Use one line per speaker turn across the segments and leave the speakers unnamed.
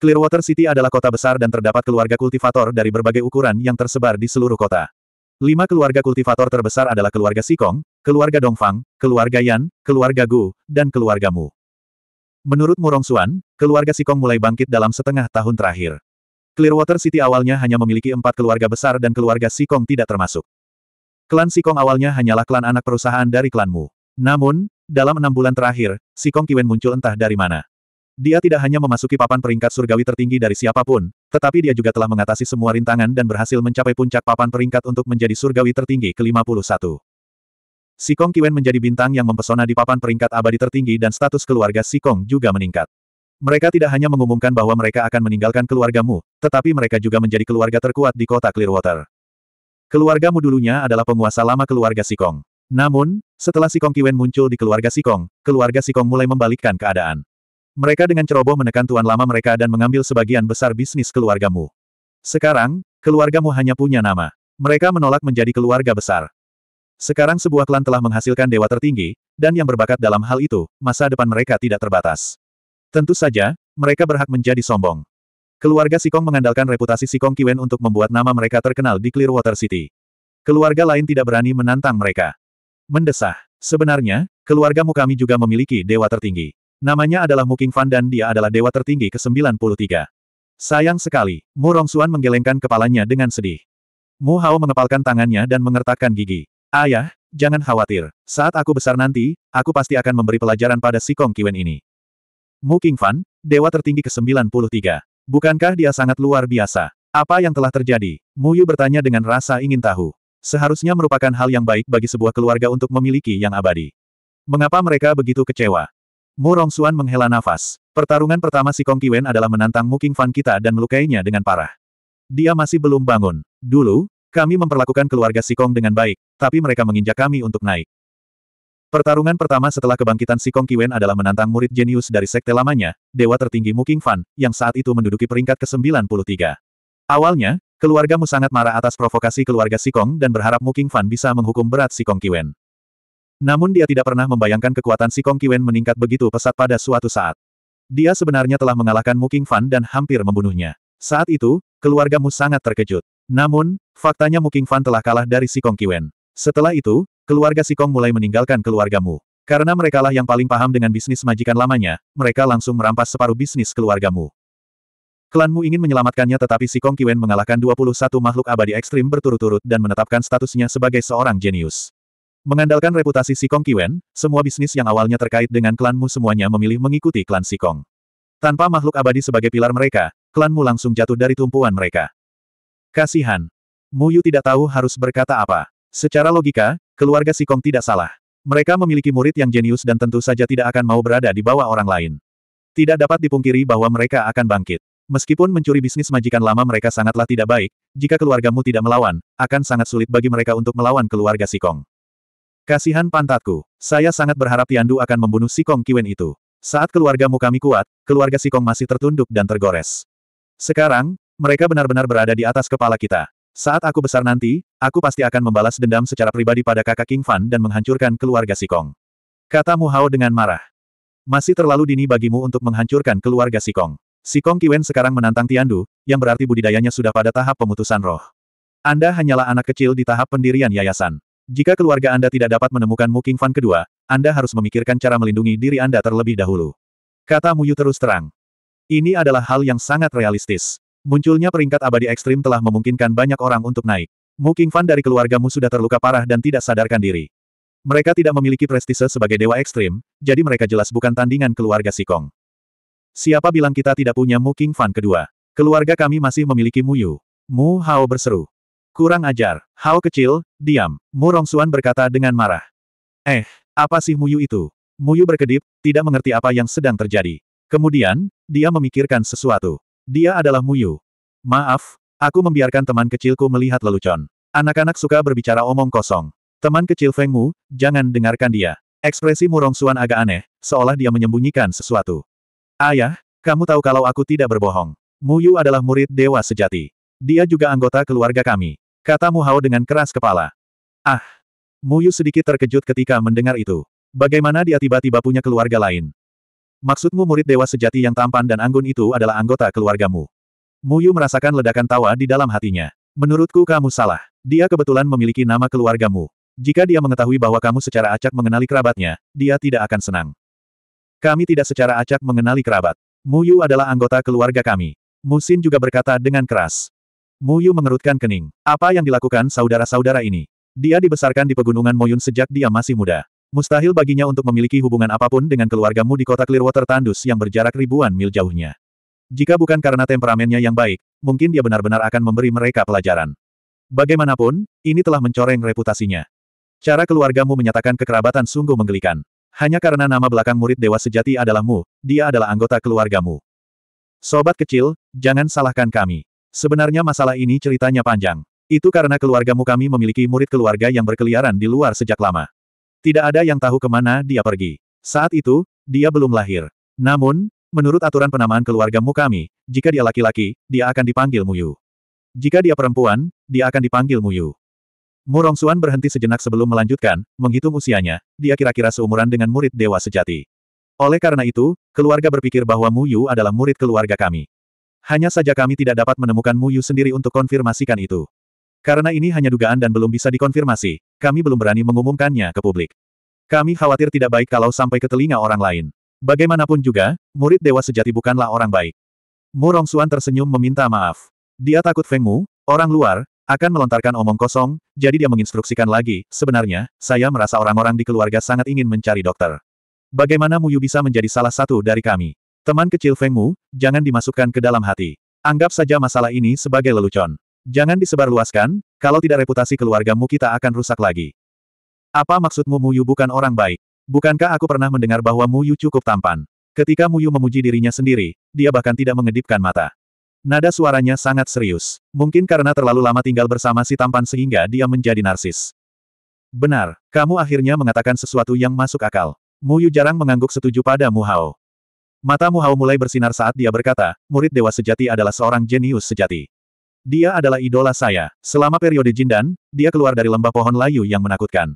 Clearwater City adalah kota besar dan terdapat keluarga kultivator dari berbagai ukuran yang tersebar di seluruh kota. Lima keluarga kultivator terbesar adalah keluarga Sikong, keluarga Dongfang, keluarga Yan, keluarga Gu, dan keluarga Mu. Menurut Murong Suan, keluarga Sikong mulai bangkit dalam setengah tahun terakhir. Clearwater City awalnya hanya memiliki empat keluarga besar dan keluarga Sikong tidak termasuk. Klan Sikong awalnya hanyalah klan anak perusahaan dari klan Mu. Namun, dalam enam bulan terakhir, Sikong Kiwen muncul entah dari mana. Dia tidak hanya memasuki papan peringkat surgawi tertinggi dari siapapun, tetapi dia juga telah mengatasi semua rintangan dan berhasil mencapai puncak papan peringkat untuk menjadi surgawi tertinggi ke-51. Sikong Kiwen menjadi bintang yang mempesona di papan peringkat abadi tertinggi dan status keluarga Sikong juga meningkat. Mereka tidak hanya mengumumkan bahwa mereka akan meninggalkan keluargamu, tetapi mereka juga menjadi keluarga terkuat di kota Clearwater. Keluargamu dulunya adalah penguasa lama keluarga Sikong. Namun, setelah Sikong Kiwen muncul di keluarga Sikong, keluarga Sikong mulai membalikkan keadaan. Mereka dengan ceroboh menekan tuan lama mereka dan mengambil sebagian besar bisnis keluargamu. Sekarang, keluargamu hanya punya nama. Mereka menolak menjadi keluarga besar. Sekarang sebuah klan telah menghasilkan dewa tertinggi, dan yang berbakat dalam hal itu, masa depan mereka tidak terbatas. Tentu saja, mereka berhak menjadi sombong. Keluarga Sikong mengandalkan reputasi Sikong Kiwen untuk membuat nama mereka terkenal di Clearwater City. Keluarga lain tidak berani menantang mereka. Mendesah. Sebenarnya, keluargamu kami juga memiliki dewa tertinggi. Namanya adalah Muking Fan dan dia adalah dewa tertinggi ke-93. Sayang sekali, Mu Rongsuan menggelengkan kepalanya dengan sedih. Mu Hao mengepalkan tangannya dan mengertakkan gigi. Ayah, jangan khawatir. Saat aku besar nanti, aku pasti akan memberi pelajaran pada si Kong Kiwen ini. Mu King Fan, dewa tertinggi ke-93. Bukankah dia sangat luar biasa? Apa yang telah terjadi? Mu Yu bertanya dengan rasa ingin tahu. Seharusnya merupakan hal yang baik bagi sebuah keluarga untuk memiliki yang abadi. Mengapa mereka begitu kecewa? Mu Rongsuan menghela nafas. Pertarungan pertama si Kong Kiwen adalah menantang Muking Fan kita dan melukainya dengan parah. Dia masih belum bangun. Dulu, kami memperlakukan keluarga si Kong dengan baik, tapi mereka menginjak kami untuk naik. Pertarungan pertama setelah kebangkitan si Kong Kiwen adalah menantang murid jenius dari sekte lamanya, Dewa Tertinggi Muking Fan, yang saat itu menduduki peringkat ke-93. Awalnya, keluargamu sangat marah atas provokasi keluarga Sikong dan berharap Muking Fan bisa menghukum berat Sikong Kiwen. Namun dia tidak pernah membayangkan kekuatan si Kong Kiwen meningkat begitu pesat pada suatu saat. Dia sebenarnya telah mengalahkan Mu King Fan dan hampir membunuhnya. Saat itu, keluarga Mu sangat terkejut. Namun, faktanya Mu King Fan telah kalah dari si Kong Kiwen. Setelah itu, keluarga si Kong mulai meninggalkan keluarga Mu. Karena merekalah yang paling paham dengan bisnis majikan lamanya, mereka langsung merampas separuh bisnis keluarga Mu. Klanmu ingin menyelamatkannya tetapi si Kong Kiwen mengalahkan 21 makhluk abadi ekstrim berturut-turut dan menetapkan statusnya sebagai seorang jenius. Mengandalkan reputasi Sikong Kiwen, semua bisnis yang awalnya terkait dengan klanmu semuanya memilih mengikuti klan Sikong. Tanpa makhluk abadi sebagai pilar mereka, klanmu langsung jatuh dari tumpuan mereka. Kasihan. Mu Yu tidak tahu harus berkata apa. Secara logika, keluarga Sikong tidak salah. Mereka memiliki murid yang jenius dan tentu saja tidak akan mau berada di bawah orang lain. Tidak dapat dipungkiri bahwa mereka akan bangkit. Meskipun mencuri bisnis majikan lama mereka sangatlah tidak baik, jika keluargamu tidak melawan, akan sangat sulit bagi mereka untuk melawan keluarga Sikong. Kasihan pantatku. Saya sangat berharap Yandu akan membunuh si Kong Kiwen itu. Saat keluarga kami kuat, keluarga si Kong masih tertunduk dan tergores. Sekarang, mereka benar-benar berada di atas kepala kita. Saat aku besar nanti, aku pasti akan membalas dendam secara pribadi pada kakak King Fan dan menghancurkan keluarga si Kong. Kata Mu Hao dengan marah. Masih terlalu dini bagimu untuk menghancurkan keluarga si Kong. Si Kong Kiwen sekarang menantang Tiandu, yang berarti budidayanya sudah pada tahap pemutusan roh. Anda hanyalah anak kecil di tahap pendirian yayasan. Jika keluarga Anda tidak dapat menemukan Mu Fan kedua, Anda harus memikirkan cara melindungi diri Anda terlebih dahulu. Kata Muyu terus terang. Ini adalah hal yang sangat realistis. Munculnya peringkat abadi ekstrim telah memungkinkan banyak orang untuk naik. Mu Fan dari keluargamu sudah terluka parah dan tidak sadarkan diri. Mereka tidak memiliki prestise sebagai dewa ekstrim, jadi mereka jelas bukan tandingan keluarga Sikong. Siapa bilang kita tidak punya Mu Fan kedua? Keluarga kami masih memiliki Muyu. Mu Hao berseru. Kurang ajar. Hao kecil, diam. Murong Xuan berkata dengan marah. Eh, apa sih Muyu itu? Muyu berkedip, tidak mengerti apa yang sedang terjadi. Kemudian, dia memikirkan sesuatu. Dia adalah Muyu. Maaf, aku membiarkan teman kecilku melihat lelucon. Anak-anak suka berbicara omong kosong. Teman kecil Feng Mu, jangan dengarkan dia. Ekspresi Murong Xuan agak aneh, seolah dia menyembunyikan sesuatu. Ayah, kamu tahu kalau aku tidak berbohong. Muyu adalah murid dewa sejati. Dia juga anggota keluarga kami. Kata Mu Hao dengan keras kepala. Ah! Muyu sedikit terkejut ketika mendengar itu. Bagaimana dia tiba-tiba punya keluarga lain? Maksudmu murid dewa sejati yang tampan dan anggun itu adalah anggota keluargamu? Muyu merasakan ledakan tawa di dalam hatinya. Menurutku kamu salah. Dia kebetulan memiliki nama keluargamu. Jika dia mengetahui bahwa kamu secara acak mengenali kerabatnya, dia tidak akan senang. Kami tidak secara acak mengenali kerabat. Muyu adalah anggota keluarga kami. Musin juga berkata dengan keras. Muyu mengerutkan kening. Apa yang dilakukan saudara-saudara ini? Dia dibesarkan di pegunungan Moyun sejak dia masih muda. Mustahil baginya untuk memiliki hubungan apapun dengan keluargamu di kota Clearwater Tandus yang berjarak ribuan mil jauhnya. Jika bukan karena temperamennya yang baik, mungkin dia benar-benar akan memberi mereka pelajaran. Bagaimanapun, ini telah mencoreng reputasinya. Cara keluargamu menyatakan kekerabatan sungguh menggelikan. Hanya karena nama belakang murid dewa sejati adalah Mu, dia adalah anggota keluargamu. Sobat kecil, jangan salahkan kami. Sebenarnya masalah ini ceritanya panjang. Itu karena keluargamu kami memiliki murid keluarga yang berkeliaran di luar sejak lama. Tidak ada yang tahu kemana dia pergi. Saat itu, dia belum lahir. Namun, menurut aturan penamaan keluargamu kami, jika dia laki-laki, dia akan dipanggil Muyu. Jika dia perempuan, dia akan dipanggil Muyu. Murong Suan berhenti sejenak sebelum melanjutkan, menghitung usianya, dia kira-kira seumuran dengan murid dewa sejati. Oleh karena itu, keluarga berpikir bahwa Muyu adalah murid keluarga kami. Hanya saja kami tidak dapat menemukan Mu Yu sendiri untuk konfirmasikan itu. Karena ini hanya dugaan dan belum bisa dikonfirmasi, kami belum berani mengumumkannya ke publik. Kami khawatir tidak baik kalau sampai ke telinga orang lain. Bagaimanapun juga, murid dewa sejati bukanlah orang baik. Mu Rongsuan tersenyum meminta maaf. Dia takut Feng Mu, orang luar, akan melontarkan omong kosong, jadi dia menginstruksikan lagi, sebenarnya, saya merasa orang-orang di keluarga sangat ingin mencari dokter. Bagaimana Mu Yu bisa menjadi salah satu dari kami? Teman kecil Feng Mu, jangan dimasukkan ke dalam hati. Anggap saja masalah ini sebagai lelucon. Jangan disebarluaskan, kalau tidak reputasi keluargamu kita akan rusak lagi. Apa maksudmu Mu Yu bukan orang baik? Bukankah aku pernah mendengar bahwa Mu Yu cukup tampan? Ketika Mu Yu memuji dirinya sendiri, dia bahkan tidak mengedipkan mata. Nada suaranya sangat serius. Mungkin karena terlalu lama tinggal bersama si tampan sehingga dia menjadi narsis. Benar, kamu akhirnya mengatakan sesuatu yang masuk akal. Mu Yu jarang mengangguk setuju pada Mu Hao. Mata Mu mulai bersinar saat dia berkata, murid dewa sejati adalah seorang jenius sejati. Dia adalah idola saya. Selama periode Jindan, dia keluar dari lembah pohon layu yang menakutkan.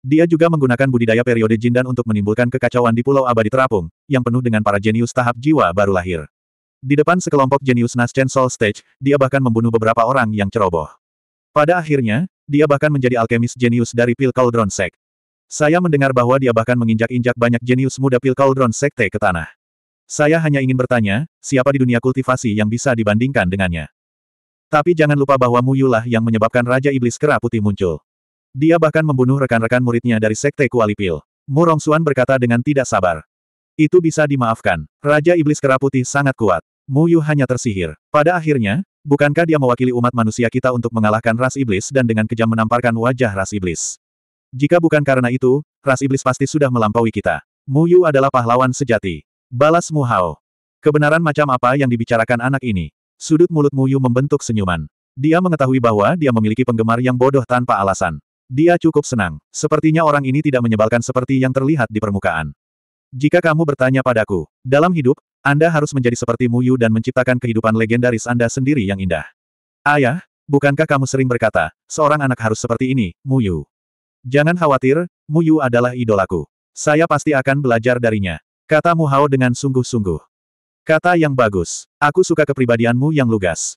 Dia juga menggunakan budidaya periode Jindan untuk menimbulkan kekacauan di Pulau Abadi Terapung, yang penuh dengan para jenius tahap jiwa baru lahir. Di depan sekelompok jenius Naschen Soul Stage, dia bahkan membunuh beberapa orang yang ceroboh. Pada akhirnya, dia bahkan menjadi alkemis jenius dari Pil Cauldron Sect. Saya mendengar bahwa dia bahkan menginjak-injak banyak jenius muda Pil Cauldron Sekte ke tanah. Saya hanya ingin bertanya, siapa di dunia kultivasi yang bisa dibandingkan dengannya? Tapi jangan lupa bahwa Muyulah yang menyebabkan Raja Iblis Kera Putih muncul. Dia bahkan membunuh rekan-rekan muridnya dari Sekte Kualipil. Murong Suan berkata dengan tidak sabar. Itu bisa dimaafkan. Raja Iblis Kera Putih sangat kuat. Muyu hanya tersihir. Pada akhirnya, bukankah dia mewakili umat manusia kita untuk mengalahkan ras iblis dan dengan kejam menamparkan wajah ras iblis? Jika bukan karena itu, ras iblis pasti sudah melampaui kita. Muyu adalah pahlawan sejati. Balas Mu Hao. Kebenaran macam apa yang dibicarakan anak ini? Sudut mulut Mu Yu membentuk senyuman. Dia mengetahui bahwa dia memiliki penggemar yang bodoh tanpa alasan. Dia cukup senang. Sepertinya orang ini tidak menyebalkan seperti yang terlihat di permukaan. Jika kamu bertanya padaku, dalam hidup, Anda harus menjadi seperti Mu Yu dan menciptakan kehidupan legendaris Anda sendiri yang indah. Ayah, bukankah kamu sering berkata, seorang anak harus seperti ini, Mu Yu? Jangan khawatir, Mu Yu adalah idolaku. Saya pasti akan belajar darinya. Kata Mu Hao dengan sungguh-sungguh. Kata yang bagus. Aku suka kepribadianmu yang lugas.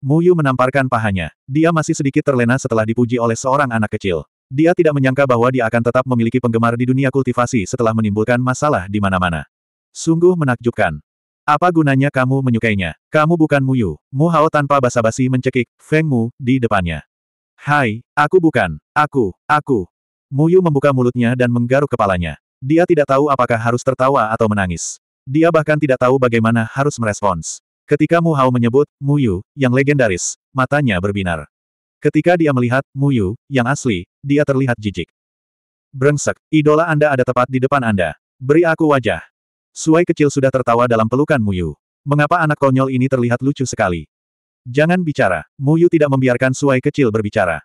Mu Yu menamparkan pahanya. Dia masih sedikit terlena setelah dipuji oleh seorang anak kecil. Dia tidak menyangka bahwa dia akan tetap memiliki penggemar di dunia kultivasi setelah menimbulkan masalah di mana-mana. Sungguh menakjubkan. Apa gunanya kamu menyukainya? Kamu bukan Mu Yu. Mu Hao tanpa basa-basi mencekik Feng Mu di depannya. Hai, aku bukan. Aku, aku. Mu Yu membuka mulutnya dan menggaruk kepalanya. Dia tidak tahu apakah harus tertawa atau menangis. Dia bahkan tidak tahu bagaimana harus merespons. Ketika Mu Hao menyebut, Mu Yu, yang legendaris, matanya berbinar. Ketika dia melihat, Mu Yu, yang asli, dia terlihat jijik. Brengsek, idola Anda ada tepat di depan Anda. Beri aku wajah. Suai kecil sudah tertawa dalam pelukan Mu Yu. Mengapa anak konyol ini terlihat lucu sekali? Jangan bicara, Mu Yu tidak membiarkan Suai kecil berbicara.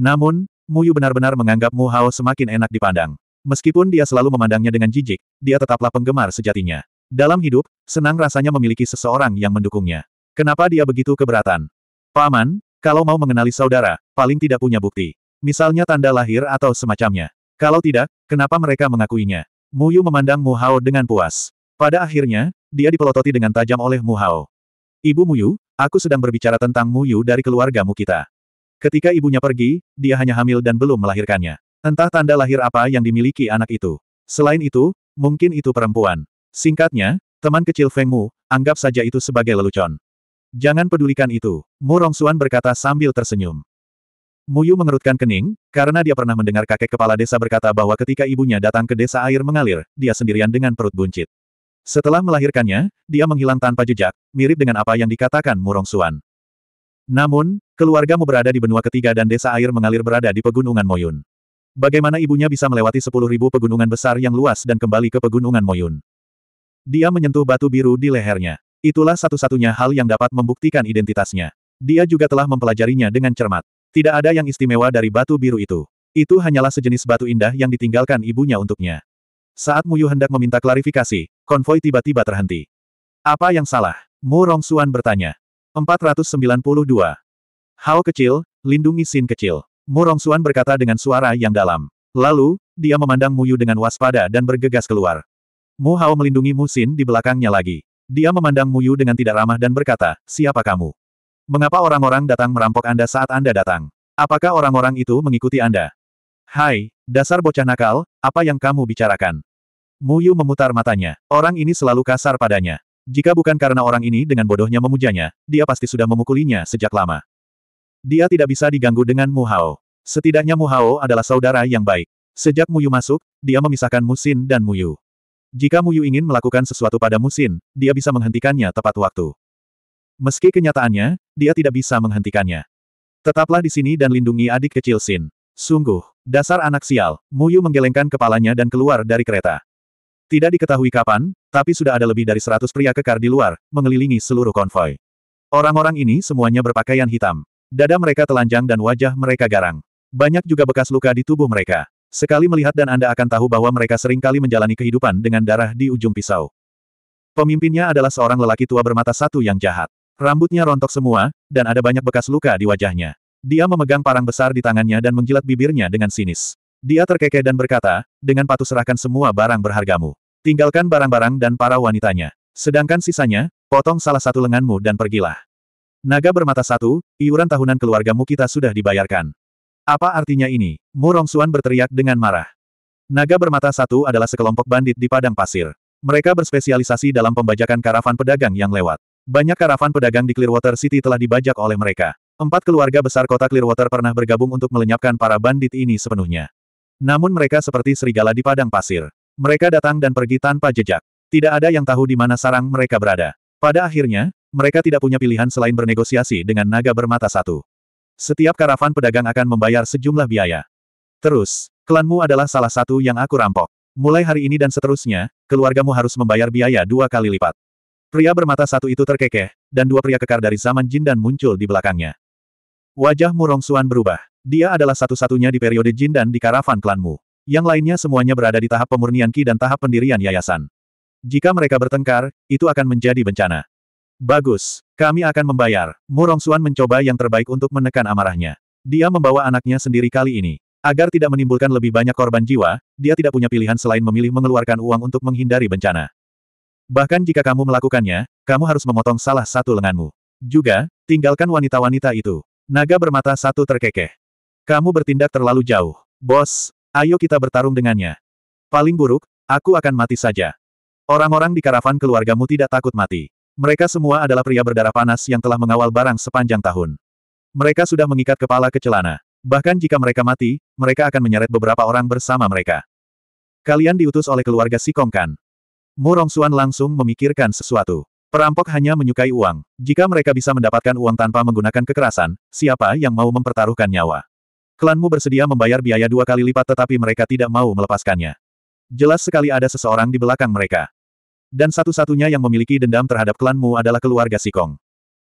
Namun, Mu Yu benar-benar menganggap Mu Hao semakin enak dipandang. Meskipun dia selalu memandangnya dengan jijik, dia tetaplah penggemar sejatinya. Dalam hidup, senang rasanya memiliki seseorang yang mendukungnya. Kenapa dia begitu keberatan? Paman, kalau mau mengenali saudara, paling tidak punya bukti. Misalnya tanda lahir atau semacamnya. Kalau tidak, kenapa mereka mengakuinya? Yu memandang Mu Hao dengan puas. Pada akhirnya, dia dipelototi dengan tajam oleh Mu Hao. Ibu Mu Yu, aku sedang berbicara tentang Mu Yu dari keluargamu kita. Ketika ibunya pergi, dia hanya hamil dan belum melahirkannya. Entah tanda lahir apa yang dimiliki anak itu. Selain itu, mungkin itu perempuan. Singkatnya, teman kecil Feng Mu, anggap saja itu sebagai lelucon. Jangan pedulikan itu, Mu Rongsuan berkata sambil tersenyum. Mu Yu mengerutkan kening, karena dia pernah mendengar kakek kepala desa berkata bahwa ketika ibunya datang ke desa air mengalir, dia sendirian dengan perut buncit. Setelah melahirkannya, dia menghilang tanpa jejak, mirip dengan apa yang dikatakan Murong Suan. Namun, keluargamu berada di benua ketiga dan desa air mengalir berada di pegunungan Moyun. Bagaimana ibunya bisa melewati sepuluh ribu pegunungan besar yang luas dan kembali ke pegunungan Moyun? Dia menyentuh batu biru di lehernya. Itulah satu-satunya hal yang dapat membuktikan identitasnya. Dia juga telah mempelajarinya dengan cermat. Tidak ada yang istimewa dari batu biru itu. Itu hanyalah sejenis batu indah yang ditinggalkan ibunya untuknya. Saat Muyu hendak meminta klarifikasi, konvoi tiba-tiba terhenti. Apa yang salah? Mu Rongsuan bertanya. 492. Hao kecil, lindungi Sin kecil. Murong Xuan berkata dengan suara yang dalam. Lalu, dia memandang Mu Yu dengan waspada dan bergegas keluar. Mu Hao melindungi Mu Xin di belakangnya lagi. Dia memandang Mu Yu dengan tidak ramah dan berkata, siapa kamu? Mengapa orang-orang datang merampok Anda saat Anda datang? Apakah orang-orang itu mengikuti Anda? Hai, dasar bocah nakal, apa yang kamu bicarakan? Mu Yu memutar matanya. Orang ini selalu kasar padanya. Jika bukan karena orang ini dengan bodohnya memujanya, dia pasti sudah memukulinya sejak lama. Dia tidak bisa diganggu dengan Mu Hao. Setidaknya Mu Hao adalah saudara yang baik. Sejak Muyu masuk, dia memisahkan Musin dan Muyu. Jika Muyu ingin melakukan sesuatu pada Musin, dia bisa menghentikannya tepat waktu. Meski kenyataannya, dia tidak bisa menghentikannya. Tetaplah di sini dan lindungi adik kecil Sin. Sungguh, dasar anak sial, Muyu menggelengkan kepalanya dan keluar dari kereta. Tidak diketahui kapan, tapi sudah ada lebih dari seratus pria kekar di luar, mengelilingi seluruh konvoi. Orang-orang ini semuanya berpakaian hitam. Dada mereka telanjang dan wajah mereka garang. Banyak juga bekas luka di tubuh mereka. Sekali melihat dan Anda akan tahu bahwa mereka seringkali menjalani kehidupan dengan darah di ujung pisau. Pemimpinnya adalah seorang lelaki tua bermata satu yang jahat. Rambutnya rontok semua, dan ada banyak bekas luka di wajahnya. Dia memegang parang besar di tangannya dan menjilat bibirnya dengan sinis. Dia terkekeh dan berkata, dengan patuh serahkan semua barang berhargamu. Tinggalkan barang-barang dan para wanitanya. Sedangkan sisanya, potong salah satu lenganmu dan pergilah. Naga bermata satu, iuran tahunan keluargamu kita sudah dibayarkan. Apa artinya ini? Murong Rongsuan berteriak dengan marah. Naga bermata satu adalah sekelompok bandit di padang pasir. Mereka berspesialisasi dalam pembajakan karavan pedagang yang lewat. Banyak karavan pedagang di Clearwater City telah dibajak oleh mereka. Empat keluarga besar kota Clearwater pernah bergabung untuk melenyapkan para bandit ini sepenuhnya. Namun mereka seperti serigala di padang pasir. Mereka datang dan pergi tanpa jejak. Tidak ada yang tahu di mana sarang mereka berada. Pada akhirnya, mereka tidak punya pilihan selain bernegosiasi dengan naga bermata satu. Setiap karavan pedagang akan membayar sejumlah biaya. Terus, klanmu adalah salah satu yang aku rampok. Mulai hari ini dan seterusnya, keluargamu harus membayar biaya dua kali lipat. Pria bermata satu itu terkekeh, dan dua pria kekar dari zaman Jin dan muncul di belakangnya. Wajah Murong Suan berubah. Dia adalah satu-satunya di periode Jin dan di karavan klanmu. Yang lainnya semuanya berada di tahap pemurnian Ki dan tahap pendirian yayasan. Jika mereka bertengkar, itu akan menjadi bencana. Bagus, kami akan membayar. Murong Suan mencoba yang terbaik untuk menekan amarahnya. Dia membawa anaknya sendiri kali ini. Agar tidak menimbulkan lebih banyak korban jiwa, dia tidak punya pilihan selain memilih mengeluarkan uang untuk menghindari bencana. Bahkan jika kamu melakukannya, kamu harus memotong salah satu lenganmu. Juga, tinggalkan wanita-wanita itu. Naga bermata satu terkekeh. Kamu bertindak terlalu jauh. Bos, ayo kita bertarung dengannya. Paling buruk, aku akan mati saja. Orang-orang di karavan keluargamu tidak takut mati. Mereka semua adalah pria berdarah panas yang telah mengawal barang sepanjang tahun. Mereka sudah mengikat kepala ke celana. Bahkan jika mereka mati, mereka akan menyeret beberapa orang bersama mereka. Kalian diutus oleh keluarga Sikong Kan. Murong Xuan langsung memikirkan sesuatu. Perampok hanya menyukai uang. Jika mereka bisa mendapatkan uang tanpa menggunakan kekerasan, siapa yang mau mempertaruhkan nyawa? Klanmu bersedia membayar biaya dua kali lipat tetapi mereka tidak mau melepaskannya. Jelas sekali ada seseorang di belakang mereka. Dan satu-satunya yang memiliki dendam terhadap klanmu adalah keluarga Sikong.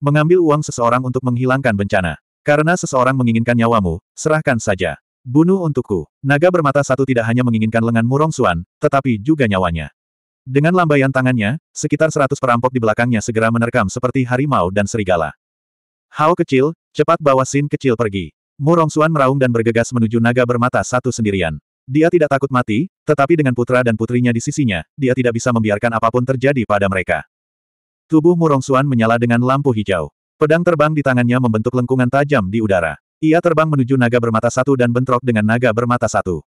Mengambil uang seseorang untuk menghilangkan bencana. Karena seseorang menginginkan nyawamu, serahkan saja. Bunuh untukku. Naga bermata satu tidak hanya menginginkan lengan Murong Suan, tetapi juga nyawanya. Dengan lambaian tangannya, sekitar seratus perampok di belakangnya segera menerkam seperti harimau dan serigala. Hao kecil, cepat bawa Sin kecil pergi. Murong Suan meraung dan bergegas menuju naga bermata satu sendirian. Dia tidak takut mati, tetapi dengan putra dan putrinya di sisinya, dia tidak bisa membiarkan apapun terjadi pada mereka. Tubuh Murong Xuan menyala dengan lampu hijau. Pedang terbang di tangannya membentuk lengkungan tajam di udara. Ia terbang menuju naga bermata satu dan bentrok dengan naga bermata satu.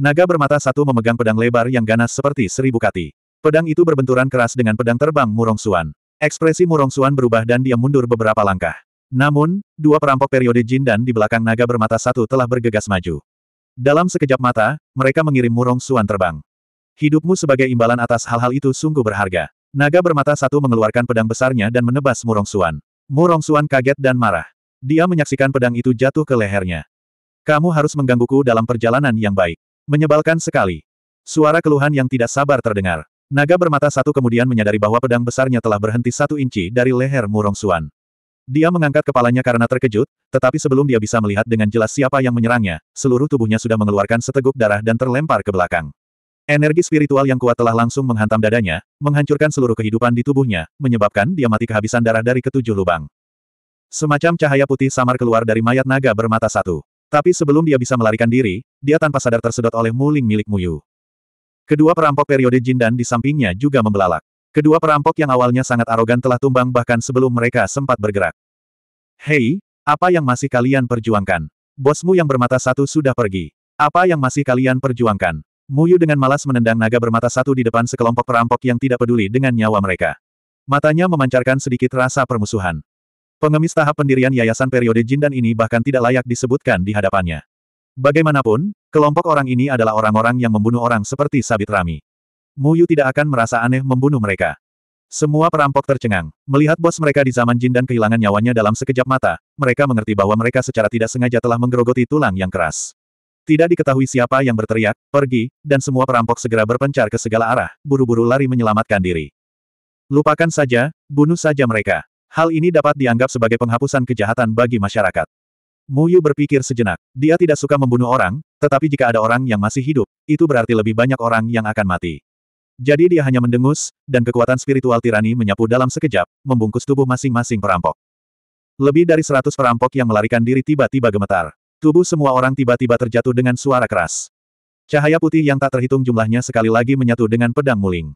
Naga bermata satu memegang pedang lebar yang ganas seperti seribu kati. Pedang itu berbenturan keras dengan pedang terbang Murong Xuan. Ekspresi Murong Xuan berubah dan dia mundur beberapa langkah. Namun, dua perampok periode jin dan di belakang naga bermata satu telah bergegas maju. Dalam sekejap mata, mereka mengirim Murong Suan terbang. Hidupmu sebagai imbalan atas hal-hal itu sungguh berharga. Naga bermata satu mengeluarkan pedang besarnya dan menebas Murong Suan. Murong Suan kaget dan marah. Dia menyaksikan pedang itu jatuh ke lehernya. Kamu harus menggangguku dalam perjalanan yang baik. Menyebalkan sekali. Suara keluhan yang tidak sabar terdengar. Naga bermata satu kemudian menyadari bahwa pedang besarnya telah berhenti satu inci dari leher Murong Suan. Dia mengangkat kepalanya karena terkejut, tetapi sebelum dia bisa melihat dengan jelas siapa yang menyerangnya, seluruh tubuhnya sudah mengeluarkan seteguk darah dan terlempar ke belakang. Energi spiritual yang kuat telah langsung menghantam dadanya, menghancurkan seluruh kehidupan di tubuhnya, menyebabkan dia mati kehabisan darah dari ketujuh lubang. Semacam cahaya putih samar keluar dari mayat naga bermata satu. Tapi sebelum dia bisa melarikan diri, dia tanpa sadar tersedot oleh muling milik Muyu. Kedua perampok periode Jin dan di sampingnya juga membelalak. Kedua perampok yang awalnya sangat arogan telah tumbang bahkan sebelum mereka sempat bergerak. Hei, apa yang masih kalian perjuangkan? Bosmu yang bermata satu sudah pergi. Apa yang masih kalian perjuangkan? Muyu dengan malas menendang naga bermata satu di depan sekelompok perampok yang tidak peduli dengan nyawa mereka. Matanya memancarkan sedikit rasa permusuhan. Pengemis tahap pendirian Yayasan Periode jin dan ini bahkan tidak layak disebutkan di hadapannya. Bagaimanapun, kelompok orang ini adalah orang-orang yang membunuh orang seperti Sabit Rami. Muyu tidak akan merasa aneh membunuh mereka. Semua perampok tercengang. Melihat bos mereka di zaman Jin dan kehilangan nyawanya dalam sekejap mata, mereka mengerti bahwa mereka secara tidak sengaja telah menggerogoti tulang yang keras. Tidak diketahui siapa yang berteriak, pergi, dan semua perampok segera berpencar ke segala arah, buru-buru lari menyelamatkan diri. Lupakan saja, bunuh saja mereka. Hal ini dapat dianggap sebagai penghapusan kejahatan bagi masyarakat. Muyu berpikir sejenak. Dia tidak suka membunuh orang, tetapi jika ada orang yang masih hidup, itu berarti lebih banyak orang yang akan mati. Jadi dia hanya mendengus, dan kekuatan spiritual tirani menyapu dalam sekejap, membungkus tubuh masing-masing perampok. Lebih dari seratus perampok yang melarikan diri tiba-tiba gemetar. Tubuh semua orang tiba-tiba terjatuh dengan suara keras. Cahaya putih yang tak terhitung jumlahnya sekali lagi menyatu dengan pedang muling.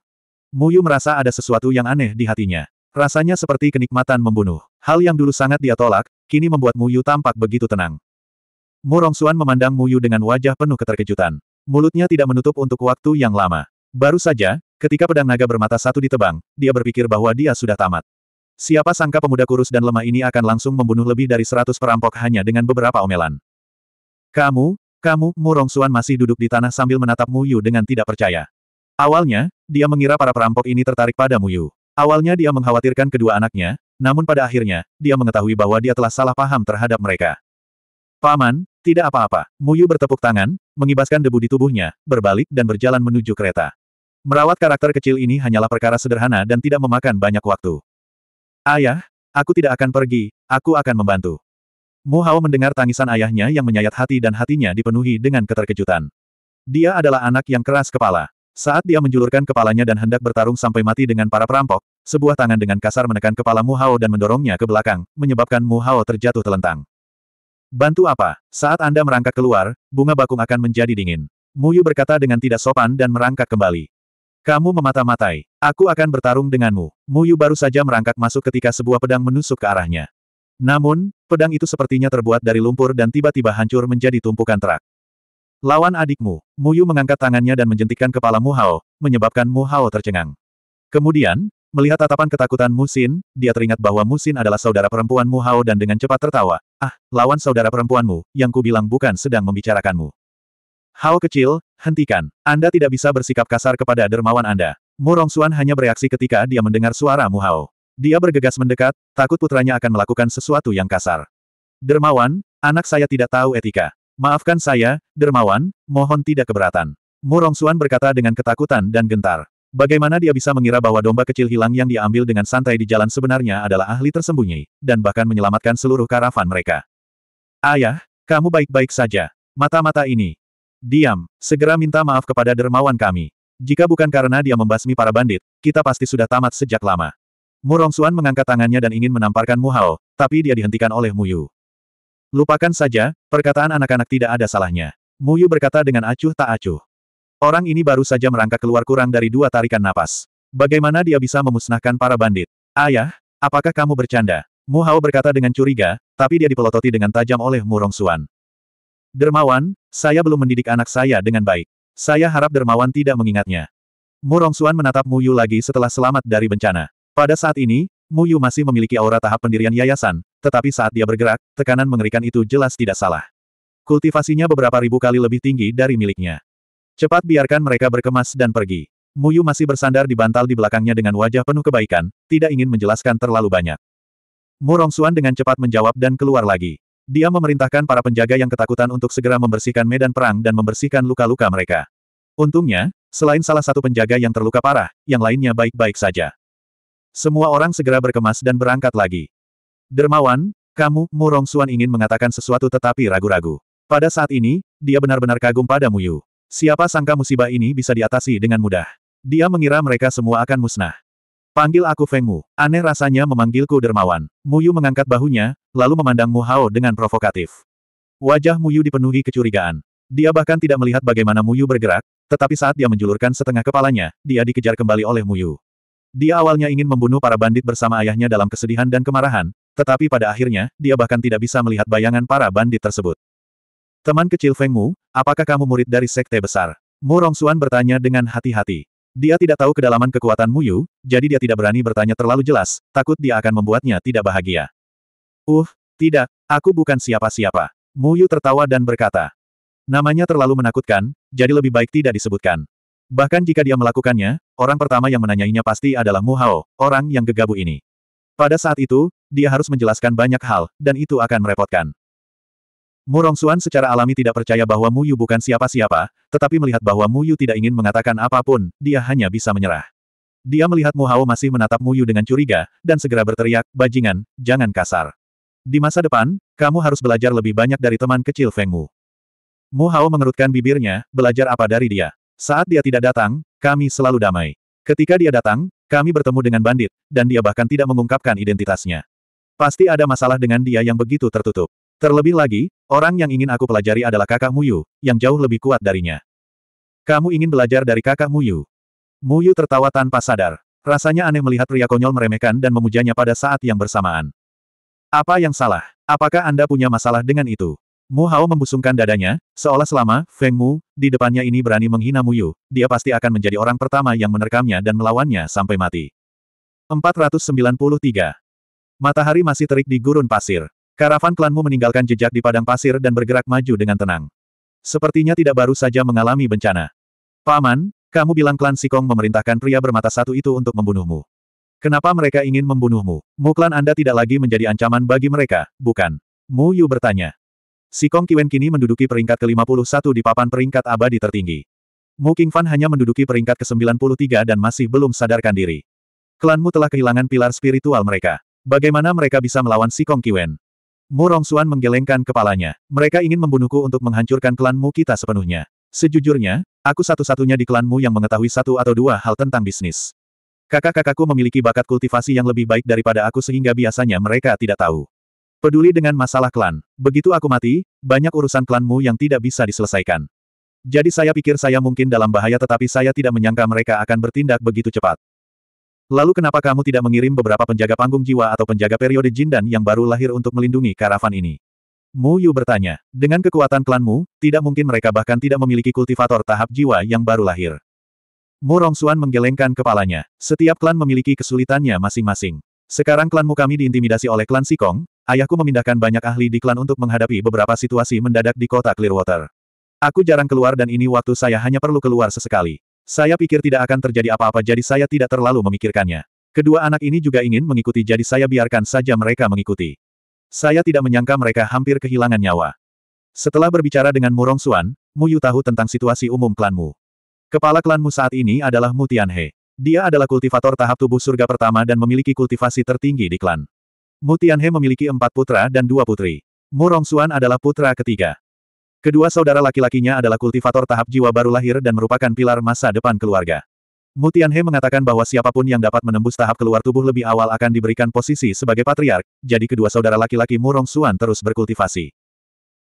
Muyu merasa ada sesuatu yang aneh di hatinya. Rasanya seperti kenikmatan membunuh. Hal yang dulu sangat dia tolak, kini membuat Muyu tampak begitu tenang. Murong Murongsuan memandang Muyu dengan wajah penuh keterkejutan. Mulutnya tidak menutup untuk waktu yang lama. Baru saja, ketika pedang naga bermata satu ditebang, dia berpikir bahwa dia sudah tamat. Siapa sangka pemuda kurus dan lemah ini akan langsung membunuh lebih dari seratus perampok hanya dengan beberapa omelan. Kamu, kamu, Murong Suan masih duduk di tanah sambil menatap Muyu dengan tidak percaya. Awalnya, dia mengira para perampok ini tertarik pada Muyu. Awalnya dia mengkhawatirkan kedua anaknya, namun pada akhirnya, dia mengetahui bahwa dia telah salah paham terhadap mereka. Paman, tidak apa-apa. Muyu bertepuk tangan, mengibaskan debu di tubuhnya, berbalik dan berjalan menuju kereta. Merawat karakter kecil ini hanyalah perkara sederhana dan tidak memakan banyak waktu. Ayah, aku tidak akan pergi, aku akan membantu. Mu Hao mendengar tangisan ayahnya yang menyayat hati dan hatinya dipenuhi dengan keterkejutan. Dia adalah anak yang keras kepala. Saat dia menjulurkan kepalanya dan hendak bertarung sampai mati dengan para perampok, sebuah tangan dengan kasar menekan kepala Mu Hao dan mendorongnya ke belakang, menyebabkan Mu Hao terjatuh telentang. Bantu apa? Saat Anda merangkak keluar, bunga bakung akan menjadi dingin. Mu Yu berkata dengan tidak sopan dan merangkak kembali. Kamu memata-matai. Aku akan bertarung denganmu. Muyu baru saja merangkak masuk ketika sebuah pedang menusuk ke arahnya. Namun, pedang itu sepertinya terbuat dari lumpur dan tiba-tiba hancur menjadi tumpukan terak. Lawan adikmu, Muyu mengangkat tangannya dan menjentikkan kepala Muhao, menyebabkan Muhao tercengang. Kemudian, melihat tatapan ketakutan Musin, dia teringat bahwa Musin adalah saudara perempuan Muhao dan dengan cepat tertawa, ah, lawan saudara perempuanmu, yang kubilang bukan sedang membicarakanmu. Hao kecil, hentikan. Anda tidak bisa bersikap kasar kepada dermawan Anda. Mu Rongsuan hanya bereaksi ketika dia mendengar suara Mu Hao. Dia bergegas mendekat, takut putranya akan melakukan sesuatu yang kasar. Dermawan, anak saya tidak tahu etika. Maafkan saya, dermawan, mohon tidak keberatan. Mu Rongsuan berkata dengan ketakutan dan gentar. Bagaimana dia bisa mengira bahwa domba kecil hilang yang diambil dengan santai di jalan sebenarnya adalah ahli tersembunyi, dan bahkan menyelamatkan seluruh karavan mereka. Ayah, kamu baik-baik saja. Mata-mata ini, Diam, segera minta maaf kepada dermawan kami. Jika bukan karena dia membasmi para bandit, kita pasti sudah tamat sejak lama. Murong Xuan mengangkat tangannya dan ingin menamparkan Mu Hao, tapi dia dihentikan oleh Mu Yu. Lupakan saja, perkataan anak-anak tidak ada salahnya. Mu Yu berkata dengan acuh tak acuh. Orang ini baru saja merangkak keluar kurang dari dua tarikan napas. Bagaimana dia bisa memusnahkan para bandit? Ayah, apakah kamu bercanda? Mu Hao berkata dengan curiga, tapi dia dipelototi dengan tajam oleh Murong Xuan. Dermawan, saya belum mendidik anak saya dengan baik. Saya harap dermawan tidak mengingatnya. Murong Rongsuan menatap Mu Yu lagi setelah selamat dari bencana. Pada saat ini, Mu Yu masih memiliki aura tahap pendirian yayasan, tetapi saat dia bergerak, tekanan mengerikan itu jelas tidak salah. Kultivasinya beberapa ribu kali lebih tinggi dari miliknya. Cepat biarkan mereka berkemas dan pergi. Muyu masih bersandar di bantal di belakangnya dengan wajah penuh kebaikan, tidak ingin menjelaskan terlalu banyak. Murong Rongsuan dengan cepat menjawab dan keluar lagi. Dia memerintahkan para penjaga yang ketakutan untuk segera membersihkan medan perang dan membersihkan luka-luka mereka. Untungnya, selain salah satu penjaga yang terluka parah, yang lainnya baik-baik saja. Semua orang segera berkemas dan berangkat lagi. Dermawan, kamu, Murong Suan ingin mengatakan sesuatu tetapi ragu-ragu. Pada saat ini, dia benar-benar kagum pada Muyu. Siapa sangka musibah ini bisa diatasi dengan mudah. Dia mengira mereka semua akan musnah. Panggil aku Fengmu. Aneh rasanya memanggilku dermawan. Muyu mengangkat bahunya, lalu memandang Mu Hao dengan provokatif. Wajah Mu Yu dipenuhi kecurigaan. Dia bahkan tidak melihat bagaimana Mu Yu bergerak, tetapi saat dia menjulurkan setengah kepalanya, dia dikejar kembali oleh Mu Yu. Dia awalnya ingin membunuh para bandit bersama ayahnya dalam kesedihan dan kemarahan, tetapi pada akhirnya, dia bahkan tidak bisa melihat bayangan para bandit tersebut. Teman kecil Feng Mu, apakah kamu murid dari sekte besar? Mu Rongsuan bertanya dengan hati-hati. Dia tidak tahu kedalaman kekuatan Mu Yu, jadi dia tidak berani bertanya terlalu jelas, takut dia akan membuatnya tidak bahagia. Uh, tidak, aku bukan siapa-siapa. Mu Yu tertawa dan berkata. Namanya terlalu menakutkan, jadi lebih baik tidak disebutkan. Bahkan jika dia melakukannya, orang pertama yang menanyainya pasti adalah Mu Hao, orang yang gegabu ini. Pada saat itu, dia harus menjelaskan banyak hal, dan itu akan merepotkan. Mu Rongsuan secara alami tidak percaya bahwa Mu Yu bukan siapa-siapa, tetapi melihat bahwa Mu Yu tidak ingin mengatakan apapun, dia hanya bisa menyerah. Dia melihat Mu Hao masih menatap Mu Yu dengan curiga, dan segera berteriak, bajingan, jangan kasar. Di masa depan, kamu harus belajar lebih banyak dari teman kecil Fengmu. Mu Hao mengerutkan bibirnya, belajar apa dari dia. Saat dia tidak datang, kami selalu damai. Ketika dia datang, kami bertemu dengan bandit, dan dia bahkan tidak mengungkapkan identitasnya. Pasti ada masalah dengan dia yang begitu tertutup. Terlebih lagi, orang yang ingin aku pelajari adalah kakak Muyu, yang jauh lebih kuat darinya. Kamu ingin belajar dari kakak Muyu? Muyu tertawa tanpa sadar. Rasanya aneh melihat pria konyol meremehkan dan memujanya pada saat yang bersamaan. Apa yang salah? Apakah Anda punya masalah dengan itu? Mu Hao membusungkan dadanya, seolah selama, Feng Mu, di depannya ini berani menghina Mu Yu, dia pasti akan menjadi orang pertama yang menerkamnya dan melawannya sampai mati. 493. Matahari masih terik di gurun pasir. Karavan klanmu meninggalkan jejak di padang pasir dan bergerak maju dengan tenang. Sepertinya tidak baru saja mengalami bencana. Paman, kamu bilang klan Sikong memerintahkan pria bermata satu itu untuk membunuhmu. Kenapa mereka ingin membunuhmu? Mu Anda tidak lagi menjadi ancaman bagi mereka, bukan? Mu Yu bertanya. Si Kong Kiwen kini menduduki peringkat ke-51 di papan peringkat abadi tertinggi. Mu King Fan hanya menduduki peringkat ke-93 dan masih belum sadarkan diri. Klanmu telah kehilangan pilar spiritual mereka. Bagaimana mereka bisa melawan si Kong Kiwen? Mu Rongsuan menggelengkan kepalanya. Mereka ingin membunuhku untuk menghancurkan klanmu kita sepenuhnya. Sejujurnya, aku satu-satunya di klanmu yang mengetahui satu atau dua hal tentang bisnis. Kakak-kakakku memiliki bakat kultivasi yang lebih baik daripada aku sehingga biasanya mereka tidak tahu. Peduli dengan masalah klan. Begitu aku mati, banyak urusan klanmu yang tidak bisa diselesaikan. Jadi saya pikir saya mungkin dalam bahaya tetapi saya tidak menyangka mereka akan bertindak begitu cepat. Lalu kenapa kamu tidak mengirim beberapa penjaga panggung jiwa atau penjaga periode jindan yang baru lahir untuk melindungi karavan ini? Mu Yu bertanya. Dengan kekuatan klanmu, tidak mungkin mereka bahkan tidak memiliki kultivator tahap jiwa yang baru lahir. Murong Rongsuan menggelengkan kepalanya. Setiap klan memiliki kesulitannya masing-masing. Sekarang klanmu kami diintimidasi oleh klan Sikong, ayahku memindahkan banyak ahli di klan untuk menghadapi beberapa situasi mendadak di kota Clearwater. Aku jarang keluar dan ini waktu saya hanya perlu keluar sesekali. Saya pikir tidak akan terjadi apa-apa jadi saya tidak terlalu memikirkannya. Kedua anak ini juga ingin mengikuti jadi saya biarkan saja mereka mengikuti. Saya tidak menyangka mereka hampir kehilangan nyawa. Setelah berbicara dengan Murong Suan, Mu Yu tahu tentang situasi umum klanmu. Kepala klanmu saat ini adalah Mutian He. Dia adalah kultivator tahap tubuh surga pertama dan memiliki kultivasi tertinggi di klan. Mutian He memiliki empat putra dan dua putri. Murong Xuan adalah putra ketiga. Kedua saudara laki-lakinya adalah kultivator tahap jiwa baru lahir dan merupakan pilar masa depan keluarga. Mutian He mengatakan bahwa siapapun yang dapat menembus tahap keluar tubuh lebih awal akan diberikan posisi sebagai patriark, jadi kedua saudara laki-laki Murong Xuan terus berkultivasi.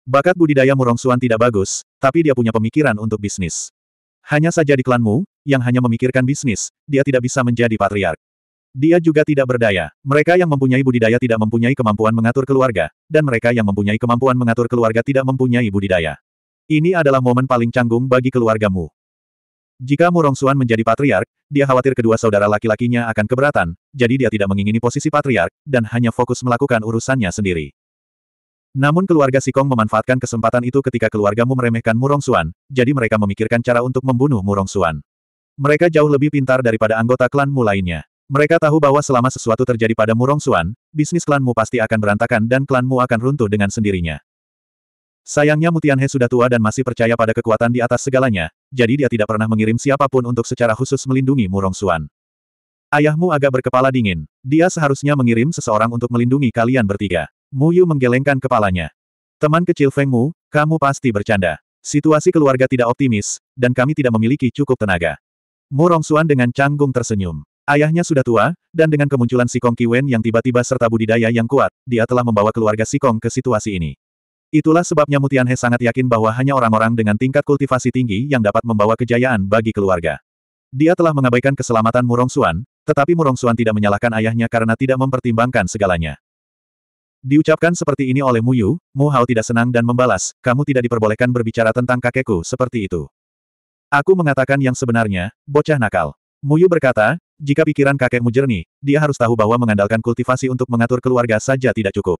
Bakat budidaya Murong Xuan tidak bagus, tapi dia punya pemikiran untuk bisnis. Hanya saja di klanmu, yang hanya memikirkan bisnis, dia tidak bisa menjadi patriark. Dia juga tidak berdaya. Mereka yang mempunyai budidaya tidak mempunyai kemampuan mengatur keluarga, dan mereka yang mempunyai kemampuan mengatur keluarga tidak mempunyai budidaya. Ini adalah momen paling canggung bagi keluargamu. Jika Murong Murongsuan menjadi patriark, dia khawatir kedua saudara laki-lakinya akan keberatan, jadi dia tidak mengingini posisi patriark, dan hanya fokus melakukan urusannya sendiri. Namun keluarga Sikong memanfaatkan kesempatan itu ketika keluargamu meremehkan Murong Suan, jadi mereka memikirkan cara untuk membunuh Murong Suan. Mereka jauh lebih pintar daripada anggota klanmu lainnya. Mereka tahu bahwa selama sesuatu terjadi pada Murong Suan, bisnis klanmu pasti akan berantakan dan klanmu akan runtuh dengan sendirinya. Sayangnya Mutianhe sudah tua dan masih percaya pada kekuatan di atas segalanya, jadi dia tidak pernah mengirim siapapun untuk secara khusus melindungi Murong Suan. Ayahmu agak berkepala dingin. Dia seharusnya mengirim seseorang untuk melindungi kalian bertiga. Muyu menggelengkan kepalanya. Teman kecil Feng Mu, kamu pasti bercanda. Situasi keluarga tidak optimis, dan kami tidak memiliki cukup tenaga. Mu Rongsuan dengan canggung tersenyum. Ayahnya sudah tua, dan dengan kemunculan Sikong Kiwen yang tiba-tiba serta budidaya yang kuat, dia telah membawa keluarga Sikong ke situasi ini. Itulah sebabnya Mutian He sangat yakin bahwa hanya orang-orang dengan tingkat kultivasi tinggi yang dapat membawa kejayaan bagi keluarga. Dia telah mengabaikan keselamatan Murong Suan, tetapi Murong Suan tidak menyalahkan ayahnya karena tidak mempertimbangkan segalanya. Diucapkan seperti ini oleh Mu Yu, Mu Hao tidak senang dan membalas, kamu tidak diperbolehkan berbicara tentang kakekku seperti itu. Aku mengatakan yang sebenarnya, bocah nakal. Mu Yu berkata, jika pikiran kakekmu jernih, dia harus tahu bahwa mengandalkan kultivasi untuk mengatur keluarga saja tidak cukup.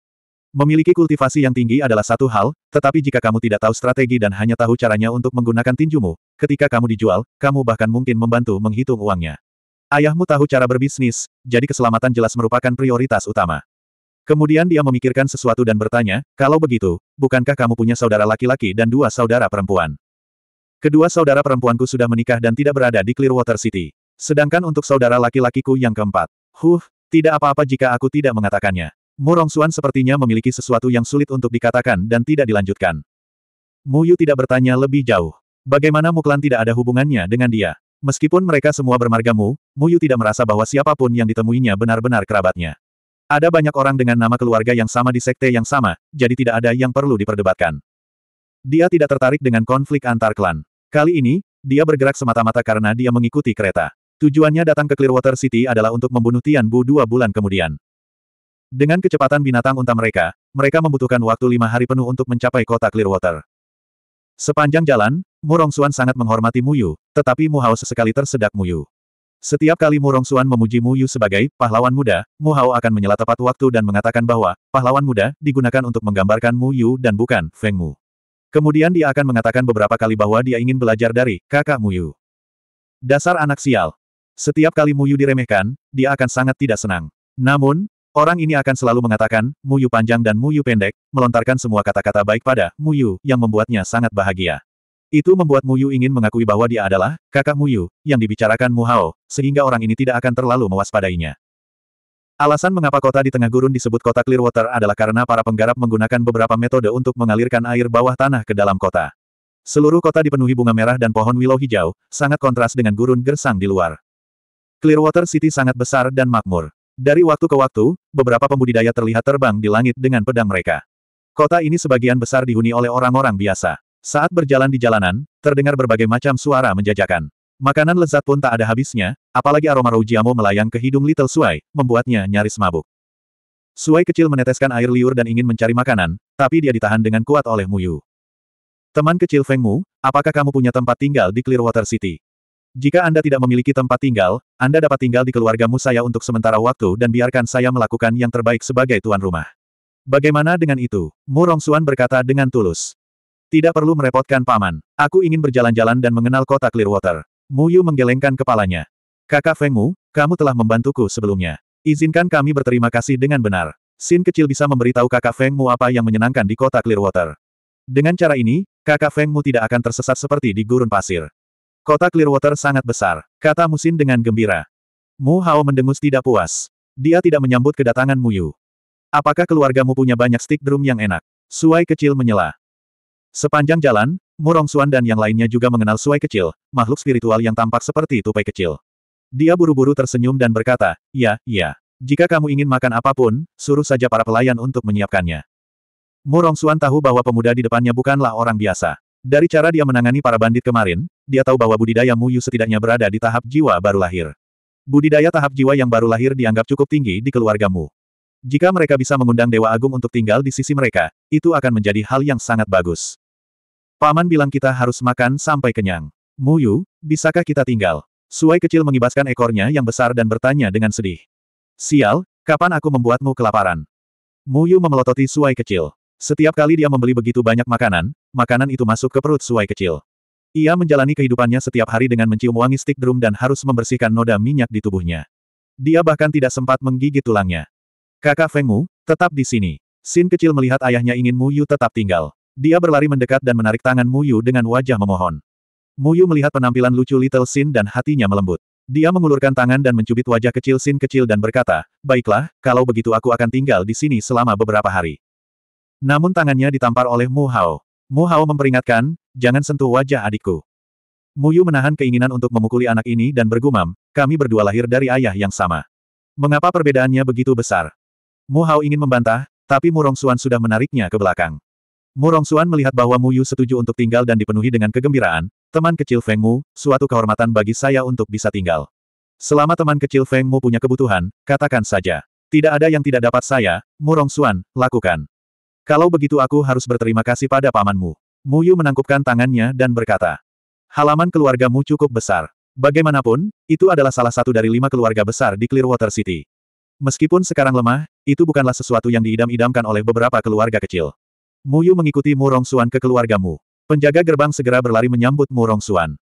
Memiliki kultivasi yang tinggi adalah satu hal, tetapi jika kamu tidak tahu strategi dan hanya tahu caranya untuk menggunakan tinjumu, ketika kamu dijual, kamu bahkan mungkin membantu menghitung uangnya. Ayahmu tahu cara berbisnis, jadi keselamatan jelas merupakan prioritas utama. Kemudian dia memikirkan sesuatu dan bertanya, kalau begitu, bukankah kamu punya saudara laki-laki dan dua saudara perempuan? Kedua saudara perempuanku sudah menikah dan tidak berada di Clearwater City. Sedangkan untuk saudara laki-lakiku yang keempat, huh, tidak apa-apa jika aku tidak mengatakannya. Murong Suan sepertinya memiliki sesuatu yang sulit untuk dikatakan dan tidak dilanjutkan. Muyu tidak bertanya lebih jauh. Bagaimana Muklan tidak ada hubungannya dengan dia? Meskipun mereka semua bermargamu, Mu, Muyu tidak merasa bahwa siapapun yang ditemuinya benar-benar kerabatnya. Ada banyak orang dengan nama keluarga yang sama di sekte yang sama, jadi tidak ada yang perlu diperdebatkan. Dia tidak tertarik dengan konflik antar klan. Kali ini, dia bergerak semata-mata karena dia mengikuti kereta. Tujuannya datang ke Clearwater City adalah untuk membunuh Tian Bu dua bulan kemudian. Dengan kecepatan binatang unta mereka, mereka membutuhkan waktu lima hari penuh untuk mencapai kota Clearwater. Sepanjang jalan, Murong Xuan sangat menghormati Muyu, tetapi Mu Hao sesekali tersedak Muyu. Setiap kali Murong Xuan memuji Mu Yu sebagai pahlawan muda, Mu Hao akan menyela tepat waktu dan mengatakan bahwa pahlawan muda digunakan untuk menggambarkan Mu Yu dan bukan Feng Mu. Kemudian dia akan mengatakan beberapa kali bahwa dia ingin belajar dari kakak Mu Yu. Dasar anak sial. Setiap kali Mu Yu diremehkan, dia akan sangat tidak senang. Namun, orang ini akan selalu mengatakan, Mu Yu panjang dan Mu Yu pendek, melontarkan semua kata-kata baik pada Mu Yu yang membuatnya sangat bahagia. Itu membuat Muyu ingin mengakui bahwa dia adalah kakak Muyu, yang dibicarakan Mu Hao, sehingga orang ini tidak akan terlalu mewaspadainya. Alasan mengapa kota di tengah gurun disebut kota Clearwater adalah karena para penggarap menggunakan beberapa metode untuk mengalirkan air bawah tanah ke dalam kota. Seluruh kota dipenuhi bunga merah dan pohon willow hijau, sangat kontras dengan gurun gersang di luar. Clearwater City sangat besar dan makmur. Dari waktu ke waktu, beberapa pembudidaya terlihat terbang di langit dengan pedang mereka. Kota ini sebagian besar dihuni oleh orang-orang biasa. Saat berjalan di jalanan, terdengar berbagai macam suara menjajakan. Makanan lezat pun tak ada habisnya, apalagi aroma Roujiamo melayang ke hidung Little Suai, membuatnya nyaris mabuk. Suai kecil meneteskan air liur dan ingin mencari makanan, tapi dia ditahan dengan kuat oleh Muyu. Teman kecil Feng Mu, apakah kamu punya tempat tinggal di Clearwater City? Jika Anda tidak memiliki tempat tinggal, Anda dapat tinggal di keluargamu saya untuk sementara waktu dan biarkan saya melakukan yang terbaik sebagai tuan rumah. Bagaimana dengan itu? Mu Rongsuan berkata dengan tulus. Tidak perlu merepotkan paman. Aku ingin berjalan-jalan dan mengenal kota Clearwater. Mu Yu menggelengkan kepalanya. Kakak Feng Mu, kamu telah membantuku sebelumnya. Izinkan kami berterima kasih dengan benar. Sin kecil bisa memberitahu kakak Feng Mu apa yang menyenangkan di kota Clearwater. Dengan cara ini, kakak Feng Mu tidak akan tersesat seperti di gurun pasir. Kota Clearwater sangat besar, kata Musin dengan gembira. Mu Hao mendengus tidak puas. Dia tidak menyambut kedatangan Mu Yu. Apakah keluargamu punya banyak stick drum yang enak? Suai kecil menyela. Sepanjang jalan, Murong Suan dan yang lainnya juga mengenal suai kecil, makhluk spiritual yang tampak seperti tupai kecil. Dia buru-buru tersenyum dan berkata, ya, ya. Jika kamu ingin makan apapun, suruh saja para pelayan untuk menyiapkannya. Murong Suan tahu bahwa pemuda di depannya bukanlah orang biasa. Dari cara dia menangani para bandit kemarin, dia tahu bahwa budidaya Muyu setidaknya berada di tahap jiwa baru lahir. Budidaya tahap jiwa yang baru lahir dianggap cukup tinggi di keluarga Mu. Jika mereka bisa mengundang Dewa Agung untuk tinggal di sisi mereka, itu akan menjadi hal yang sangat bagus. Paman bilang kita harus makan sampai kenyang. Muyu, bisakah kita tinggal? Suai kecil mengibaskan ekornya yang besar dan bertanya dengan sedih. Sial, kapan aku membuatmu kelaparan? Muyu memelototi Suai kecil. Setiap kali dia membeli begitu banyak makanan, makanan itu masuk ke perut suai kecil. Ia menjalani kehidupannya setiap hari dengan mencium wangi stick drum dan harus membersihkan noda minyak di tubuhnya. Dia bahkan tidak sempat menggigit tulangnya. Kakak Feng Mu, tetap di sini. Sin kecil melihat ayahnya ingin Mu Yu tetap tinggal. Dia berlari mendekat dan menarik tangan Mu Yu dengan wajah memohon. Mu Yu melihat penampilan lucu Little Sin dan hatinya melembut. Dia mengulurkan tangan dan mencubit wajah kecil Sin kecil dan berkata, Baiklah, kalau begitu aku akan tinggal di sini selama beberapa hari. Namun tangannya ditampar oleh Mu Hao. Mu Hao memperingatkan, jangan sentuh wajah adikku. Mu Yu menahan keinginan untuk memukuli anak ini dan bergumam, kami berdua lahir dari ayah yang sama. Mengapa perbedaannya begitu besar? Mu Hao ingin membantah, tapi Murong Xuan sudah menariknya ke belakang. Murong Xuan melihat bahwa Mu Yu setuju untuk tinggal dan dipenuhi dengan kegembiraan, teman kecil Feng Mu, suatu kehormatan bagi saya untuk bisa tinggal. Selama teman kecil Feng Mu punya kebutuhan, katakan saja. Tidak ada yang tidak dapat saya, Murong Xuan, lakukan. Kalau begitu aku harus berterima kasih pada pamanmu. Mu Yu menangkupkan tangannya dan berkata, Halaman keluargamu cukup besar. Bagaimanapun, itu adalah salah satu dari lima keluarga besar di Clearwater City. Meskipun sekarang lemah, itu bukanlah sesuatu yang diidam-idamkan oleh beberapa keluarga kecil. Muyu mengikuti Murong Suan ke keluargamu. Penjaga gerbang segera berlari menyambut Murong Suan.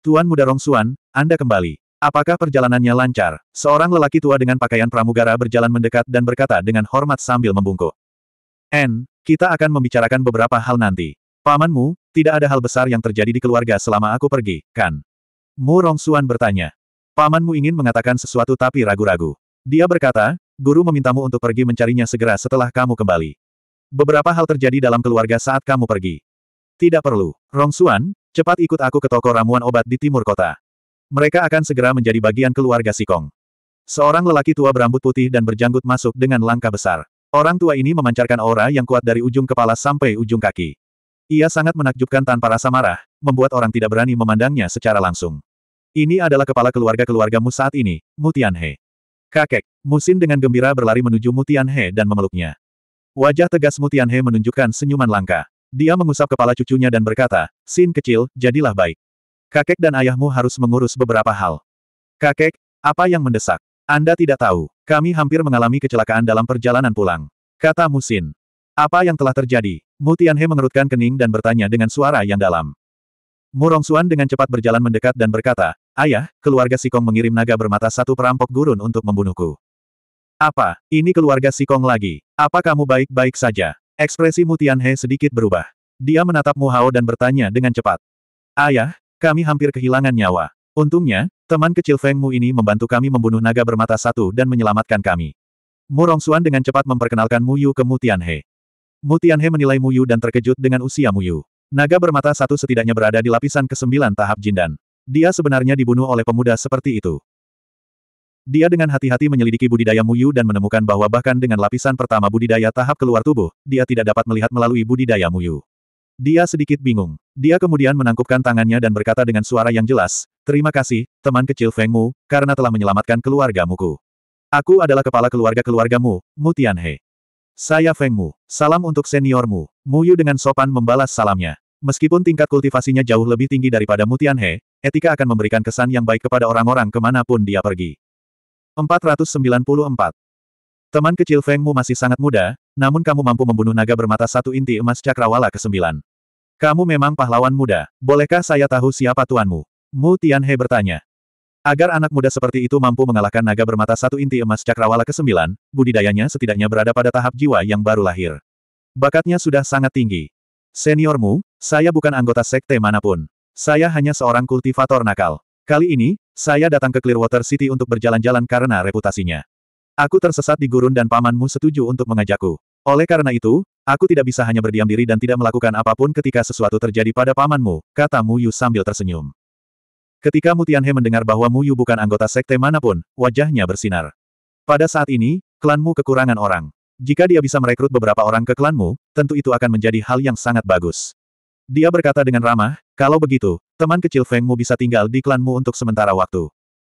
Tuan muda Rong Suan, Anda kembali. Apakah perjalanannya lancar? Seorang lelaki tua dengan pakaian pramugara berjalan mendekat dan berkata dengan hormat sambil membungkuk. N, kita akan membicarakan beberapa hal nanti. Pamanmu, tidak ada hal besar yang terjadi di keluarga selama aku pergi, kan? Murong Suan bertanya. Pamanmu ingin mengatakan sesuatu tapi ragu-ragu. Dia berkata, Guru memintamu untuk pergi mencarinya segera setelah kamu kembali. Beberapa hal terjadi dalam keluarga saat kamu pergi. Tidak perlu. Rong Xuan, cepat ikut aku ke toko ramuan obat di timur kota. Mereka akan segera menjadi bagian keluarga Sikong. Seorang lelaki tua berambut putih dan berjanggut masuk dengan langkah besar. Orang tua ini memancarkan aura yang kuat dari ujung kepala sampai ujung kaki. Ia sangat menakjubkan tanpa rasa marah, membuat orang tidak berani memandangnya secara langsung. Ini adalah kepala keluarga keluargamu saat ini, Mutianhe. Kakek, Musin dengan gembira berlari menuju Mutianhe dan memeluknya. Wajah tegas Mutianhe menunjukkan senyuman langka. Dia mengusap kepala cucunya dan berkata, Sin kecil, jadilah baik. Kakek dan ayahmu harus mengurus beberapa hal. Kakek, apa yang mendesak? Anda tidak tahu, kami hampir mengalami kecelakaan dalam perjalanan pulang. Kata Musin. Apa yang telah terjadi? Mutianhe mengerutkan kening dan bertanya dengan suara yang dalam. Murong Murongsuan dengan cepat berjalan mendekat dan berkata, Ayah, keluarga Sikong mengirim naga bermata satu perampok gurun untuk membunuhku. Apa, ini keluarga Sikong lagi? Apa kamu baik-baik saja? Ekspresi Mutianhe sedikit berubah. Dia menatap Mu Hao dan bertanya dengan cepat. Ayah, kami hampir kehilangan nyawa. Untungnya, teman kecil Feng Mu ini membantu kami membunuh naga bermata satu dan menyelamatkan kami. Mu Rongsuan dengan cepat memperkenalkan Mu Yu ke Mutianhe. Mutianhe menilai Mu Yu dan terkejut dengan usia Mu Yu. Naga bermata satu setidaknya berada di lapisan ke-9 tahap jindan. Dia sebenarnya dibunuh oleh pemuda seperti itu. Dia dengan hati-hati menyelidiki budidaya Muyu dan menemukan bahwa bahkan dengan lapisan pertama budidaya tahap keluar tubuh, dia tidak dapat melihat melalui budidaya Muyu. Dia sedikit bingung. Dia kemudian menangkupkan tangannya dan berkata dengan suara yang jelas, Terima kasih, teman kecil Feng Mu, karena telah menyelamatkan Muku. Aku adalah kepala keluarga keluargamu, Mu Tianhe. Saya Mu. Salam untuk seniormu. Muyu dengan sopan membalas salamnya. Meskipun tingkat kultivasinya jauh lebih tinggi daripada Mutianhe, etika akan memberikan kesan yang baik kepada orang-orang kemanapun dia pergi. 494. Teman kecil Fengmu masih sangat muda, namun kamu mampu membunuh naga bermata satu inti emas cakrawala ke-9. Kamu memang pahlawan muda, bolehkah saya tahu siapa tuanmu? Mu Tianhe bertanya. Agar anak muda seperti itu mampu mengalahkan naga bermata satu inti emas cakrawala ke-9, budidayanya setidaknya berada pada tahap jiwa yang baru lahir. Bakatnya sudah sangat tinggi. Seniormu, saya bukan anggota sekte manapun. Saya hanya seorang kultivator nakal. Kali ini, saya datang ke Clearwater City untuk berjalan-jalan karena reputasinya. Aku tersesat di gurun dan pamanmu setuju untuk mengajakku. Oleh karena itu, aku tidak bisa hanya berdiam diri dan tidak melakukan apapun ketika sesuatu terjadi pada pamanmu, kata Mu Yu sambil tersenyum. Ketika Mutianhe mendengar bahwa Mu Yu bukan anggota sekte manapun, wajahnya bersinar. Pada saat ini, klanmu kekurangan orang. Jika dia bisa merekrut beberapa orang ke klanmu, tentu itu akan menjadi hal yang sangat bagus. Dia berkata dengan ramah, kalau begitu, teman kecil Fengmu bisa tinggal di klanmu untuk sementara waktu.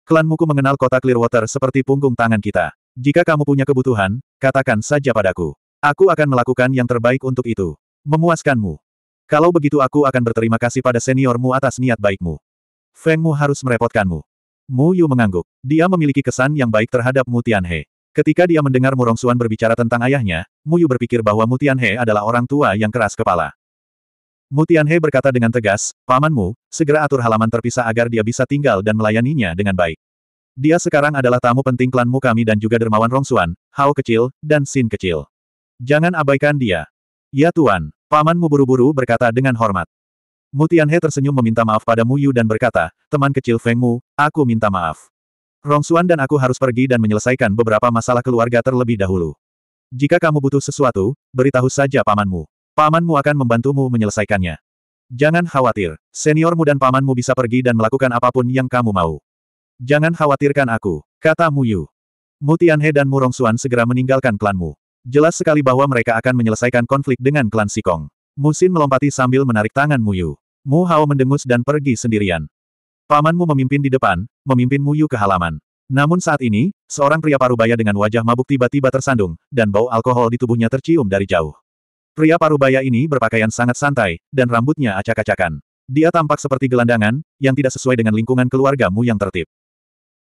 ku mengenal kota Clearwater seperti punggung tangan kita. Jika kamu punya kebutuhan, katakan saja padaku. Aku akan melakukan yang terbaik untuk itu. Memuaskanmu. Kalau begitu aku akan berterima kasih pada seniormu atas niat baikmu. Fengmu harus merepotkanmu. Mu Yu mengangguk. Dia memiliki kesan yang baik terhadap Mu Tianhe. Ketika dia mendengar Murongsuan berbicara tentang ayahnya, Mu Yu berpikir bahwa Mu Tianhe adalah orang tua yang keras kepala. Mutianhe berkata dengan tegas, pamanmu, segera atur halaman terpisah agar dia bisa tinggal dan melayaninya dengan baik. Dia sekarang adalah tamu penting klanmu kami dan juga dermawan Rongsuan, Hao kecil, dan Sin kecil. Jangan abaikan dia. Ya Tuan, pamanmu buru-buru berkata dengan hormat. Mutianhe tersenyum meminta maaf pada Mu Yu dan berkata, teman kecil Fengmu, aku minta maaf. Rongsuan dan aku harus pergi dan menyelesaikan beberapa masalah keluarga terlebih dahulu. Jika kamu butuh sesuatu, beritahu saja pamanmu. Pamanmu akan membantumu menyelesaikannya. Jangan khawatir, seniormu dan pamanmu bisa pergi dan melakukan apapun yang kamu mau. Jangan khawatirkan aku, kata Mu Muyu. Mutianhe dan Murong Xuan segera meninggalkan klanmu. Jelas sekali bahwa mereka akan menyelesaikan konflik dengan klan Sikong. Musin melompati sambil menarik tangan Mu Yu. Mu Hao mendengus dan pergi sendirian. Pamanmu memimpin di depan, memimpin Mu Yu ke halaman. Namun saat ini, seorang pria parubaya dengan wajah mabuk tiba-tiba tersandung, dan bau alkohol di tubuhnya tercium dari jauh. Pria parubaya ini berpakaian sangat santai, dan rambutnya acak-acakan. Dia tampak seperti gelandangan, yang tidak sesuai dengan lingkungan keluargamu yang tertib.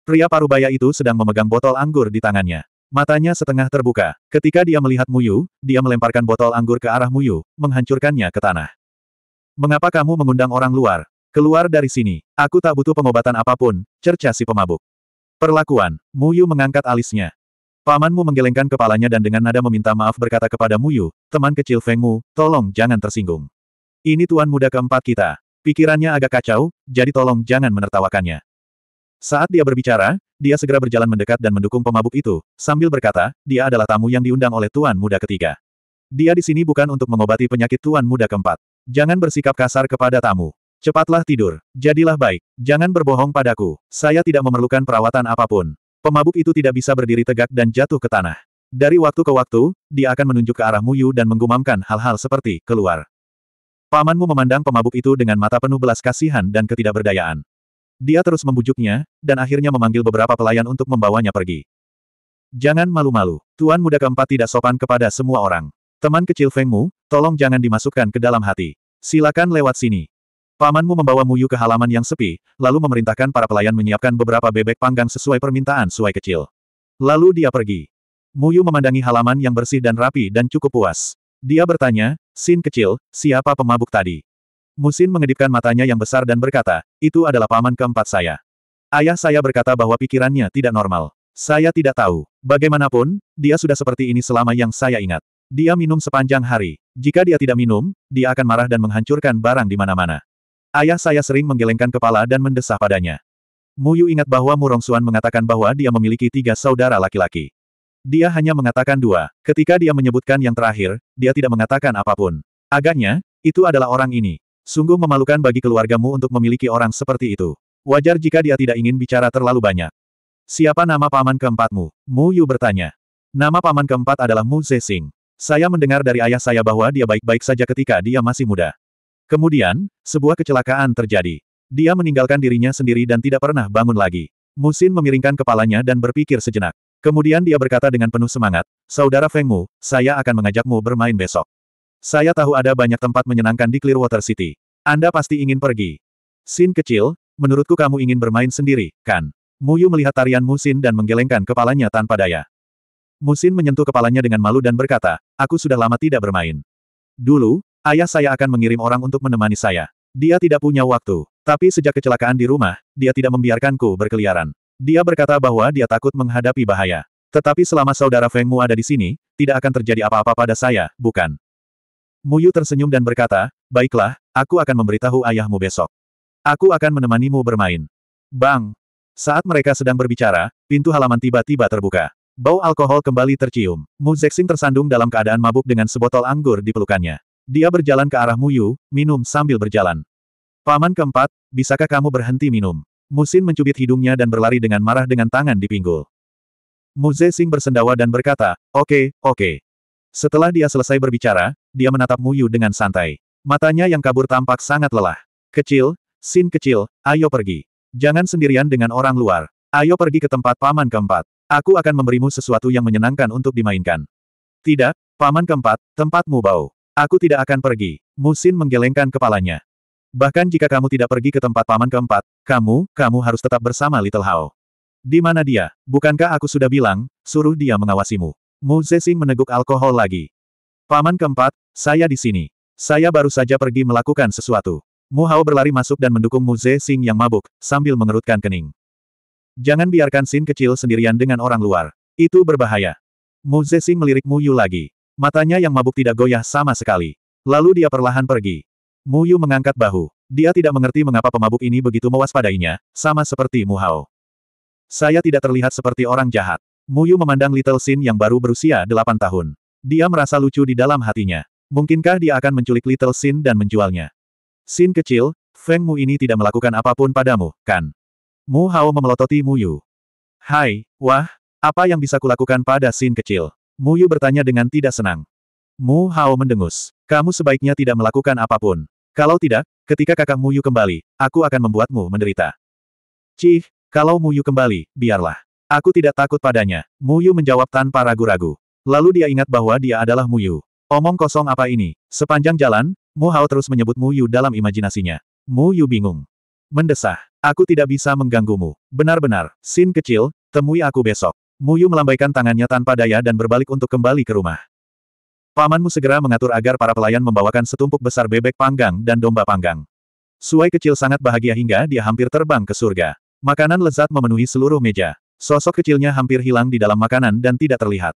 Pria parubaya itu sedang memegang botol anggur di tangannya. Matanya setengah terbuka. Ketika dia melihat Muyu, dia melemparkan botol anggur ke arah Muyu, menghancurkannya ke tanah. Mengapa kamu mengundang orang luar? Keluar dari sini. Aku tak butuh pengobatan apapun, cerca si pemabuk. Perlakuan, Muyu mengangkat alisnya. Pamanmu menggelengkan kepalanya dan dengan nada meminta maaf berkata kepada Muyu, teman kecil Fengmu, tolong jangan tersinggung. Ini tuan muda keempat kita. Pikirannya agak kacau, jadi tolong jangan menertawakannya. Saat dia berbicara, dia segera berjalan mendekat dan mendukung pemabuk itu, sambil berkata, dia adalah tamu yang diundang oleh tuan muda ketiga. Dia di sini bukan untuk mengobati penyakit tuan muda keempat. Jangan bersikap kasar kepada tamu. Cepatlah tidur, jadilah baik, jangan berbohong padaku, saya tidak memerlukan perawatan apapun. Pemabuk itu tidak bisa berdiri tegak dan jatuh ke tanah. Dari waktu ke waktu, dia akan menunjuk ke arah Muyu dan menggumamkan hal-hal seperti, keluar. Pamanmu memandang pemabuk itu dengan mata penuh belas kasihan dan ketidakberdayaan. Dia terus membujuknya, dan akhirnya memanggil beberapa pelayan untuk membawanya pergi. Jangan malu-malu, tuan muda keempat tidak sopan kepada semua orang. Teman kecil Fengmu, tolong jangan dimasukkan ke dalam hati. Silakan lewat sini. Pamanmu membawa Muyu ke halaman yang sepi, lalu memerintahkan para pelayan menyiapkan beberapa bebek panggang sesuai permintaan suai kecil. Lalu dia pergi. Muyu memandangi halaman yang bersih dan rapi dan cukup puas. Dia bertanya, Sin kecil, siapa pemabuk tadi? Musin mengedipkan matanya yang besar dan berkata, itu adalah paman keempat saya. Ayah saya berkata bahwa pikirannya tidak normal. Saya tidak tahu. Bagaimanapun, dia sudah seperti ini selama yang saya ingat. Dia minum sepanjang hari. Jika dia tidak minum, dia akan marah dan menghancurkan barang di mana-mana. Ayah saya sering menggelengkan kepala dan mendesah padanya. Muyu ingat bahwa Murong Suan mengatakan bahwa dia memiliki tiga saudara laki-laki. Dia hanya mengatakan dua. Ketika dia menyebutkan yang terakhir, dia tidak mengatakan apapun. Agaknya, itu adalah orang ini. Sungguh memalukan bagi keluargamu untuk memiliki orang seperti itu. Wajar jika dia tidak ingin bicara terlalu banyak. Siapa nama paman keempatmu? Mu Yu bertanya. Nama paman keempat adalah Mu Zexing. Saya mendengar dari ayah saya bahwa dia baik-baik saja ketika dia masih muda. Kemudian, sebuah kecelakaan terjadi. Dia meninggalkan dirinya sendiri dan tidak pernah bangun lagi. Musin memiringkan kepalanya dan berpikir sejenak. Kemudian dia berkata dengan penuh semangat, Saudara Fengmu, saya akan mengajakmu bermain besok. Saya tahu ada banyak tempat menyenangkan di Clearwater City. Anda pasti ingin pergi. Sin kecil, menurutku kamu ingin bermain sendiri, kan? Muyu melihat tarian Musin dan menggelengkan kepalanya tanpa daya. Musin menyentuh kepalanya dengan malu dan berkata, aku sudah lama tidak bermain. Dulu, Ayah saya akan mengirim orang untuk menemani saya. Dia tidak punya waktu. Tapi sejak kecelakaan di rumah, dia tidak membiarkanku berkeliaran. Dia berkata bahwa dia takut menghadapi bahaya. Tetapi selama saudara Feng Mu ada di sini, tidak akan terjadi apa-apa pada saya, bukan? Muyu tersenyum dan berkata, baiklah, aku akan memberitahu ayahmu besok. Aku akan menemanimu bermain. Bang! Saat mereka sedang berbicara, pintu halaman tiba-tiba terbuka. Bau alkohol kembali tercium. Mu Zexing tersandung dalam keadaan mabuk dengan sebotol anggur di pelukannya. Dia berjalan ke arah Muyu, minum sambil berjalan. Paman keempat, bisakah kamu berhenti minum? Musin mencubit hidungnya dan berlari dengan marah dengan tangan di pinggul. Mu Sing bersendawa dan berkata, oke, okay, oke. Okay. Setelah dia selesai berbicara, dia menatap Muyu dengan santai. Matanya yang kabur tampak sangat lelah. Kecil, Sin kecil, ayo pergi. Jangan sendirian dengan orang luar. Ayo pergi ke tempat paman keempat. Aku akan memberimu sesuatu yang menyenangkan untuk dimainkan. Tidak, paman keempat, tempatmu bau. Aku tidak akan pergi. Musin menggelengkan kepalanya. Bahkan jika kamu tidak pergi ke tempat paman keempat, kamu, kamu harus tetap bersama Little Hao. Di mana dia? Bukankah aku sudah bilang, suruh dia mengawasimu. Mu Zexing meneguk alkohol lagi. Paman keempat, saya di sini. Saya baru saja pergi melakukan sesuatu. Mu Hao berlari masuk dan mendukung Mu Zexing yang mabuk, sambil mengerutkan kening. Jangan biarkan Sin kecil sendirian dengan orang luar. Itu berbahaya. Mu Zexing melirik Mu Yu lagi. Matanya yang mabuk tidak goyah sama sekali. Lalu dia perlahan pergi. Mu Yu mengangkat bahu. Dia tidak mengerti mengapa pemabuk ini begitu mewaspadainya, sama seperti Mu Hao. Saya tidak terlihat seperti orang jahat. Mu Yu memandang Little Sin yang baru berusia 8 tahun. Dia merasa lucu di dalam hatinya. Mungkinkah dia akan menculik Little Sin dan menjualnya? Sin kecil, Feng Mu ini tidak melakukan apapun padamu, kan? Mu Hao memelototi Mu Yu. Hai, wah, apa yang bisa kulakukan pada Sin kecil? Mu Yu bertanya dengan tidak senang. Mu Hao mendengus. Kamu sebaiknya tidak melakukan apapun. Kalau tidak, ketika kakak Mu Yu kembali, aku akan membuatmu menderita. Cih, kalau Mu Yu kembali, biarlah. Aku tidak takut padanya. Mu Yu menjawab tanpa ragu-ragu. Lalu dia ingat bahwa dia adalah Mu Yu. Omong kosong apa ini? Sepanjang jalan, Mu Hao terus menyebut Mu Yu dalam imajinasinya. Mu Yu bingung. Mendesah. Aku tidak bisa mengganggumu. Benar-benar, Sin kecil, temui aku besok. Muyu melambaikan tangannya tanpa daya dan berbalik untuk kembali ke rumah. Pamanmu segera mengatur agar para pelayan membawakan setumpuk besar bebek panggang dan domba panggang. Suai kecil sangat bahagia hingga dia hampir terbang ke surga. Makanan lezat memenuhi seluruh meja. Sosok kecilnya hampir hilang di dalam makanan dan tidak terlihat.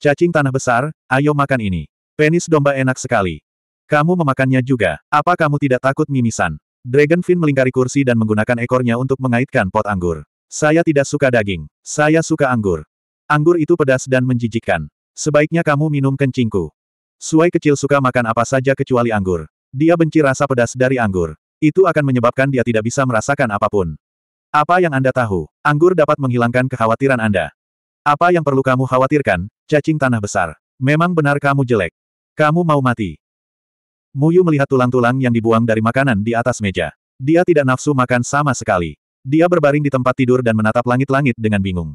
Cacing tanah besar, ayo makan ini. Penis domba enak sekali. Kamu memakannya juga. Apa kamu tidak takut mimisan? Dragonfin melingkari kursi dan menggunakan ekornya untuk mengaitkan pot anggur. Saya tidak suka daging. Saya suka anggur. Anggur itu pedas dan menjijikkan. Sebaiknya kamu minum kencingku. Suai kecil suka makan apa saja kecuali anggur. Dia benci rasa pedas dari anggur. Itu akan menyebabkan dia tidak bisa merasakan apapun. Apa yang Anda tahu? Anggur dapat menghilangkan kekhawatiran Anda. Apa yang perlu kamu khawatirkan? Cacing tanah besar. Memang benar kamu jelek. Kamu mau mati. Muyu melihat tulang-tulang yang dibuang dari makanan di atas meja. Dia tidak nafsu makan sama sekali. Dia berbaring di tempat tidur dan menatap langit-langit dengan bingung.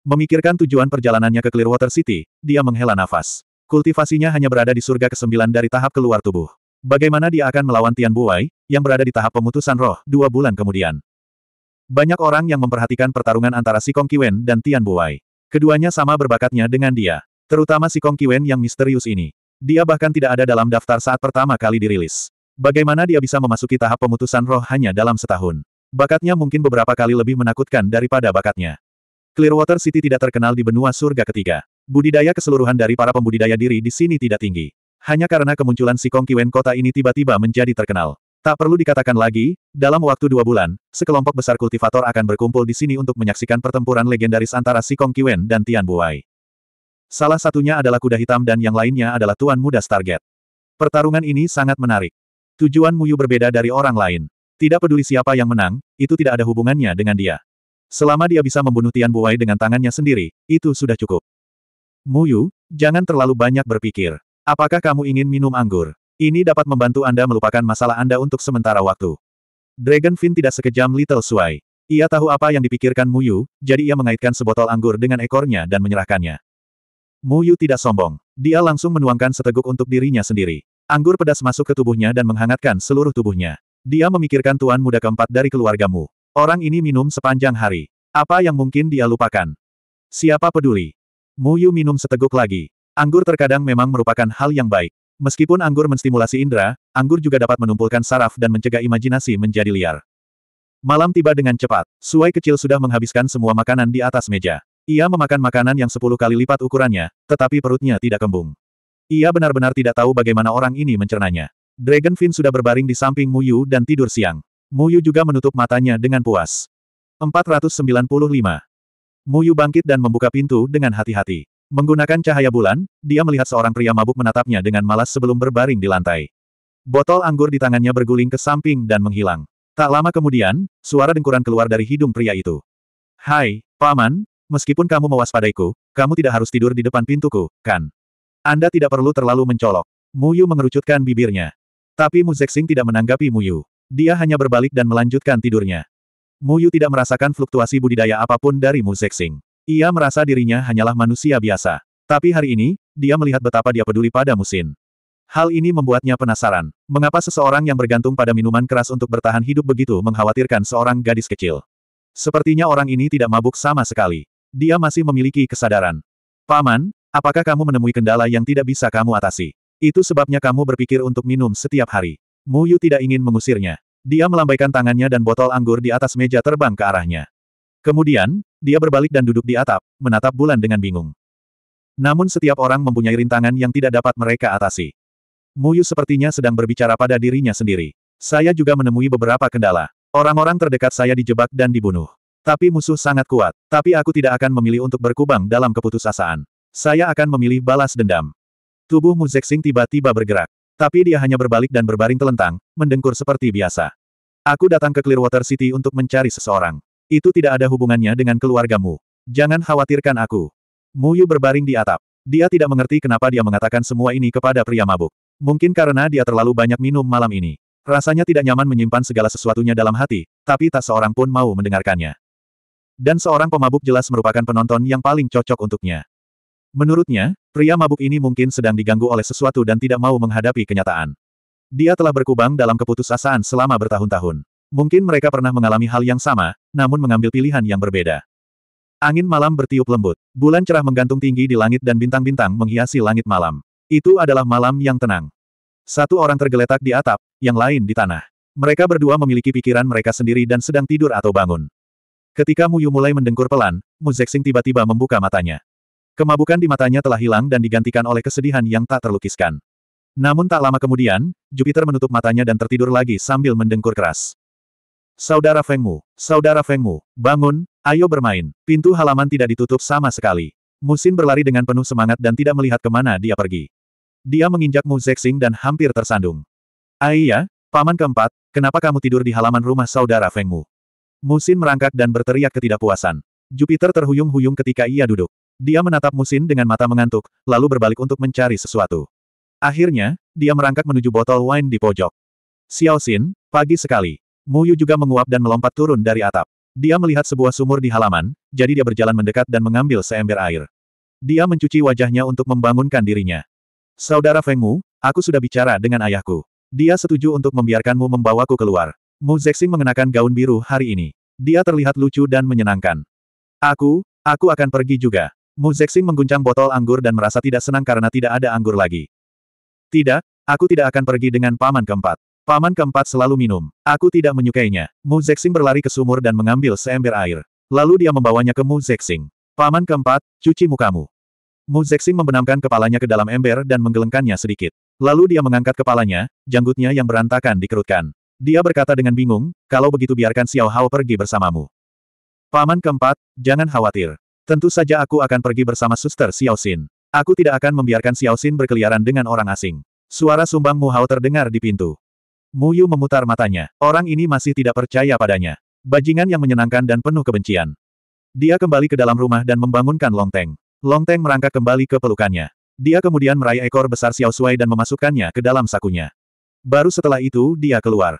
Memikirkan tujuan perjalanannya ke Clearwater City, dia menghela nafas. Kultivasinya hanya berada di surga ke-9 dari tahap keluar tubuh. Bagaimana dia akan melawan Tian Buai, yang berada di tahap pemutusan roh, dua bulan kemudian. Banyak orang yang memperhatikan pertarungan antara Si Kong Kiwen dan Tian Buai. Keduanya sama berbakatnya dengan dia. Terutama Si Kong Kiwen yang misterius ini. Dia bahkan tidak ada dalam daftar saat pertama kali dirilis. Bagaimana dia bisa memasuki tahap pemutusan roh hanya dalam setahun? Bakatnya mungkin beberapa kali lebih menakutkan daripada bakatnya. Clearwater City tidak terkenal di benua surga ketiga. Budidaya keseluruhan dari para pembudidaya diri di sini tidak tinggi. Hanya karena kemunculan si Kong Kiwen kota ini tiba-tiba menjadi terkenal. Tak perlu dikatakan lagi, dalam waktu dua bulan, sekelompok besar kultivator akan berkumpul di sini untuk menyaksikan pertempuran legendaris antara si Kong Kiwen dan Tian Buai. Salah satunya adalah kuda hitam dan yang lainnya adalah Tuan Muda Stargate. Pertarungan ini sangat menarik. Tujuan Muyu berbeda dari orang lain. Tidak peduli siapa yang menang, itu tidak ada hubungannya dengan dia. Selama dia bisa membunuh Tian Buwei dengan tangannya sendiri, itu sudah cukup. Mu Yu, jangan terlalu banyak berpikir. Apakah kamu ingin minum anggur? Ini dapat membantu Anda melupakan masalah Anda untuk sementara waktu. Dragon Fin tidak sekejam Little Suai. Ia tahu apa yang dipikirkan Mu Yu, jadi ia mengaitkan sebotol anggur dengan ekornya dan menyerahkannya. Mu Yu tidak sombong. Dia langsung menuangkan seteguk untuk dirinya sendiri. Anggur pedas masuk ke tubuhnya dan menghangatkan seluruh tubuhnya. Dia memikirkan tuan muda keempat dari keluargamu. Orang ini minum sepanjang hari. Apa yang mungkin dia lupakan? Siapa peduli? Muyu minum seteguk lagi. Anggur terkadang memang merupakan hal yang baik. Meskipun anggur menstimulasi indera, anggur juga dapat menumpulkan saraf dan mencegah imajinasi menjadi liar. Malam tiba dengan cepat. Suai kecil sudah menghabiskan semua makanan di atas meja. Ia memakan makanan yang sepuluh kali lipat ukurannya, tetapi perutnya tidak kembung. Ia benar-benar tidak tahu bagaimana orang ini mencernanya. Dragonfin sudah berbaring di samping Muyu dan tidur siang. Muyu juga menutup matanya dengan puas. 495. Muyu bangkit dan membuka pintu dengan hati-hati. Menggunakan cahaya bulan, dia melihat seorang pria mabuk menatapnya dengan malas sebelum berbaring di lantai. Botol anggur di tangannya berguling ke samping dan menghilang. Tak lama kemudian, suara dengkuran keluar dari hidung pria itu. Hai, Paman, meskipun kamu mewaspadaiku, kamu tidak harus tidur di depan pintuku, kan? Anda tidak perlu terlalu mencolok. Muyu mengerucutkan bibirnya. Tapi Mu Zexing tidak menanggapi Mu Yu. Dia hanya berbalik dan melanjutkan tidurnya. Mu Yu tidak merasakan fluktuasi budidaya apapun dari Mu Zexing. Ia merasa dirinya hanyalah manusia biasa. Tapi hari ini, dia melihat betapa dia peduli pada Musin. Hal ini membuatnya penasaran. Mengapa seseorang yang bergantung pada minuman keras untuk bertahan hidup begitu mengkhawatirkan seorang gadis kecil? Sepertinya orang ini tidak mabuk sama sekali. Dia masih memiliki kesadaran. Paman, apakah kamu menemui kendala yang tidak bisa kamu atasi? Itu sebabnya kamu berpikir untuk minum setiap hari. Mu Yu tidak ingin mengusirnya. Dia melambaikan tangannya dan botol anggur di atas meja terbang ke arahnya. Kemudian, dia berbalik dan duduk di atap, menatap bulan dengan bingung. Namun setiap orang mempunyai rintangan yang tidak dapat mereka atasi. Mu Yu sepertinya sedang berbicara pada dirinya sendiri. Saya juga menemui beberapa kendala. Orang-orang terdekat saya dijebak dan dibunuh. Tapi musuh sangat kuat. Tapi aku tidak akan memilih untuk berkubang dalam keputusasaan. Saya akan memilih balas dendam. Tubuh Mu Zexing tiba-tiba bergerak. Tapi dia hanya berbalik dan berbaring telentang, mendengkur seperti biasa. Aku datang ke Clearwater City untuk mencari seseorang. Itu tidak ada hubungannya dengan keluargamu. Jangan khawatirkan aku. Mu Yu berbaring di atap. Dia tidak mengerti kenapa dia mengatakan semua ini kepada pria mabuk. Mungkin karena dia terlalu banyak minum malam ini. Rasanya tidak nyaman menyimpan segala sesuatunya dalam hati, tapi tak seorang pun mau mendengarkannya. Dan seorang pemabuk jelas merupakan penonton yang paling cocok untuknya. Menurutnya, pria mabuk ini mungkin sedang diganggu oleh sesuatu dan tidak mau menghadapi kenyataan. Dia telah berkubang dalam keputusasaan selama bertahun-tahun. Mungkin mereka pernah mengalami hal yang sama, namun mengambil pilihan yang berbeda. Angin malam bertiup lembut. Bulan cerah menggantung tinggi di langit dan bintang-bintang menghiasi langit malam. Itu adalah malam yang tenang. Satu orang tergeletak di atap, yang lain di tanah. Mereka berdua memiliki pikiran mereka sendiri dan sedang tidur atau bangun. Ketika Muyu mulai mendengkur pelan, Mu Zexing tiba-tiba membuka matanya. Kemabukan di matanya telah hilang dan digantikan oleh kesedihan yang tak terlukiskan. Namun tak lama kemudian, Jupiter menutup matanya dan tertidur lagi sambil mendengkur keras. Saudara Fengmu, Saudara Fengmu, bangun, ayo bermain. Pintu halaman tidak ditutup sama sekali. Musin berlari dengan penuh semangat dan tidak melihat kemana dia pergi. Dia menginjak Mu Zexing dan hampir tersandung. Aiyah, ah paman keempat, kenapa kamu tidur di halaman rumah saudara Fengmu? Musin merangkak dan berteriak ketidakpuasan. Jupiter terhuyung-huyung ketika ia duduk. Dia menatap Musin dengan mata mengantuk, lalu berbalik untuk mencari sesuatu. Akhirnya, dia merangkak menuju botol wine di pojok. Xiao Xin, pagi sekali. Mu Yu juga menguap dan melompat turun dari atap. Dia melihat sebuah sumur di halaman, jadi dia berjalan mendekat dan mengambil seember air. Dia mencuci wajahnya untuk membangunkan dirinya. Saudara Feng Mu, aku sudah bicara dengan ayahku. Dia setuju untuk membiarkanmu membawaku keluar. Mu Zexing mengenakan gaun biru hari ini. Dia terlihat lucu dan menyenangkan. Aku, aku akan pergi juga. Mu Zexing mengguncang botol anggur dan merasa tidak senang karena tidak ada anggur lagi. Tidak, aku tidak akan pergi dengan paman keempat. Paman keempat selalu minum. Aku tidak menyukainya. Mu Zexing berlari ke sumur dan mengambil seember air. Lalu dia membawanya ke Mu Zexing. Paman keempat, cuci mukamu. Mu Zexing membenamkan kepalanya ke dalam ember dan menggelengkannya sedikit. Lalu dia mengangkat kepalanya, janggutnya yang berantakan dikerutkan. Dia berkata dengan bingung, kalau begitu biarkan Xiao Hao pergi bersamamu. Paman keempat, jangan khawatir. Tentu saja aku akan pergi bersama suster Xiao Xin. Aku tidak akan membiarkan Xiao Xin berkeliaran dengan orang asing. Suara sumbang Mu Hao terdengar di pintu. Mu Yu memutar matanya. Orang ini masih tidak percaya padanya. Bajingan yang menyenangkan dan penuh kebencian. Dia kembali ke dalam rumah dan membangunkan Long Teng. Long Teng merangkak kembali ke pelukannya. Dia kemudian meraih ekor besar Xiao Sui dan memasukkannya ke dalam sakunya. Baru setelah itu dia keluar.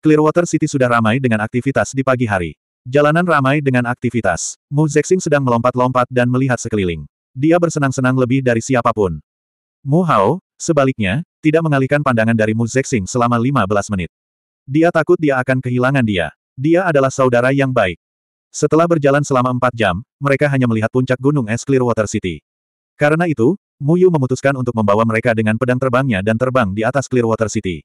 Clearwater City sudah ramai dengan aktivitas di pagi hari. Jalanan ramai dengan aktivitas. Mu Zexing sedang melompat-lompat dan melihat sekeliling. Dia bersenang-senang lebih dari siapapun. Mu Hao, sebaliknya, tidak mengalihkan pandangan dari Mu Zexing selama 15 menit. Dia takut dia akan kehilangan dia. Dia adalah saudara yang baik. Setelah berjalan selama empat jam, mereka hanya melihat puncak gunung es Clearwater City. Karena itu, Mu Yu memutuskan untuk membawa mereka dengan pedang terbangnya dan terbang di atas Clearwater City.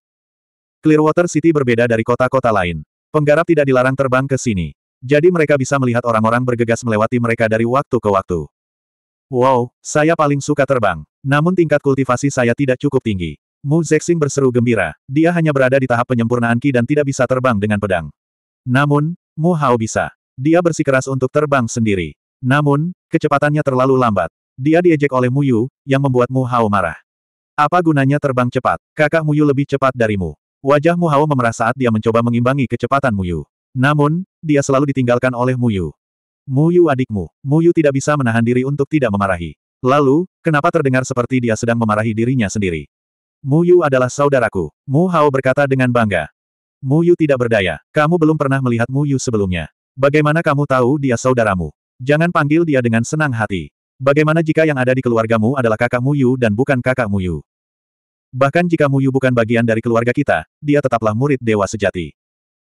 Clearwater City berbeda dari kota-kota lain. Penggarap tidak dilarang terbang ke sini. Jadi mereka bisa melihat orang-orang bergegas melewati mereka dari waktu ke waktu. Wow, saya paling suka terbang. Namun tingkat kultivasi saya tidak cukup tinggi. Mu Zexing berseru gembira. Dia hanya berada di tahap penyempurnaan Ki dan tidak bisa terbang dengan pedang. Namun, Mu Hao bisa. Dia bersikeras untuk terbang sendiri. Namun, kecepatannya terlalu lambat. Dia diejek oleh Mu Yu, yang membuat Mu Hao marah. Apa gunanya terbang cepat? Kakak Mu Yu lebih cepat darimu. Wajah Mu Hao memerah saat dia mencoba mengimbangi kecepatan Mu Yu. Namun, dia selalu ditinggalkan oleh Muyu. Muyu adikmu, Muyu tidak bisa menahan diri untuk tidak memarahi. Lalu, kenapa terdengar seperti dia sedang memarahi dirinya sendiri? Muyu adalah saudaraku, Mu Hao berkata dengan bangga. Muyu tidak berdaya, kamu belum pernah melihat Muyu sebelumnya. Bagaimana kamu tahu dia saudaramu? Jangan panggil dia dengan senang hati. Bagaimana jika yang ada di keluargamu adalah kakak Muyu dan bukan kakak Muyu? Bahkan jika Muyu bukan bagian dari keluarga kita, dia tetaplah murid dewa sejati.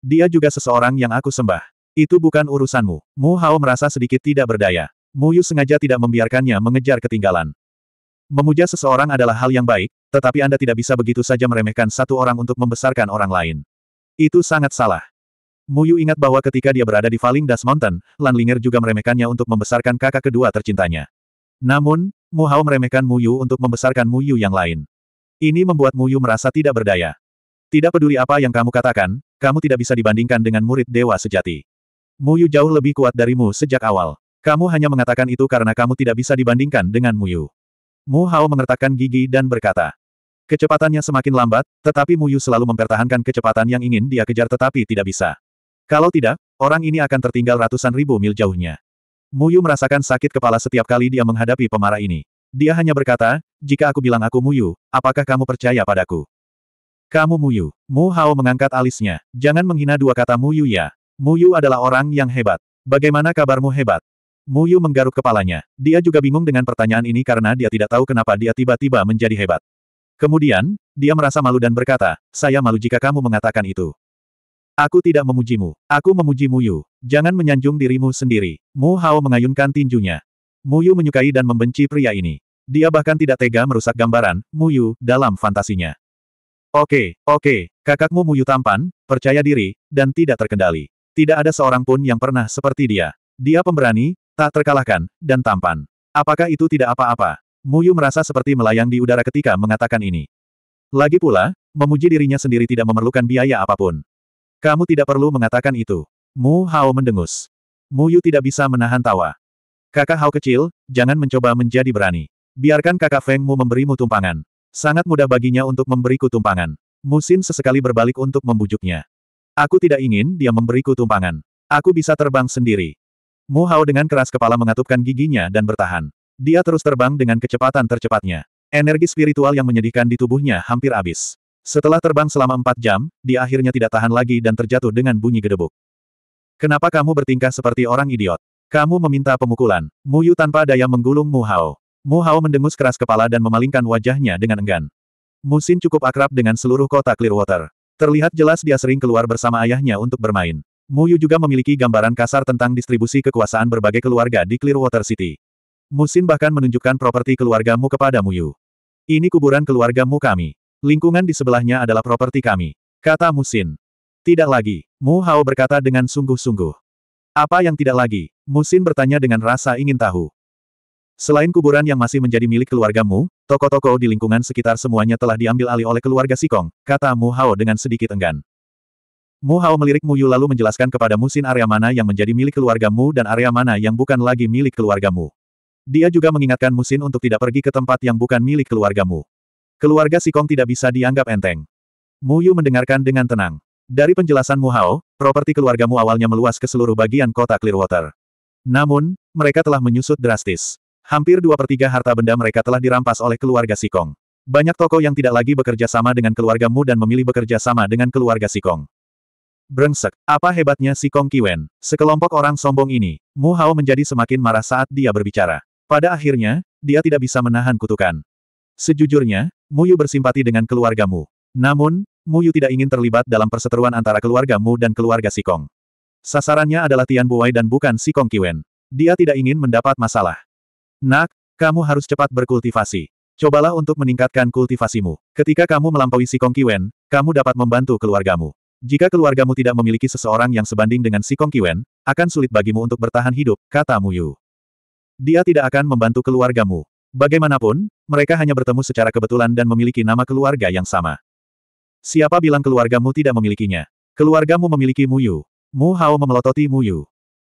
Dia juga seseorang yang aku sembah. Itu bukan urusanmu. Mu Hao merasa sedikit tidak berdaya. Mu Yu sengaja tidak membiarkannya mengejar ketinggalan. Memuja seseorang adalah hal yang baik, tetapi Anda tidak bisa begitu saja meremehkan satu orang untuk membesarkan orang lain. Itu sangat salah. Mu Yu ingat bahwa ketika dia berada di Falling Dust Mountain, Lan Linger juga meremehkannya untuk membesarkan kakak kedua tercintanya. Namun, Mu Hao meremehkan Mu Yu untuk membesarkan Mu Yu yang lain. Ini membuat Mu Yu merasa tidak berdaya. Tidak peduli apa yang kamu katakan, kamu tidak bisa dibandingkan dengan murid dewa sejati. Muyu jauh lebih kuat darimu sejak awal. Kamu hanya mengatakan itu karena kamu tidak bisa dibandingkan dengan Muyu. Mu Hao mengertakkan gigi dan berkata. Kecepatannya semakin lambat, tetapi Muyu selalu mempertahankan kecepatan yang ingin dia kejar tetapi tidak bisa. Kalau tidak, orang ini akan tertinggal ratusan ribu mil jauhnya. Muyu merasakan sakit kepala setiap kali dia menghadapi pemarah ini. Dia hanya berkata, jika aku bilang aku Muyu, apakah kamu percaya padaku? Kamu Muyu. Mu Hao mengangkat alisnya. Jangan menghina dua kata Muyu ya. Muyu adalah orang yang hebat. Bagaimana kabarmu hebat? Muyu menggaruk kepalanya. Dia juga bingung dengan pertanyaan ini karena dia tidak tahu kenapa dia tiba-tiba menjadi hebat. Kemudian, dia merasa malu dan berkata, saya malu jika kamu mengatakan itu. Aku tidak memujimu. Aku memuji Muyu. Jangan menyanjung dirimu sendiri. Mu Hao mengayunkan tinjunya. Muyu menyukai dan membenci pria ini. Dia bahkan tidak tega merusak gambaran Muyu dalam fantasinya. Oke, oke, kakakmu Muyu tampan, percaya diri, dan tidak terkendali. Tidak ada seorang pun yang pernah seperti dia. Dia pemberani, tak terkalahkan, dan tampan. Apakah itu tidak apa-apa? Muyu merasa seperti melayang di udara ketika mengatakan ini. Lagi pula, memuji dirinya sendiri tidak memerlukan biaya apapun. Kamu tidak perlu mengatakan itu. Mu Hao mendengus. Muyu tidak bisa menahan tawa. Kakak Hao kecil, jangan mencoba menjadi berani. Biarkan kakak Fengmu memberimu tumpangan. Sangat mudah baginya untuk memberiku tumpangan. Musin sesekali berbalik untuk membujuknya. Aku tidak ingin dia memberiku tumpangan. Aku bisa terbang sendiri. Mu Hao dengan keras kepala mengatupkan giginya dan bertahan. Dia terus terbang dengan kecepatan tercepatnya. Energi spiritual yang menyedihkan di tubuhnya hampir habis. Setelah terbang selama empat jam, dia akhirnya tidak tahan lagi dan terjatuh dengan bunyi gedebuk. Kenapa kamu bertingkah seperti orang idiot? Kamu meminta pemukulan. Mu Yu tanpa daya menggulung Mu Hao. Mu Hao mendengus keras kepala dan memalingkan wajahnya dengan enggan. Musin cukup akrab dengan seluruh kota Clearwater. Terlihat jelas dia sering keluar bersama ayahnya untuk bermain. Mu Yu juga memiliki gambaran kasar tentang distribusi kekuasaan berbagai keluarga di Clearwater City. Musin bahkan menunjukkan properti keluargamu kepada Mu Yu. Ini kuburan keluargamu kami. Lingkungan di sebelahnya adalah properti kami. Kata Musin. Tidak lagi. Mu Hao berkata dengan sungguh-sungguh. Apa yang tidak lagi? Musin bertanya dengan rasa ingin tahu. Selain kuburan yang masih menjadi milik keluargamu, toko-toko di lingkungan sekitar semuanya telah diambil alih oleh keluarga Sikong, kata Mu Hao dengan sedikit enggan. Mu Hao melirik Mu Yu lalu menjelaskan kepada Mu Musin area mana yang menjadi milik keluargamu dan area mana yang bukan lagi milik keluargamu. Dia juga mengingatkan Mu Musin untuk tidak pergi ke tempat yang bukan milik keluargamu. Keluarga Sikong tidak bisa dianggap enteng. Mu Yu mendengarkan dengan tenang. Dari penjelasan Mu Hao, properti keluargamu awalnya meluas ke seluruh bagian kota Clearwater. Namun, mereka telah menyusut drastis. Hampir dua per tiga harta benda mereka telah dirampas oleh keluarga Sikong. Banyak toko yang tidak lagi bekerja sama dengan keluargamu dan memilih bekerja sama dengan keluarga Sikong. Brengsek, apa hebatnya Sikong Kiwen? Sekelompok orang sombong ini, Mu Hao menjadi semakin marah saat dia berbicara. Pada akhirnya, dia tidak bisa menahan kutukan. Sejujurnya, Mu Yu bersimpati dengan keluargamu. Namun, Mu Yu tidak ingin terlibat dalam perseteruan antara keluarga keluargamu dan keluarga Sikong. Sasarannya adalah Tian Buai dan bukan Sikong Kiwen. Dia tidak ingin mendapat masalah. Nak, kamu harus cepat berkultivasi. Cobalah untuk meningkatkan kultivasimu. Ketika kamu melampaui si Kong Kiwen, kamu dapat membantu keluargamu. Jika keluargamu tidak memiliki seseorang yang sebanding dengan si Kong Kiwen, akan sulit bagimu untuk bertahan hidup, kata Mu Yu. Dia tidak akan membantu keluargamu. Bagaimanapun, mereka hanya bertemu secara kebetulan dan memiliki nama keluarga yang sama. Siapa bilang keluargamu tidak memilikinya? Keluargamu memiliki Mu Yu. Mu Hao memelototi Mu Yu.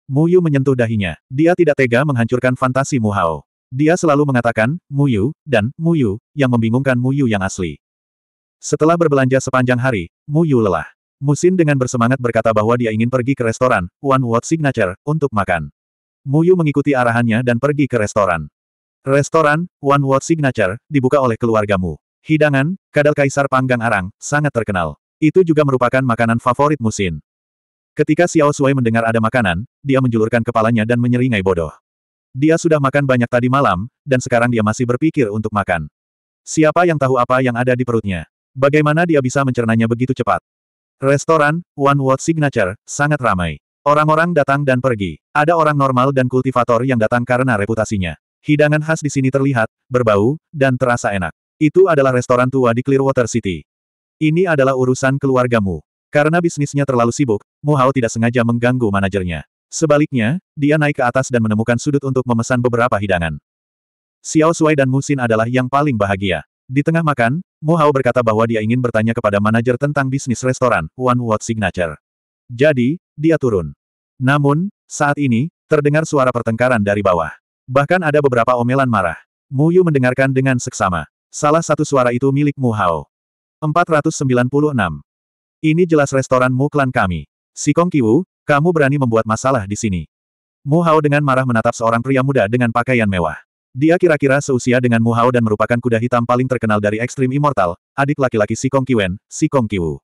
Mu Yu menyentuh dahinya. Dia tidak tega menghancurkan fantasi Mu Hao. Dia selalu mengatakan, Mu Yu dan Mu Yu yang membingungkan Mu Yu yang asli. Setelah berbelanja sepanjang hari, Mu Yu lelah. Musin dengan bersemangat berkata bahwa dia ingin pergi ke restoran, One World Signature, untuk makan. Mu Yu mengikuti arahannya dan pergi ke restoran. Restoran, One World Signature, dibuka oleh keluargamu. Hidangan, kadal kaisar panggang arang, sangat terkenal. Itu juga merupakan makanan favorit Musin. Ketika Xiao Sui mendengar ada makanan, dia menjulurkan kepalanya dan menyeringai bodoh. Dia sudah makan banyak tadi malam, dan sekarang dia masih berpikir untuk makan. Siapa yang tahu apa yang ada di perutnya? Bagaimana dia bisa mencernanya begitu cepat? Restoran, One World Signature, sangat ramai. Orang-orang datang dan pergi. Ada orang normal dan kultivator yang datang karena reputasinya. Hidangan khas di sini terlihat, berbau, dan terasa enak. Itu adalah restoran tua di Clearwater City. Ini adalah urusan keluargamu. Karena bisnisnya terlalu sibuk, Mu Hao tidak sengaja mengganggu manajernya. Sebaliknya, dia naik ke atas dan menemukan sudut untuk memesan beberapa hidangan. Xiao Sui dan Mu Xin adalah yang paling bahagia. Di tengah makan, Mu Hao berkata bahwa dia ingin bertanya kepada manajer tentang bisnis restoran, One World Signature. Jadi, dia turun. Namun, saat ini, terdengar suara pertengkaran dari bawah. Bahkan ada beberapa omelan marah. Mu Yu mendengarkan dengan seksama. Salah satu suara itu milik Mu Hao. 496. Ini jelas restoranmu klan kami. Si Kong Kiwu, kamu berani membuat masalah di sini. Mu Hao dengan marah menatap seorang pria muda dengan pakaian mewah. Dia kira-kira seusia dengan Mu Hao dan merupakan kuda hitam paling terkenal dari Ekstrim Immortal, adik laki-laki Si Kong Kiwen, Si Kong Kiwu.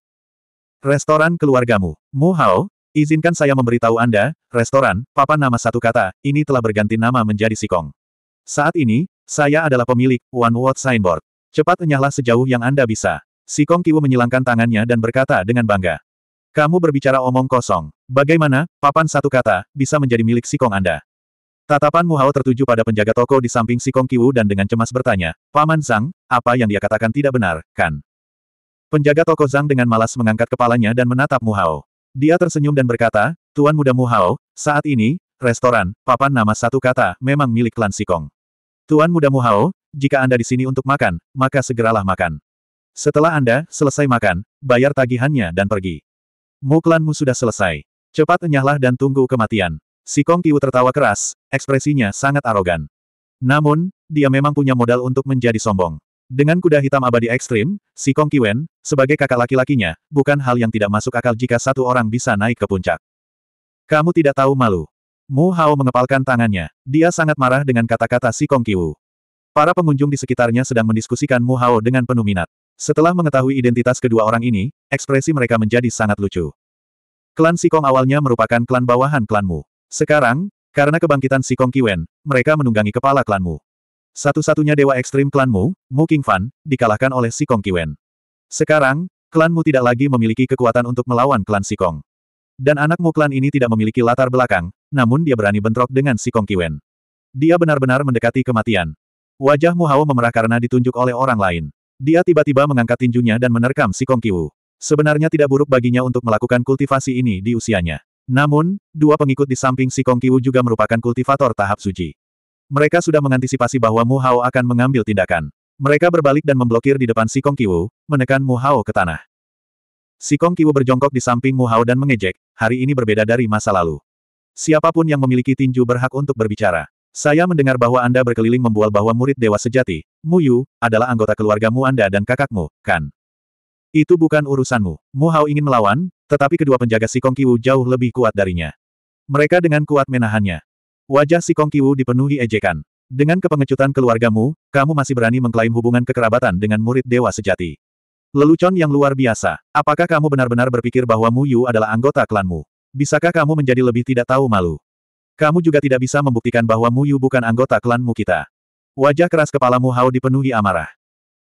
Restoran keluargamu. Mu Hao, izinkan saya memberitahu Anda, restoran, papan nama satu kata, ini telah berganti nama menjadi Si Kong. Saat ini, saya adalah pemilik One Word Signboard. Cepat enyahlah sejauh yang Anda bisa. Si Kong Kiwu menyilangkan tangannya dan berkata dengan bangga. Kamu berbicara omong kosong. Bagaimana, papan satu kata, bisa menjadi milik Si Kong Anda? Tatapan Mu Hao tertuju pada penjaga toko di samping Si Kong Kiwu dan dengan cemas bertanya, Paman Zhang, apa yang dia katakan tidak benar, kan? Penjaga toko Zhang dengan malas mengangkat kepalanya dan menatap Mu Hao. Dia tersenyum dan berkata, Tuan Muda Mu Hao, saat ini, restoran, papan nama satu kata, memang milik klan Si Kong. Tuan Muda Mu Hao, jika Anda di sini untuk makan, maka segeralah makan. Setelah Anda selesai makan, bayar tagihannya dan pergi. Muklanmu sudah selesai. Cepat enyahlah dan tunggu kematian. Si Kong Kiu tertawa keras, ekspresinya sangat arogan. Namun, dia memang punya modal untuk menjadi sombong. Dengan kuda hitam abadi ekstrim, si Kong Kiwen, sebagai kakak laki-lakinya, bukan hal yang tidak masuk akal jika satu orang bisa naik ke puncak. Kamu tidak tahu malu. Mu Hao mengepalkan tangannya. Dia sangat marah dengan kata-kata si Kong Kiwu. Para pengunjung di sekitarnya sedang mendiskusikan Mu Hao dengan penuh minat. Setelah mengetahui identitas kedua orang ini, ekspresi mereka menjadi sangat lucu. Klan Sikong awalnya merupakan klan bawahan klanmu. Sekarang, karena kebangkitan Sikong Kiwen, mereka menunggangi kepala klanmu. Satu-satunya dewa ekstrim klanmu, Mu King Fan, dikalahkan oleh Sikong Kiwen. Sekarang, klanmu tidak lagi memiliki kekuatan untuk melawan klan Sikong. Dan anakmu klan ini tidak memiliki latar belakang, namun dia berani bentrok dengan Sikong Kiwen. Dia benar-benar mendekati kematian. Wajah Mu Hao memerah karena ditunjuk oleh orang lain. Dia tiba-tiba mengangkat tinjunya dan menerkam si Kong Kiwu. Sebenarnya tidak buruk baginya untuk melakukan kultivasi ini di usianya. Namun, dua pengikut di samping si Kong Kiwu juga merupakan kultivator tahap suci. Mereka sudah mengantisipasi bahwa Mu Hao akan mengambil tindakan. Mereka berbalik dan memblokir di depan si Kong Kiwu, menekan Mu Hao ke tanah. Si Kong Kiwu berjongkok di samping Mu Hao dan mengejek, hari ini berbeda dari masa lalu. Siapapun yang memiliki tinju berhak untuk berbicara. Saya mendengar bahwa Anda berkeliling membual bahwa murid dewa sejati, Mu Yu adalah anggota keluargamu Anda dan kakakmu, kan? Itu bukan urusanmu. Mu Hao ingin melawan, tetapi kedua penjaga Sikong Kiwu jauh lebih kuat darinya. Mereka dengan kuat menahannya. Wajah Sikong Kiwu dipenuhi ejekan. Dengan kepengecutan keluargamu, kamu masih berani mengklaim hubungan kekerabatan dengan murid dewa sejati. Lelucon yang luar biasa. Apakah kamu benar-benar berpikir bahwa Mu Yu adalah anggota klanmu? Bisakah kamu menjadi lebih tidak tahu malu? Kamu juga tidak bisa membuktikan bahwa Muyu bukan anggota klanmu kita. Wajah keras kepalamu Hao dipenuhi amarah.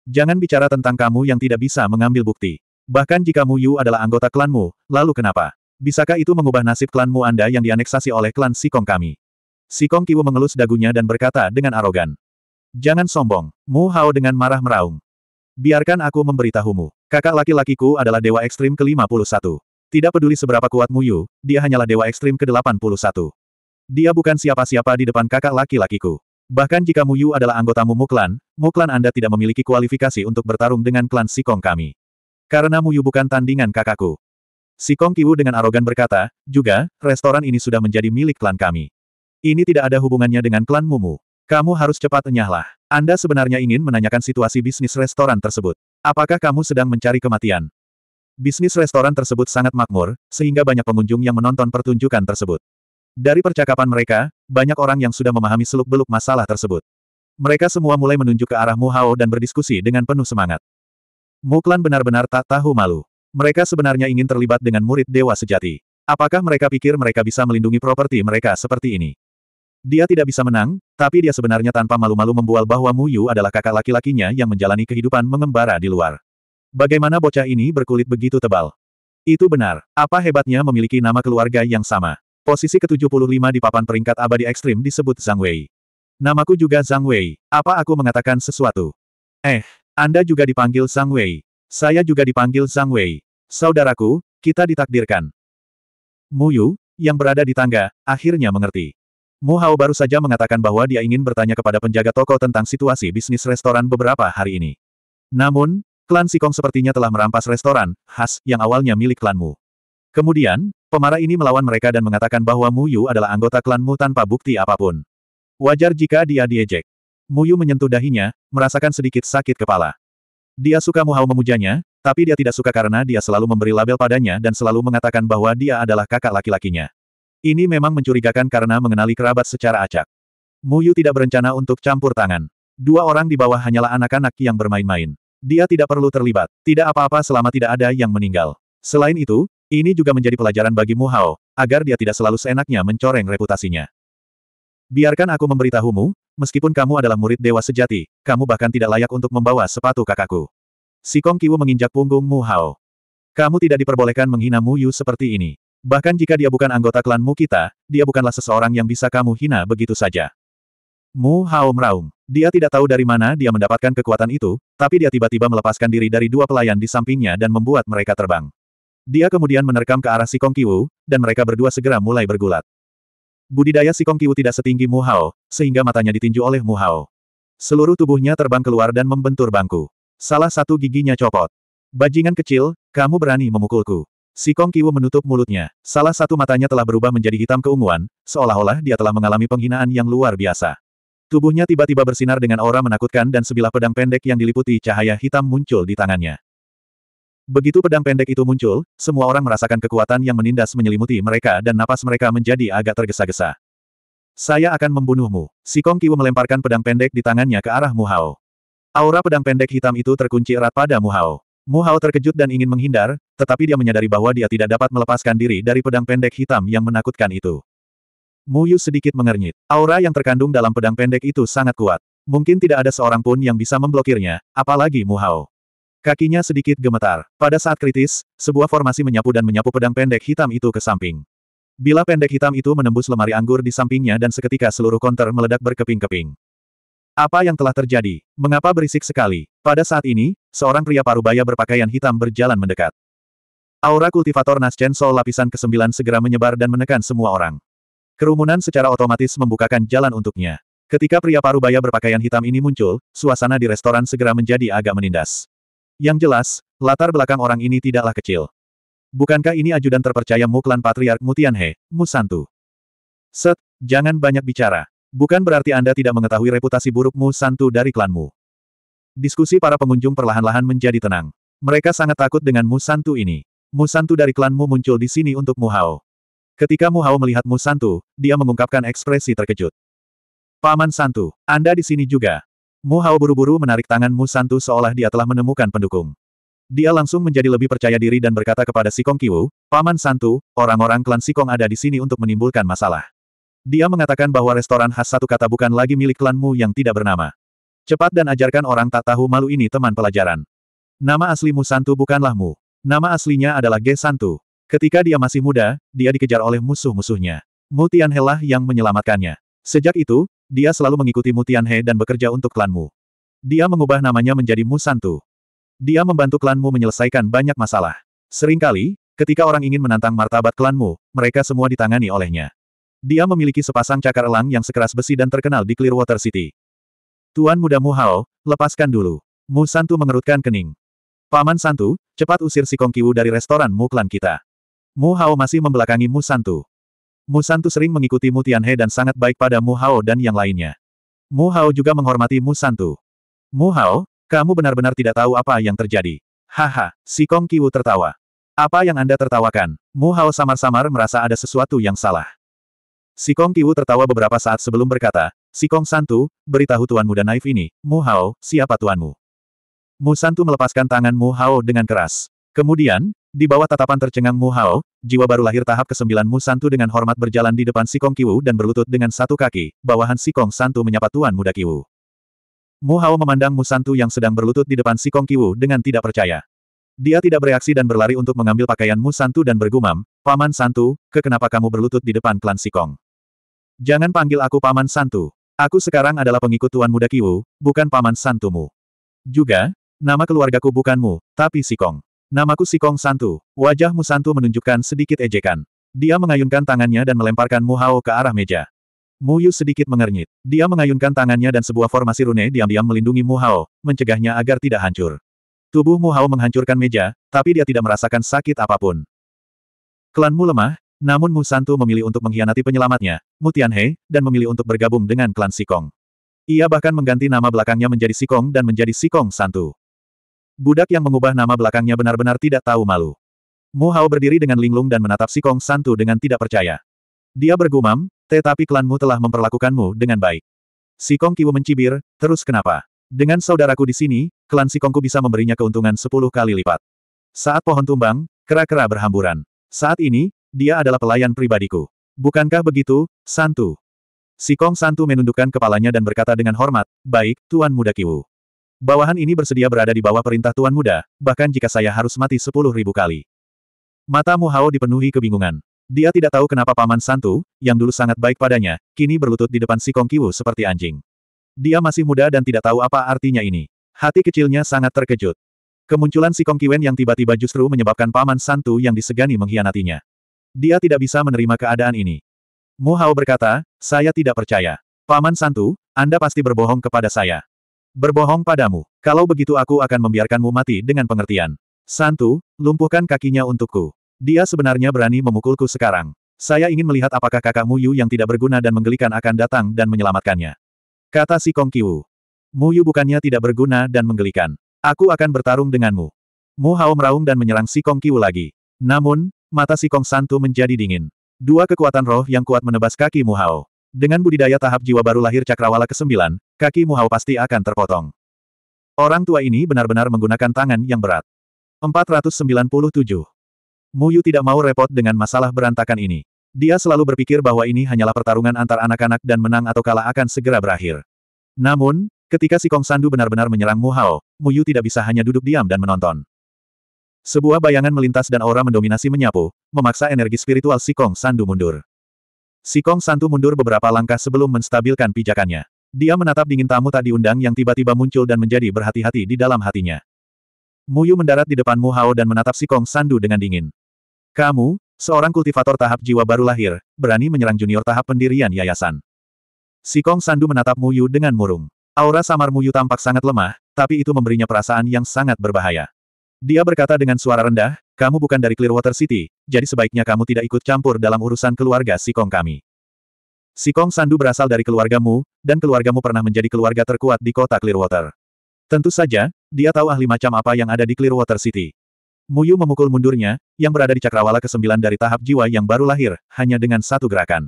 Jangan bicara tentang kamu yang tidak bisa mengambil bukti. Bahkan jika Muyu adalah anggota klanmu, lalu kenapa? Bisakah itu mengubah nasib klanmu Anda yang dianeksasi oleh klan Sikong kami? Sikong Kiwu mengelus dagunya dan berkata dengan arogan. Jangan sombong, Mu Hao dengan marah meraung. Biarkan aku memberitahumu. Kakak laki-lakiku adalah dewa ekstrim ke-51. Tidak peduli seberapa kuat Muyu, dia hanyalah dewa ekstrim ke-81. Dia bukan siapa-siapa di depan kakak laki-lakiku. Bahkan jika Muyu adalah anggota Mumu Muklan Anda tidak memiliki kualifikasi untuk bertarung dengan klan Sikong kami. Karena Muyu bukan tandingan kakakku. Sikong Kiwu dengan arogan berkata, juga, restoran ini sudah menjadi milik klan kami. Ini tidak ada hubungannya dengan klan Mumu. Kamu harus cepat enyahlah. Anda sebenarnya ingin menanyakan situasi bisnis restoran tersebut. Apakah kamu sedang mencari kematian? Bisnis restoran tersebut sangat makmur, sehingga banyak pengunjung yang menonton pertunjukan tersebut. Dari percakapan mereka, banyak orang yang sudah memahami seluk-beluk masalah tersebut. Mereka semua mulai menunjuk ke arah Mu Hao dan berdiskusi dengan penuh semangat. Muklan benar-benar tak tahu malu. Mereka sebenarnya ingin terlibat dengan murid dewa sejati. Apakah mereka pikir mereka bisa melindungi properti mereka seperti ini? Dia tidak bisa menang, tapi dia sebenarnya tanpa malu-malu membual bahwa Mu Yu adalah kakak laki-lakinya yang menjalani kehidupan mengembara di luar. Bagaimana bocah ini berkulit begitu tebal? Itu benar. Apa hebatnya memiliki nama keluarga yang sama? Posisi ke-75 di papan peringkat abadi ekstrim disebut Zhang Wei. Namaku juga Zhang Wei. Apa aku mengatakan sesuatu? Eh, Anda juga dipanggil Zhang Wei. Saya juga dipanggil Zhang Wei. Saudaraku, kita ditakdirkan. Mu Yu yang berada di tangga, akhirnya mengerti. Mu Hao baru saja mengatakan bahwa dia ingin bertanya kepada penjaga toko tentang situasi bisnis restoran beberapa hari ini. Namun, klan Sikong sepertinya telah merampas restoran khas yang awalnya milik klan Mu. Kemudian, pemarah ini melawan mereka dan mengatakan bahwa Mu Yu adalah anggota klanmu tanpa bukti apapun. Wajar jika dia diejek. Mu Yu menyentuh dahinya, merasakan sedikit sakit kepala. Dia suka Muhao memujanya, tapi dia tidak suka karena dia selalu memberi label padanya dan selalu mengatakan bahwa dia adalah kakak laki-lakinya. Ini memang mencurigakan karena mengenali kerabat secara acak. Mu Yu tidak berencana untuk campur tangan. Dua orang di bawah hanyalah anak-anak yang bermain-main. Dia tidak perlu terlibat. Tidak apa-apa selama tidak ada yang meninggal. Selain itu, ini juga menjadi pelajaran bagi Mu Hao, agar dia tidak selalu seenaknya mencoreng reputasinya. Biarkan aku memberitahumu, meskipun kamu adalah murid dewa sejati, kamu bahkan tidak layak untuk membawa sepatu kakakku. Si Kong Kiwu menginjak punggung Mu Hao. Kamu tidak diperbolehkan menghina Mu Yu seperti ini. Bahkan jika dia bukan anggota klanmu kita, dia bukanlah seseorang yang bisa kamu hina begitu saja. Mu Hao meraung. Dia tidak tahu dari mana dia mendapatkan kekuatan itu, tapi dia tiba-tiba melepaskan diri dari dua pelayan di sampingnya dan membuat mereka terbang. Dia kemudian menerkam ke arah Sikong Kiwu, dan mereka berdua segera mulai bergulat. Budidaya Sikong Kiwu tidak setinggi Mu Hao, sehingga matanya ditinju oleh Mu Hao. Seluruh tubuhnya terbang keluar dan membentur bangku. Salah satu giginya copot. Bajingan kecil, kamu berani memukulku. Sikong Kiwu menutup mulutnya. Salah satu matanya telah berubah menjadi hitam keunguan, seolah-olah dia telah mengalami penghinaan yang luar biasa. Tubuhnya tiba-tiba bersinar dengan aura menakutkan dan sebilah pedang pendek yang diliputi cahaya hitam muncul di tangannya. Begitu pedang pendek itu muncul, semua orang merasakan kekuatan yang menindas menyelimuti mereka dan napas mereka menjadi agak tergesa-gesa. Saya akan membunuhmu. Si Kong Kiwu melemparkan pedang pendek di tangannya ke arah Mu Hao. Aura pedang pendek hitam itu terkunci erat pada Mu Hao. Mu Hao terkejut dan ingin menghindar, tetapi dia menyadari bahwa dia tidak dapat melepaskan diri dari pedang pendek hitam yang menakutkan itu. Mu Yu sedikit mengernyit. Aura yang terkandung dalam pedang pendek itu sangat kuat. Mungkin tidak ada seorang pun yang bisa memblokirnya, apalagi Mu Hao. Kakinya sedikit gemetar. Pada saat kritis, sebuah formasi menyapu dan menyapu pedang pendek hitam itu ke samping. Bila pendek hitam itu menembus lemari anggur di sampingnya dan seketika seluruh konter meledak berkeping-keping. Apa yang telah terjadi? Mengapa berisik sekali? Pada saat ini, seorang pria parubaya berpakaian hitam berjalan mendekat. Aura kultivator Naschen Soul lapisan ke-9 segera menyebar dan menekan semua orang. Kerumunan secara otomatis membukakan jalan untuknya. Ketika pria parubaya berpakaian hitam ini muncul, suasana di restoran segera menjadi agak menindas. Yang jelas, latar belakang orang ini tidaklah kecil. Bukankah ini ajudan terpercaya Muklan Patriark Mutianhe, Musantu? Set, jangan banyak bicara. Bukan berarti Anda tidak mengetahui reputasi buruk Musantu dari klanmu. Diskusi para pengunjung perlahan-lahan menjadi tenang. Mereka sangat takut dengan Musantu ini. Musantu dari klanmu muncul di sini untuk Muhao. Ketika Muhao melihat Musantu, dia mengungkapkan ekspresi terkejut. Paman Santu, Anda di sini juga, Mu Hao buru-buru menarik tangan Mu Santu seolah dia telah menemukan pendukung. Dia langsung menjadi lebih percaya diri dan berkata kepada Sikong Kiwu, Paman Santu, orang-orang klan Sikong ada di sini untuk menimbulkan masalah. Dia mengatakan bahwa restoran khas satu kata bukan lagi milik klanmu yang tidak bernama. Cepat dan ajarkan orang tak tahu malu ini teman pelajaran. Nama asli Mu Santu bukanlah Mu. Nama aslinya adalah Ge Santu. Ketika dia masih muda, dia dikejar oleh musuh-musuhnya. Mu Tianhe lah yang menyelamatkannya. Sejak itu, dia selalu mengikuti Mu Tianhe dan bekerja untuk klanmu. Dia mengubah namanya menjadi Mu Santu. Dia membantu klanmu menyelesaikan banyak masalah. Seringkali, ketika orang ingin menantang martabat klanmu, mereka semua ditangani olehnya. Dia memiliki sepasang cakar elang yang sekeras besi dan terkenal di Clearwater City. Tuan muda Mu Hao, lepaskan dulu. Mu Santu mengerutkan kening. Paman Santu, cepat usir si Kongkiwu dari restoran Mu Klan kita. Mu Hao masih membelakangi Mu Santu. Mu Santu sering mengikuti Mu Tianhe dan sangat baik pada Mu Hao dan yang lainnya. Mu Hao juga menghormati Mu Santu. Mu Hao, kamu benar-benar tidak tahu apa yang terjadi. Haha, si Kong Kiwu tertawa. Apa yang Anda tertawakan? Mu Hao samar-samar merasa ada sesuatu yang salah. Si Kong Kiwu tertawa beberapa saat sebelum berkata, Si Kong Santu, beritahu tuan muda naif ini, Mu Hao, siapa tuanmu? Mu Santu melepaskan tangan Mu Hao dengan keras. Kemudian, di bawah tatapan tercengang Mu Hao, jiwa baru lahir tahap ke-9-mu Santu dengan hormat berjalan di depan Sikong Kiwu dan berlutut dengan satu kaki, bawahan Sikong Santu menyapa Tuan Muda Kiwu. Mu Hao memandang Mu Santu yang sedang berlutut di depan Sikong Kiwu dengan tidak percaya. Dia tidak bereaksi dan berlari untuk mengambil pakaian Mu Santu dan bergumam, Paman Santu, ke kenapa kamu berlutut di depan klan Sikong? Jangan panggil aku Paman Santu. Aku sekarang adalah pengikut Tuan Muda Kiwu, bukan Paman Santumu. Juga, nama keluargaku bukanmu, tapi Sikong. Namaku Sikong Santu. Wajahmu Santu menunjukkan sedikit ejekan. Dia mengayunkan tangannya dan melemparkan Mu Hao ke arah meja. Mu Yu sedikit mengernyit. Dia mengayunkan tangannya dan sebuah formasi rune diam-diam melindungi Mu Hao, mencegahnya agar tidak hancur. Tubuh Mu Hao menghancurkan meja, tapi dia tidak merasakan sakit apapun. Klanmu lemah, namun Mu Santu memilih untuk mengkhianati penyelamatnya, Mu Tianhe, dan memilih untuk bergabung dengan klan Sikong. Ia bahkan mengganti nama belakangnya menjadi Sikong dan menjadi Sikong Santu. Budak yang mengubah nama belakangnya benar-benar tidak tahu malu. Mu Hao berdiri dengan linglung dan menatap si Kong Santu dengan tidak percaya. Dia bergumam, tetapi klanmu telah memperlakukanmu dengan baik. Si Kong Kiwu mencibir, terus kenapa? Dengan saudaraku di sini, klan si Kongku bisa memberinya keuntungan sepuluh kali lipat. Saat pohon tumbang, kera-kera berhamburan. Saat ini, dia adalah pelayan pribadiku. Bukankah begitu, Santu? Si Kong Santu menundukkan kepalanya dan berkata dengan hormat, baik, Tuan Muda Kiwu. Bawahan ini bersedia berada di bawah perintah Tuan Muda, bahkan jika saya harus mati sepuluh ribu kali. Mata Mu Hao dipenuhi kebingungan. Dia tidak tahu kenapa Paman Santu, yang dulu sangat baik padanya, kini berlutut di depan si Kong Kiwu seperti anjing. Dia masih muda dan tidak tahu apa artinya ini. Hati kecilnya sangat terkejut. Kemunculan si Kong Kiwen yang tiba-tiba justru menyebabkan Paman Santu yang disegani mengkhianatinya. Dia tidak bisa menerima keadaan ini. Mu Hao berkata, saya tidak percaya. Paman Santu, Anda pasti berbohong kepada saya. Berbohong padamu. Kalau begitu aku akan membiarkanmu mati dengan pengertian. Santu, lumpuhkan kakinya untukku. Dia sebenarnya berani memukulku sekarang. Saya ingin melihat apakah kakakmu Yu yang tidak berguna dan menggelikan akan datang dan menyelamatkannya. Kata si Kong Kiwu. Mu Yu bukannya tidak berguna dan menggelikan. Aku akan bertarung denganmu. Mu Hao meraung dan menyerang si Kong Kiwu lagi. Namun, mata si Kong Santu menjadi dingin. Dua kekuatan roh yang kuat menebas kaki Mu Hao. Dengan budidaya tahap jiwa baru lahir cakrawala ke-9, kaki Muhao pasti akan terpotong. Orang tua ini benar-benar menggunakan tangan yang berat. 497. Muyu tidak mau repot dengan masalah berantakan ini. Dia selalu berpikir bahwa ini hanyalah pertarungan antar anak-anak dan menang atau kalah akan segera berakhir. Namun, ketika si Kong Sandu benar-benar menyerang Muhao, Muyu tidak bisa hanya duduk diam dan menonton. Sebuah bayangan melintas dan aura mendominasi menyapu, memaksa energi spiritual si Kong Sandu mundur. Si Kong Santu mundur beberapa langkah sebelum menstabilkan pijakannya. Dia menatap dingin tamu tak diundang yang tiba-tiba muncul dan menjadi berhati-hati di dalam hatinya. Muyu mendarat di depan Mu Hao dan menatap si Kong Sandu dengan dingin. Kamu, seorang kultivator tahap jiwa baru lahir, berani menyerang junior tahap pendirian yayasan. Si Kong Sandu menatap Muyu dengan murung. Aura samar Muyu tampak sangat lemah, tapi itu memberinya perasaan yang sangat berbahaya. Dia berkata dengan suara rendah, kamu bukan dari Clearwater City, jadi sebaiknya kamu tidak ikut campur dalam urusan keluarga Sikong kami. Sikong Sandu berasal dari keluargamu, dan keluargamu pernah menjadi keluarga terkuat di kota Clearwater. Tentu saja, dia tahu ahli macam apa yang ada di Clearwater City. Muyu memukul mundurnya, yang berada di cakrawala ke-9 dari tahap jiwa yang baru lahir, hanya dengan satu gerakan.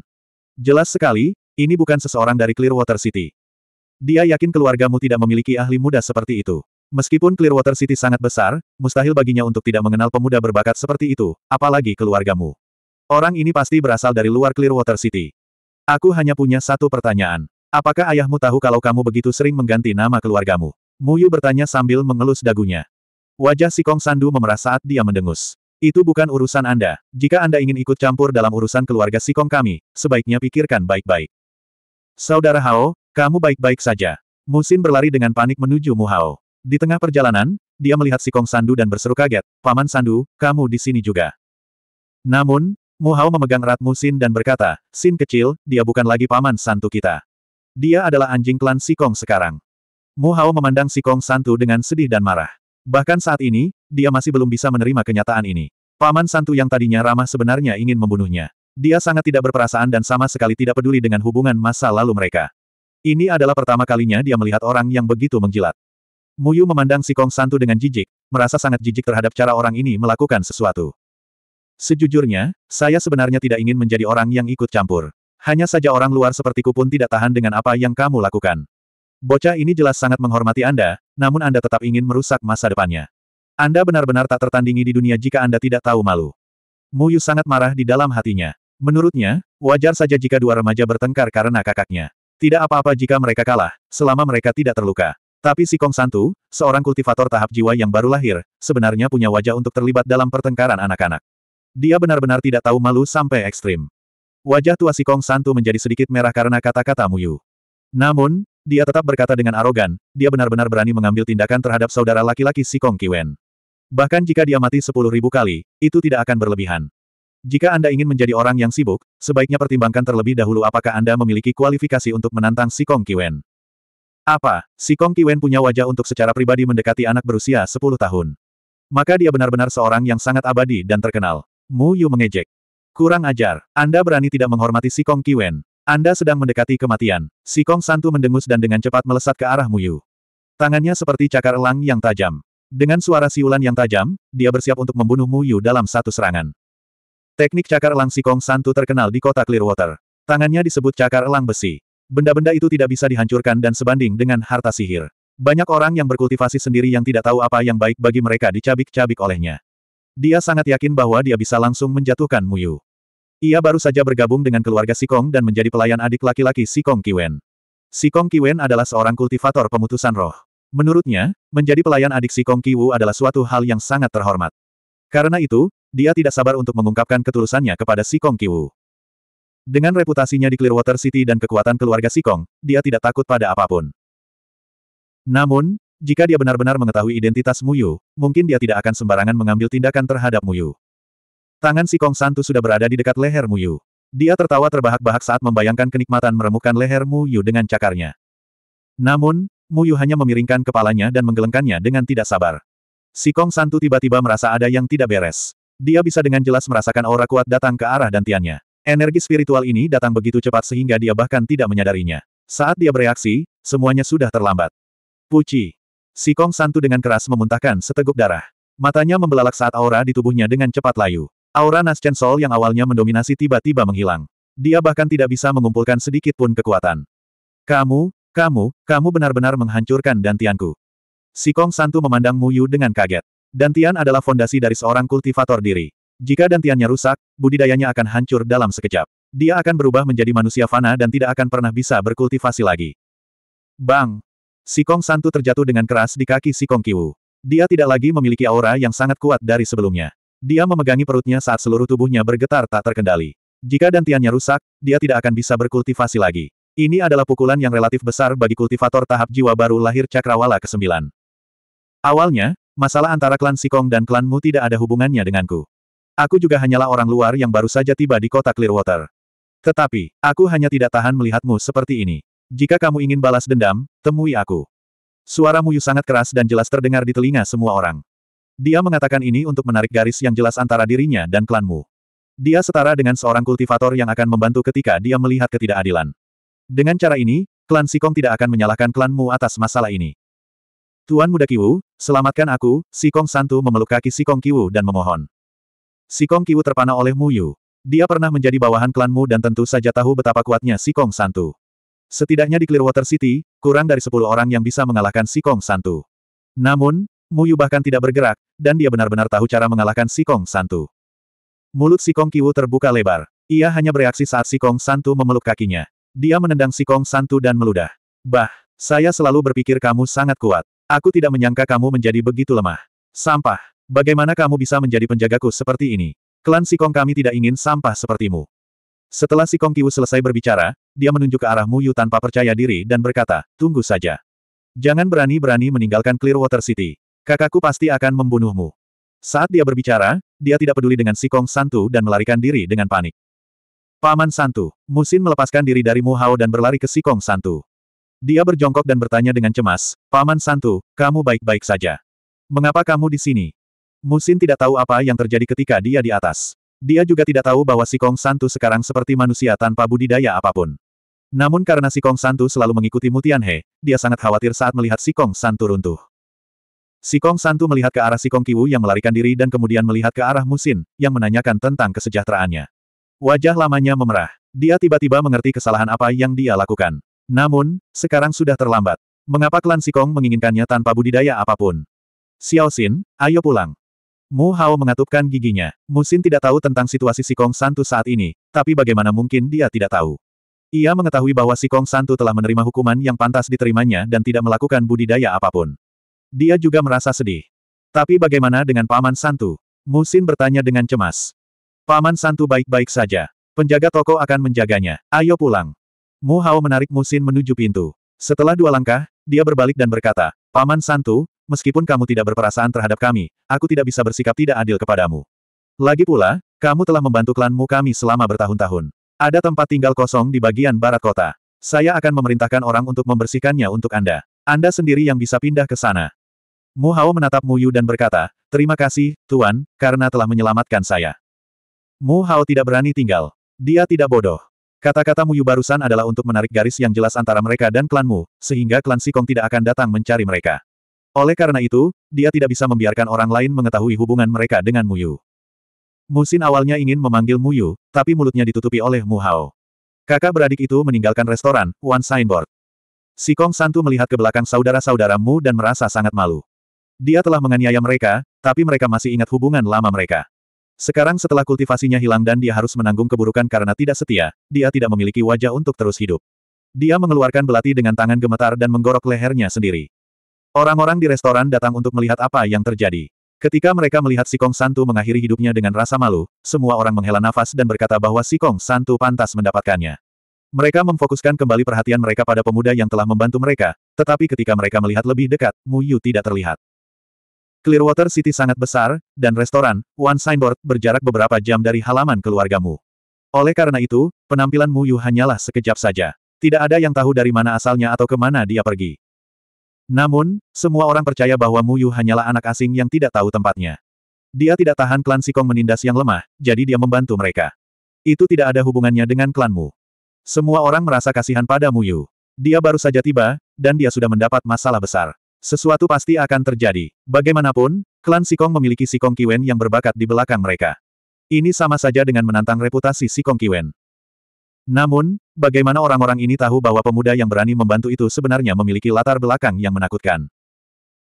Jelas sekali, ini bukan seseorang dari Clearwater City. Dia yakin keluargamu tidak memiliki ahli muda seperti itu. Meskipun Clearwater City sangat besar, mustahil baginya untuk tidak mengenal pemuda berbakat seperti itu, apalagi keluargamu. Orang ini pasti berasal dari luar Clearwater City. Aku hanya punya satu pertanyaan. Apakah ayahmu tahu kalau kamu begitu sering mengganti nama keluargamu? Muyu bertanya sambil mengelus dagunya. Wajah si Kong Sandu memerah saat dia mendengus. Itu bukan urusan Anda. Jika Anda ingin ikut campur dalam urusan keluarga si Kong kami, sebaiknya pikirkan baik-baik. Saudara Hao, kamu baik-baik saja. Musin berlari dengan panik menuju Mu Hao. Di tengah perjalanan, dia melihat si Kong Sandu dan berseru kaget, Paman Sandu, kamu di sini juga. Namun, Muhao memegang erat Musin dan berkata, Sin kecil, dia bukan lagi Paman Santu kita. Dia adalah anjing klan si Kong sekarang. Muhao memandang si Kong Santu dengan sedih dan marah. Bahkan saat ini, dia masih belum bisa menerima kenyataan ini. Paman Santu yang tadinya ramah sebenarnya ingin membunuhnya. Dia sangat tidak berperasaan dan sama sekali tidak peduli dengan hubungan masa lalu mereka. Ini adalah pertama kalinya dia melihat orang yang begitu menjilat. Muyu memandang si Kong Santu dengan jijik, merasa sangat jijik terhadap cara orang ini melakukan sesuatu. Sejujurnya, saya sebenarnya tidak ingin menjadi orang yang ikut campur. Hanya saja orang luar sepertiku pun tidak tahan dengan apa yang kamu lakukan. Bocah ini jelas sangat menghormati Anda, namun Anda tetap ingin merusak masa depannya. Anda benar-benar tak tertandingi di dunia jika Anda tidak tahu malu. Muyu sangat marah di dalam hatinya. Menurutnya, wajar saja jika dua remaja bertengkar karena kakaknya. Tidak apa-apa jika mereka kalah, selama mereka tidak terluka. Tapi si Kong Santu, seorang kultivator tahap jiwa yang baru lahir, sebenarnya punya wajah untuk terlibat dalam pertengkaran anak-anak. Dia benar-benar tidak tahu malu sampai ekstrim. Wajah tua si Kong Santu menjadi sedikit merah karena kata-kata Muyu. Namun, dia tetap berkata dengan arogan, dia benar-benar berani mengambil tindakan terhadap saudara laki-laki si Kong Kiwen. Bahkan jika dia mati sepuluh ribu kali, itu tidak akan berlebihan. Jika Anda ingin menjadi orang yang sibuk, sebaiknya pertimbangkan terlebih dahulu apakah Anda memiliki kualifikasi untuk menantang si Kong Kiwen. Apa, si Kong Kiwen punya wajah untuk secara pribadi mendekati anak berusia 10 tahun. Maka dia benar-benar seorang yang sangat abadi dan terkenal. Mu Yu mengejek. Kurang ajar, Anda berani tidak menghormati si Kong Kiwen. Anda sedang mendekati kematian. Si Kong Santu mendengus dan dengan cepat melesat ke arah Mu Yu. Tangannya seperti cakar elang yang tajam. Dengan suara siulan yang tajam, dia bersiap untuk membunuh Mu Yu dalam satu serangan. Teknik cakar elang si Kong Santu terkenal di kota Clearwater. Tangannya disebut cakar elang besi. Benda-benda itu tidak bisa dihancurkan dan sebanding dengan harta sihir. Banyak orang yang berkultivasi sendiri yang tidak tahu apa yang baik bagi mereka dicabik-cabik olehnya. Dia sangat yakin bahwa dia bisa langsung menjatuhkan Muyu. Ia baru saja bergabung dengan keluarga Sikong dan menjadi pelayan adik laki-laki Sikong Kiwen. Sikong Kiwen adalah seorang kultivator pemutusan roh. Menurutnya, menjadi pelayan adik Sikong Kiwu adalah suatu hal yang sangat terhormat. Karena itu, dia tidak sabar untuk mengungkapkan ketulusannya kepada Sikong Kiwu. Dengan reputasinya di Clearwater City dan kekuatan keluarga Sikong, dia tidak takut pada apapun. Namun, jika dia benar-benar mengetahui identitas Muyu, mungkin dia tidak akan sembarangan mengambil tindakan terhadap Muyu. Tangan Sikong Santu sudah berada di dekat leher Muyu. Dia tertawa terbahak-bahak saat membayangkan kenikmatan meremukkan leher Muyu dengan cakarnya. Namun, Muyu hanya memiringkan kepalanya dan menggelengkannya dengan tidak sabar. Sikong Santu tiba-tiba merasa ada yang tidak beres. Dia bisa dengan jelas merasakan aura kuat datang ke arah dantiannya. Energi spiritual ini datang begitu cepat sehingga dia bahkan tidak menyadarinya. Saat dia bereaksi, semuanya sudah terlambat. Puci. Si Kong Santu dengan keras memuntahkan seteguk darah. Matanya membelalak saat aura di tubuhnya dengan cepat layu. Aura naschen sol yang awalnya mendominasi tiba-tiba menghilang. Dia bahkan tidak bisa mengumpulkan sedikit pun kekuatan. Kamu, kamu, kamu benar-benar menghancurkan Dantianku. Si Kong Santu memandang Mu Yu dengan kaget. Dantian adalah fondasi dari seorang kultivator diri. Jika dantiannya rusak, budidayanya akan hancur dalam sekejap. Dia akan berubah menjadi manusia fana dan tidak akan pernah bisa berkultivasi lagi. Bang! Sikong Santu terjatuh dengan keras di kaki Sikong Kiwu. Dia tidak lagi memiliki aura yang sangat kuat dari sebelumnya. Dia memegangi perutnya saat seluruh tubuhnya bergetar tak terkendali. Jika dantiannya rusak, dia tidak akan bisa berkultivasi lagi. Ini adalah pukulan yang relatif besar bagi kultivator tahap jiwa baru lahir Cakrawala ke-9. Awalnya, masalah antara klan Sikong dan klanmu tidak ada hubungannya denganku. Aku juga hanyalah orang luar yang baru saja tiba di kota Clearwater. Tetapi, aku hanya tidak tahan melihatmu seperti ini. Jika kamu ingin balas dendam, temui aku. Suara Muyu sangat keras dan jelas terdengar di telinga semua orang. Dia mengatakan ini untuk menarik garis yang jelas antara dirinya dan klanmu. Dia setara dengan seorang kultivator yang akan membantu ketika dia melihat ketidakadilan. Dengan cara ini, klan Sikong tidak akan menyalahkan klanmu atas masalah ini. Tuan Muda Kiwu, selamatkan aku, Sikong Santu memeluk kaki Sikong Kiwu dan memohon. Si Kong Kiwu terpana oleh Mu Yu. Dia pernah menjadi bawahan klanmu dan tentu saja tahu betapa kuatnya si Kong Santu. Setidaknya di Clearwater City, kurang dari sepuluh orang yang bisa mengalahkan si Kong Santu. Namun, Mu Yu bahkan tidak bergerak, dan dia benar-benar tahu cara mengalahkan si Kong Santu. Mulut si Kong Kiwu terbuka lebar. Ia hanya bereaksi saat si Kong Santu memeluk kakinya. Dia menendang si Kong Santu dan meludah. Bah, saya selalu berpikir kamu sangat kuat. Aku tidak menyangka kamu menjadi begitu lemah. Sampah. Bagaimana kamu bisa menjadi penjagaku seperti ini? Klan Sikong kami tidak ingin sampah sepertimu. Setelah Sikong Kiwu selesai berbicara, dia menunjuk ke arah Muyu tanpa percaya diri dan berkata, tunggu saja. Jangan berani-berani meninggalkan Clearwater City. Kakakku pasti akan membunuhmu. Saat dia berbicara, dia tidak peduli dengan Sikong Santu dan melarikan diri dengan panik. Paman Santu, Musin melepaskan diri dari Mu Hao dan berlari ke Sikong Santu. Dia berjongkok dan bertanya dengan cemas, Paman Santu, kamu baik-baik saja. Mengapa kamu di sini? Musin tidak tahu apa yang terjadi ketika dia di atas. Dia juga tidak tahu bahwa si Kong Santu sekarang seperti manusia tanpa budidaya apapun. Namun karena si Kong Santu selalu mengikuti Mutianhe, dia sangat khawatir saat melihat si Kong Santu runtuh. Si Kong Santu melihat ke arah si Kong Kiwu yang melarikan diri dan kemudian melihat ke arah Musin, yang menanyakan tentang kesejahteraannya. Wajah lamanya memerah. Dia tiba-tiba mengerti kesalahan apa yang dia lakukan. Namun, sekarang sudah terlambat. Mengapa klan Sikong menginginkannya tanpa budidaya apapun? Xiao Xin, ayo pulang. Mu Hao mengatupkan giginya. Musin tidak tahu tentang situasi si Kong Santu saat ini, tapi bagaimana mungkin dia tidak tahu. Ia mengetahui bahwa si Kong Santu telah menerima hukuman yang pantas diterimanya dan tidak melakukan budidaya apapun. Dia juga merasa sedih. Tapi bagaimana dengan Paman Santu? Musin bertanya dengan cemas. Paman Santu baik-baik saja. Penjaga toko akan menjaganya. Ayo pulang. Mu Hao menarik Musin menuju pintu. Setelah dua langkah, dia berbalik dan berkata, Paman Santu, meskipun kamu tidak berperasaan terhadap kami, aku tidak bisa bersikap tidak adil kepadamu. Lagi pula, kamu telah membantu klanmu kami selama bertahun-tahun. Ada tempat tinggal kosong di bagian barat kota. Saya akan memerintahkan orang untuk membersihkannya untuk Anda. Anda sendiri yang bisa pindah ke sana. Mu Hao menatap Mu Yu dan berkata, Terima kasih, Tuan, karena telah menyelamatkan saya. Mu Hao tidak berani tinggal. Dia tidak bodoh. Kata-kata Mu Yu barusan adalah untuk menarik garis yang jelas antara mereka dan klanmu, sehingga klan Sikong tidak akan datang mencari mereka. Oleh karena itu, dia tidak bisa membiarkan orang lain mengetahui hubungan mereka dengan Muyu. Musin awalnya ingin memanggil Muyu, tapi mulutnya ditutupi oleh Mu Hao. Kakak beradik itu meninggalkan restoran, One Signboard. Si Kong Santu melihat ke belakang saudara-saudara Mu dan merasa sangat malu. Dia telah menganiaya mereka, tapi mereka masih ingat hubungan lama mereka. Sekarang setelah kultivasinya hilang dan dia harus menanggung keburukan karena tidak setia, dia tidak memiliki wajah untuk terus hidup. Dia mengeluarkan belati dengan tangan gemetar dan menggorok lehernya sendiri. Orang-orang di restoran datang untuk melihat apa yang terjadi. Ketika mereka melihat Sikong Santu mengakhiri hidupnya dengan rasa malu, semua orang menghela nafas dan berkata bahwa Sikong Santu pantas mendapatkannya. Mereka memfokuskan kembali perhatian mereka pada pemuda yang telah membantu mereka, tetapi ketika mereka melihat lebih dekat, Mu Yu tidak terlihat. Clearwater City sangat besar, dan restoran, One Signboard, berjarak beberapa jam dari halaman keluargamu. Oleh karena itu, penampilan Mu Yu hanyalah sekejap saja. Tidak ada yang tahu dari mana asalnya atau kemana dia pergi. Namun, semua orang percaya bahwa Mu Yu hanyalah anak asing yang tidak tahu tempatnya. Dia tidak tahan klan Sikong menindas yang lemah, jadi dia membantu mereka. Itu tidak ada hubungannya dengan Mu. Semua orang merasa kasihan pada Mu Yu. Dia baru saja tiba, dan dia sudah mendapat masalah besar. Sesuatu pasti akan terjadi. Bagaimanapun, klan Sikong memiliki Sikong Kiwen yang berbakat di belakang mereka. Ini sama saja dengan menantang reputasi Sikong Kiwen. Namun, bagaimana orang-orang ini tahu bahwa pemuda yang berani membantu itu sebenarnya memiliki latar belakang yang menakutkan?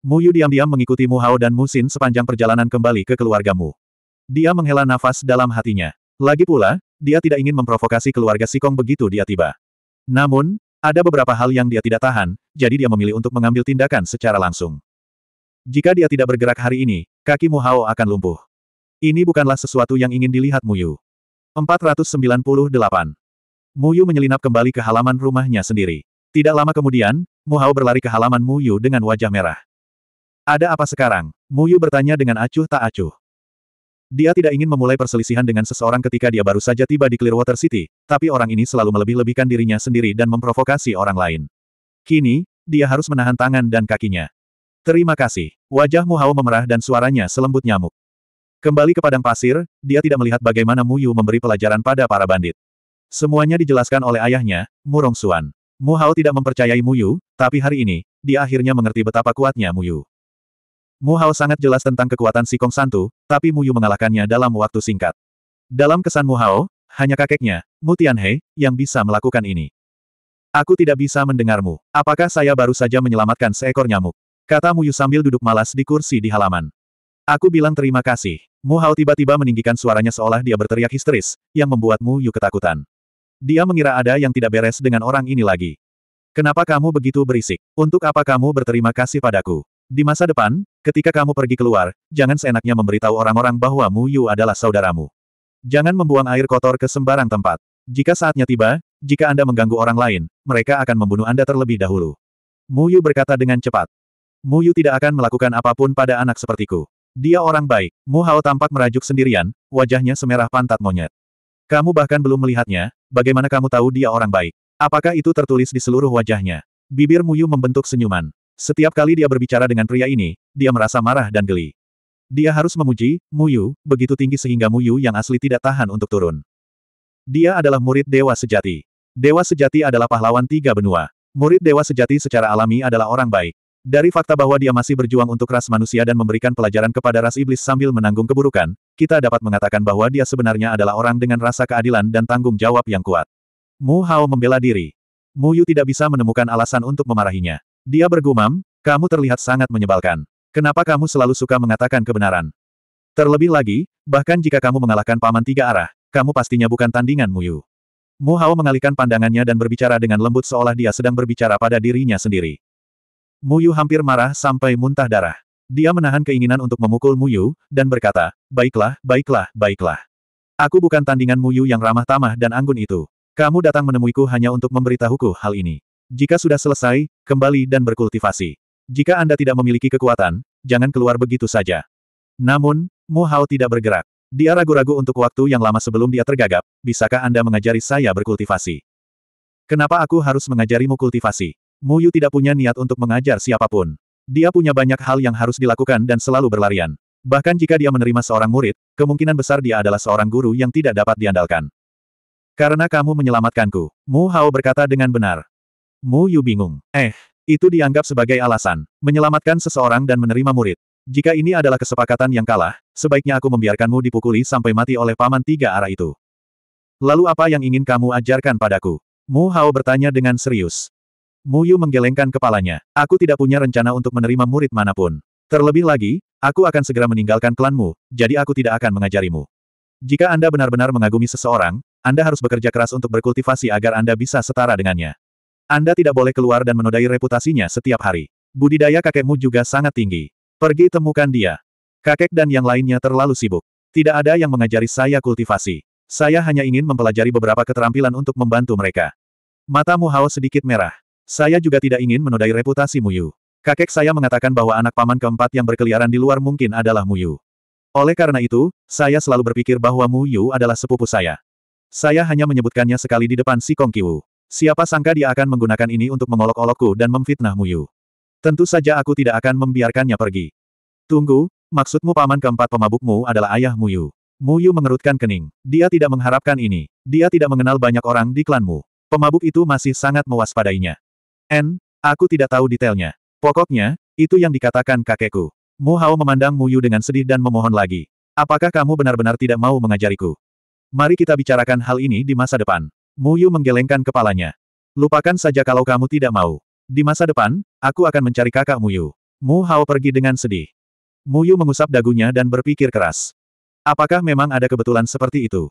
Mu Yu diam-diam mengikuti Mu Hao dan Mu Xin sepanjang perjalanan kembali ke keluargamu. Dia menghela nafas dalam hatinya. Lagi pula, dia tidak ingin memprovokasi keluarga Sikong begitu dia tiba. Namun, ada beberapa hal yang dia tidak tahan, jadi dia memilih untuk mengambil tindakan secara langsung. Jika dia tidak bergerak hari ini, kaki Mu Hao akan lumpuh. Ini bukanlah sesuatu yang ingin dilihat Mu Muyu. 498. Muyu menyelinap kembali ke halaman rumahnya sendiri. Tidak lama kemudian, Mu Hao berlari ke halaman Muyu dengan wajah merah. Ada apa sekarang? Muyu bertanya dengan acuh tak acuh. Dia tidak ingin memulai perselisihan dengan seseorang ketika dia baru saja tiba di Clearwater City, tapi orang ini selalu melebih-lebihkan dirinya sendiri dan memprovokasi orang lain. Kini, dia harus menahan tangan dan kakinya. Terima kasih. Wajah Muhao memerah dan suaranya selembut nyamuk. Kembali ke padang pasir, dia tidak melihat bagaimana Muyu memberi pelajaran pada para bandit. Semuanya dijelaskan oleh ayahnya, Murong Suan. Mu Hao tidak mempercayai Mu Yu, tapi hari ini, dia akhirnya mengerti betapa kuatnya Mu Yu. Mu Hao sangat jelas tentang kekuatan si Kong Santu, tapi Mu Yu mengalahkannya dalam waktu singkat. Dalam kesan Mu Hao, hanya kakeknya, Mu Tianhe, yang bisa melakukan ini. Aku tidak bisa mendengarmu. Apakah saya baru saja menyelamatkan seekor nyamuk? Kata Mu Yu sambil duduk malas di kursi di halaman. Aku bilang terima kasih. Mu Hao tiba-tiba meninggikan suaranya seolah dia berteriak histeris, yang membuat Mu Yu ketakutan. Dia mengira ada yang tidak beres dengan orang ini lagi. Kenapa kamu begitu berisik? Untuk apa kamu berterima kasih padaku? Di masa depan, ketika kamu pergi keluar, jangan seenaknya memberitahu orang-orang bahwa Mu Yu adalah saudaramu. Jangan membuang air kotor ke sembarang tempat. Jika saatnya tiba, jika Anda mengganggu orang lain, mereka akan membunuh Anda terlebih dahulu. Mu Yu berkata dengan cepat. Mu Yu tidak akan melakukan apapun pada anak sepertiku. Dia orang baik. Mu Hao tampak merajuk sendirian, wajahnya semerah pantat monyet. Kamu bahkan belum melihatnya, Bagaimana kamu tahu dia orang baik? Apakah itu tertulis di seluruh wajahnya? Bibir Muyu membentuk senyuman. Setiap kali dia berbicara dengan pria ini, dia merasa marah dan geli. Dia harus memuji, Muyu, begitu tinggi sehingga Muyu yang asli tidak tahan untuk turun. Dia adalah murid dewa sejati. Dewa sejati adalah pahlawan tiga benua. Murid dewa sejati secara alami adalah orang baik. Dari fakta bahwa dia masih berjuang untuk ras manusia dan memberikan pelajaran kepada ras iblis sambil menanggung keburukan, kita dapat mengatakan bahwa dia sebenarnya adalah orang dengan rasa keadilan dan tanggung jawab yang kuat. Mu Hao membela diri. Mu Yu tidak bisa menemukan alasan untuk memarahinya. Dia bergumam, kamu terlihat sangat menyebalkan. Kenapa kamu selalu suka mengatakan kebenaran? Terlebih lagi, bahkan jika kamu mengalahkan paman tiga arah, kamu pastinya bukan tandingan Mu Yu. Mu Hao mengalihkan pandangannya dan berbicara dengan lembut seolah dia sedang berbicara pada dirinya sendiri. Muyu hampir marah sampai muntah darah. Dia menahan keinginan untuk memukul Muyu, dan berkata, baiklah, baiklah, baiklah. Aku bukan tandingan Muyu yang ramah tamah dan anggun itu. Kamu datang menemuiku hanya untuk memberitahuku hal ini. Jika sudah selesai, kembali dan berkultivasi. Jika Anda tidak memiliki kekuatan, jangan keluar begitu saja. Namun, Mu Hao tidak bergerak. Dia ragu-ragu untuk waktu yang lama sebelum dia tergagap, bisakah Anda mengajari saya berkultivasi? Kenapa aku harus mengajarimu kultivasi? Mu Yu tidak punya niat untuk mengajar siapapun. Dia punya banyak hal yang harus dilakukan dan selalu berlarian. Bahkan jika dia menerima seorang murid, kemungkinan besar dia adalah seorang guru yang tidak dapat diandalkan. Karena kamu menyelamatkanku, Mu Hao berkata dengan benar. Mu Yu bingung. Eh, itu dianggap sebagai alasan, menyelamatkan seseorang dan menerima murid. Jika ini adalah kesepakatan yang kalah, sebaiknya aku membiarkanmu dipukuli sampai mati oleh paman tiga arah itu. Lalu apa yang ingin kamu ajarkan padaku? Mu Hao bertanya dengan serius. Muyu menggelengkan kepalanya. Aku tidak punya rencana untuk menerima murid manapun. Terlebih lagi, aku akan segera meninggalkan klanmu, jadi aku tidak akan mengajarimu. Jika Anda benar-benar mengagumi seseorang, Anda harus bekerja keras untuk berkultivasi agar Anda bisa setara dengannya. Anda tidak boleh keluar dan menodai reputasinya setiap hari. Budidaya kakekmu juga sangat tinggi. Pergi temukan dia. Kakek dan yang lainnya terlalu sibuk. Tidak ada yang mengajari saya kultivasi. Saya hanya ingin mempelajari beberapa keterampilan untuk membantu mereka. Matamu Hao sedikit merah. Saya juga tidak ingin menodai reputasi Muyu. Kakek saya mengatakan bahwa anak paman keempat yang berkeliaran di luar mungkin adalah Muyu. Oleh karena itu, saya selalu berpikir bahwa Muyu adalah sepupu saya. Saya hanya menyebutkannya sekali di depan si Kong Kiwu. Siapa sangka dia akan menggunakan ini untuk mengolok-olokku dan memfitnah Muyu. Tentu saja aku tidak akan membiarkannya pergi. Tunggu, maksudmu paman keempat pemabukmu adalah ayah Muyu. Muyu mengerutkan kening. Dia tidak mengharapkan ini. Dia tidak mengenal banyak orang di klanmu. Pemabuk itu masih sangat mewaspadainya. N, aku tidak tahu detailnya. Pokoknya, itu yang dikatakan kakekku. Mu Hao memandang Mu Yu dengan sedih dan memohon lagi. Apakah kamu benar-benar tidak mau mengajariku? Mari kita bicarakan hal ini di masa depan. Mu Yu menggelengkan kepalanya. Lupakan saja kalau kamu tidak mau. Di masa depan, aku akan mencari kakak Mu Yu. Mu Hao pergi dengan sedih. Mu Yu mengusap dagunya dan berpikir keras. Apakah memang ada kebetulan seperti itu?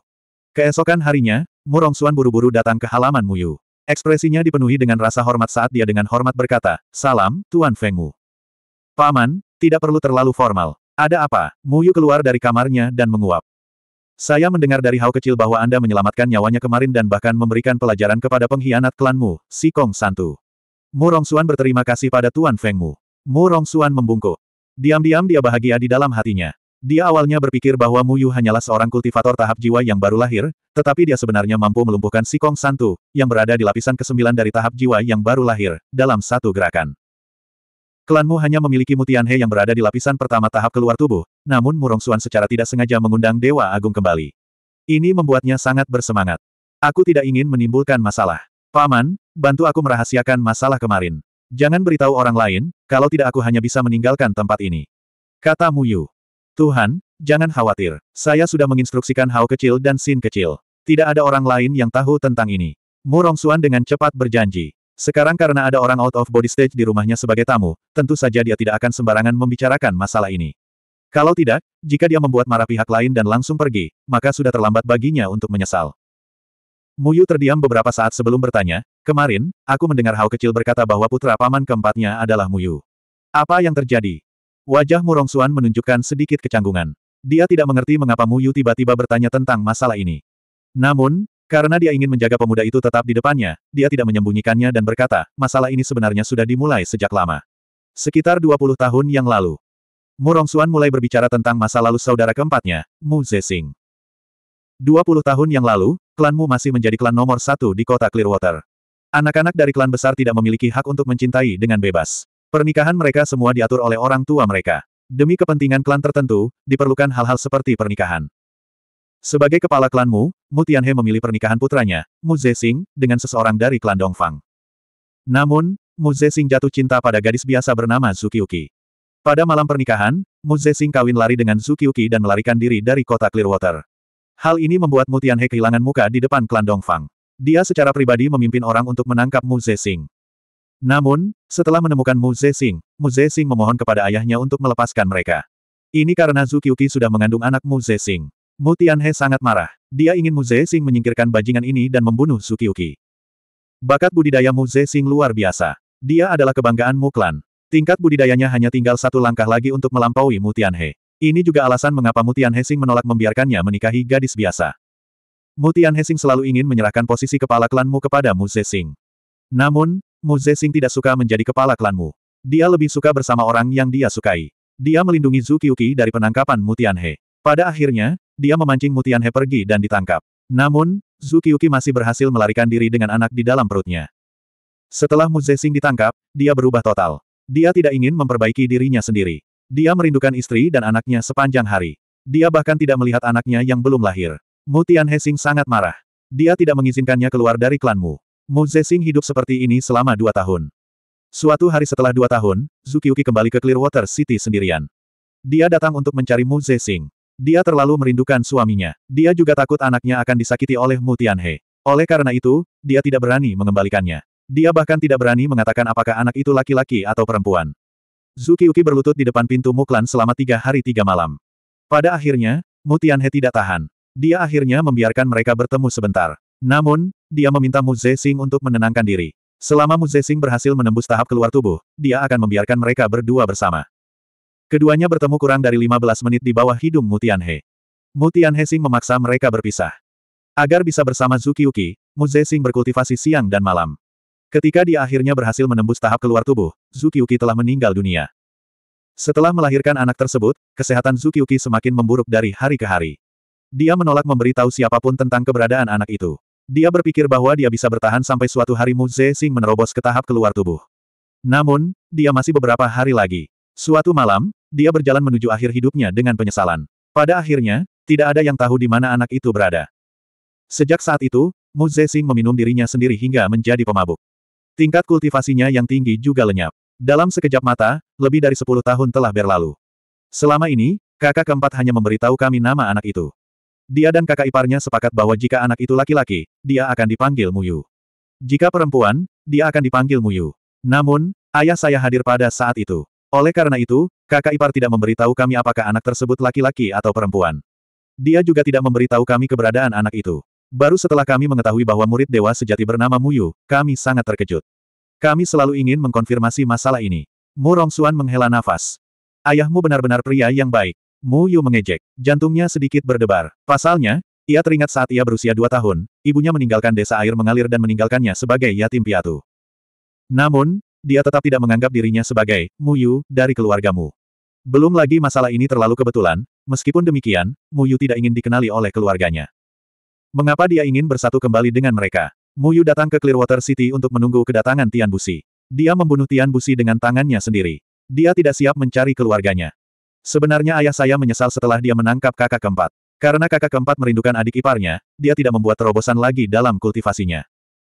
Keesokan harinya, Murong Xuan buru-buru datang ke halaman Mu Yu. Ekspresinya dipenuhi dengan rasa hormat saat dia dengan hormat berkata, Salam, Tuan Feng Fengmu. Paman, tidak perlu terlalu formal. Ada apa? Muyu keluar dari kamarnya dan menguap. Saya mendengar dari hau kecil bahwa Anda menyelamatkan nyawanya kemarin dan bahkan memberikan pelajaran kepada pengkhianat klanmu, Si Kong Santu. Mu Rongsuan berterima kasih pada Tuan Fengmu. Mu Rongsuan membungkuk. Diam-diam dia bahagia di dalam hatinya. Dia awalnya berpikir bahwa Mu Yu hanyalah seorang kultivator tahap jiwa yang baru lahir, tetapi dia sebenarnya mampu melumpuhkan si Kong Santu, yang berada di lapisan ke-9 dari tahap jiwa yang baru lahir, dalam satu gerakan. Mu hanya memiliki Mutianhe yang berada di lapisan pertama tahap keluar tubuh, namun Murong Xuan secara tidak sengaja mengundang Dewa Agung kembali. Ini membuatnya sangat bersemangat. Aku tidak ingin menimbulkan masalah. Paman, bantu aku merahasiakan masalah kemarin. Jangan beritahu orang lain, kalau tidak aku hanya bisa meninggalkan tempat ini. Kata Mu Yu. Tuhan, jangan khawatir. Saya sudah menginstruksikan Hao kecil dan Sin kecil. Tidak ada orang lain yang tahu tentang ini. Murong Xuan dengan cepat berjanji. Sekarang karena ada orang out of body stage di rumahnya sebagai tamu, tentu saja dia tidak akan sembarangan membicarakan masalah ini. Kalau tidak, jika dia membuat marah pihak lain dan langsung pergi, maka sudah terlambat baginya untuk menyesal. Muyu terdiam beberapa saat sebelum bertanya, kemarin, aku mendengar Hao kecil berkata bahwa putra paman keempatnya adalah Muyu. Apa yang terjadi? Wajah Murong Xuan menunjukkan sedikit kecanggungan. Dia tidak mengerti mengapa Mu Yu tiba-tiba bertanya tentang masalah ini. Namun, karena dia ingin menjaga pemuda itu tetap di depannya, dia tidak menyembunyikannya dan berkata, masalah ini sebenarnya sudah dimulai sejak lama. Sekitar 20 tahun yang lalu. Murong Xuan mulai berbicara tentang masa lalu saudara keempatnya, Mu Zexing. 20 tahun yang lalu, klan Mu masih menjadi klan nomor satu di kota Clearwater. Anak-anak dari klan besar tidak memiliki hak untuk mencintai dengan bebas. Pernikahan mereka semua diatur oleh orang tua mereka. Demi kepentingan klan tertentu, diperlukan hal-hal seperti pernikahan. Sebagai kepala klanmu, Mu, Mu Tianhe memilih pernikahan putranya, Mu Zexing, dengan seseorang dari klan Dongfang. Namun, Mu Zexing jatuh cinta pada gadis biasa bernama Zukiuki. Pada malam pernikahan, Mu Zexing kawin lari dengan Zukiuki dan melarikan diri dari kota Clearwater. Hal ini membuat Mu Tianhe kehilangan muka di depan klan Dongfang. Dia secara pribadi memimpin orang untuk menangkap Mu Zexing. Namun, setelah menemukan Mu Zexing, Mu Zexing memohon kepada ayahnya untuk melepaskan mereka. Ini karena Zhu Qiuqi sudah mengandung anak Mu Zexing. Mu Tianhe sangat marah. Dia ingin Mu Zexing menyingkirkan bajingan ini dan membunuh Zhu Qiuqi. Bakat budidaya Mu Zexing luar biasa. Dia adalah kebanggaan Mu Klan. Tingkat budidayanya hanya tinggal satu langkah lagi untuk melampaui Mu Tianhe. Ini juga alasan mengapa Mu Tianhe Sing menolak membiarkannya menikahi gadis biasa. Mu Tianhe Sing selalu ingin menyerahkan posisi kepala klan Mu kepada Mu Zexing. Namun, Mu Zexing tidak suka menjadi kepala klanmu. Dia lebih suka bersama orang yang dia sukai. Dia melindungi Zhu Qiuqi dari penangkapan Mutianhe. Pada akhirnya, dia memancing Mutianhe pergi dan ditangkap. Namun, Zhu Qiuqi masih berhasil melarikan diri dengan anak di dalam perutnya. Setelah Mu Zexing ditangkap, dia berubah total. Dia tidak ingin memperbaiki dirinya sendiri. Dia merindukan istri dan anaknya sepanjang hari. Dia bahkan tidak melihat anaknya yang belum lahir. Mu Tianhe Sing sangat marah. Dia tidak mengizinkannya keluar dari klanmu. Mu Zexing hidup seperti ini selama dua tahun. Suatu hari setelah dua tahun, Zukiuki kembali ke Clearwater City sendirian. Dia datang untuk mencari Mu Zexing. Dia terlalu merindukan suaminya. Dia juga takut anaknya akan disakiti oleh Mu Tianhe. Oleh karena itu, dia tidak berani mengembalikannya. Dia bahkan tidak berani mengatakan apakah anak itu laki-laki atau perempuan. Zukiuki berlutut di depan pintu Muklan selama tiga hari tiga malam. Pada akhirnya, Mu Tianhe tidak tahan. Dia akhirnya membiarkan mereka bertemu sebentar. Namun, dia meminta Mu Zexing untuk menenangkan diri. Selama Mu Zexing berhasil menembus tahap keluar tubuh, dia akan membiarkan mereka berdua bersama. Keduanya bertemu kurang dari 15 menit di bawah hidung Mu Tianhe. Mu Tianhe Sing memaksa mereka berpisah. Agar bisa bersama Zukiuki, Mu Zexing berkultivasi siang dan malam. Ketika dia akhirnya berhasil menembus tahap keluar tubuh, Zukiuki telah meninggal dunia. Setelah melahirkan anak tersebut, kesehatan Zukiuki semakin memburuk dari hari ke hari. Dia menolak memberitahu siapapun tentang keberadaan anak itu. Dia berpikir bahwa dia bisa bertahan sampai suatu hari Mu Zexing menerobos ke tahap keluar tubuh. Namun, dia masih beberapa hari lagi. Suatu malam, dia berjalan menuju akhir hidupnya dengan penyesalan. Pada akhirnya, tidak ada yang tahu di mana anak itu berada. Sejak saat itu, Mu Zexing meminum dirinya sendiri hingga menjadi pemabuk. Tingkat kultivasinya yang tinggi juga lenyap. Dalam sekejap mata, lebih dari sepuluh tahun telah berlalu. Selama ini, kakak keempat hanya memberitahu kami nama anak itu. Dia dan kakak iparnya sepakat bahwa jika anak itu laki-laki, dia akan dipanggil Muyu. Jika perempuan, dia akan dipanggil Muyu. Namun, ayah saya hadir pada saat itu. Oleh karena itu, kakak ipar tidak memberitahu kami apakah anak tersebut laki-laki atau perempuan. Dia juga tidak memberitahu kami keberadaan anak itu. Baru setelah kami mengetahui bahwa murid dewa sejati bernama Muyu, kami sangat terkejut. Kami selalu ingin mengkonfirmasi masalah ini. Murong Suan menghela nafas. Ayahmu benar-benar pria yang baik. Mu Yu mengejek. Jantungnya sedikit berdebar. Pasalnya, ia teringat saat ia berusia dua tahun, ibunya meninggalkan desa air mengalir dan meninggalkannya sebagai yatim piatu. Namun, dia tetap tidak menganggap dirinya sebagai Mu Yu dari keluargamu. Belum lagi masalah ini terlalu kebetulan, meskipun demikian, Mu Yu tidak ingin dikenali oleh keluarganya. Mengapa dia ingin bersatu kembali dengan mereka? Mu Yu datang ke Clearwater City untuk menunggu kedatangan Tian Busi. Dia membunuh Tian Busi dengan tangannya sendiri. Dia tidak siap mencari keluarganya. Sebenarnya ayah saya menyesal setelah dia menangkap kakak keempat. Karena kakak keempat merindukan adik iparnya, dia tidak membuat terobosan lagi dalam kultivasinya.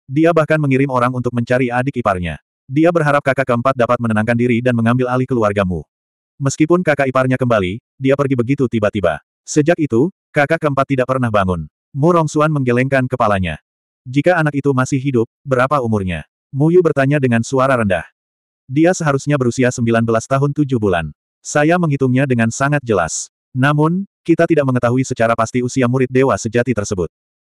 Dia bahkan mengirim orang untuk mencari adik iparnya. Dia berharap kakak keempat dapat menenangkan diri dan mengambil alih keluargamu. Meskipun kakak iparnya kembali, dia pergi begitu tiba-tiba. Sejak itu, kakak keempat tidak pernah bangun. Mu Rongsuan menggelengkan kepalanya. Jika anak itu masih hidup, berapa umurnya? Mu Yu bertanya dengan suara rendah. Dia seharusnya berusia 19 tahun 7 bulan. Saya menghitungnya dengan sangat jelas. Namun, kita tidak mengetahui secara pasti usia murid dewa sejati tersebut.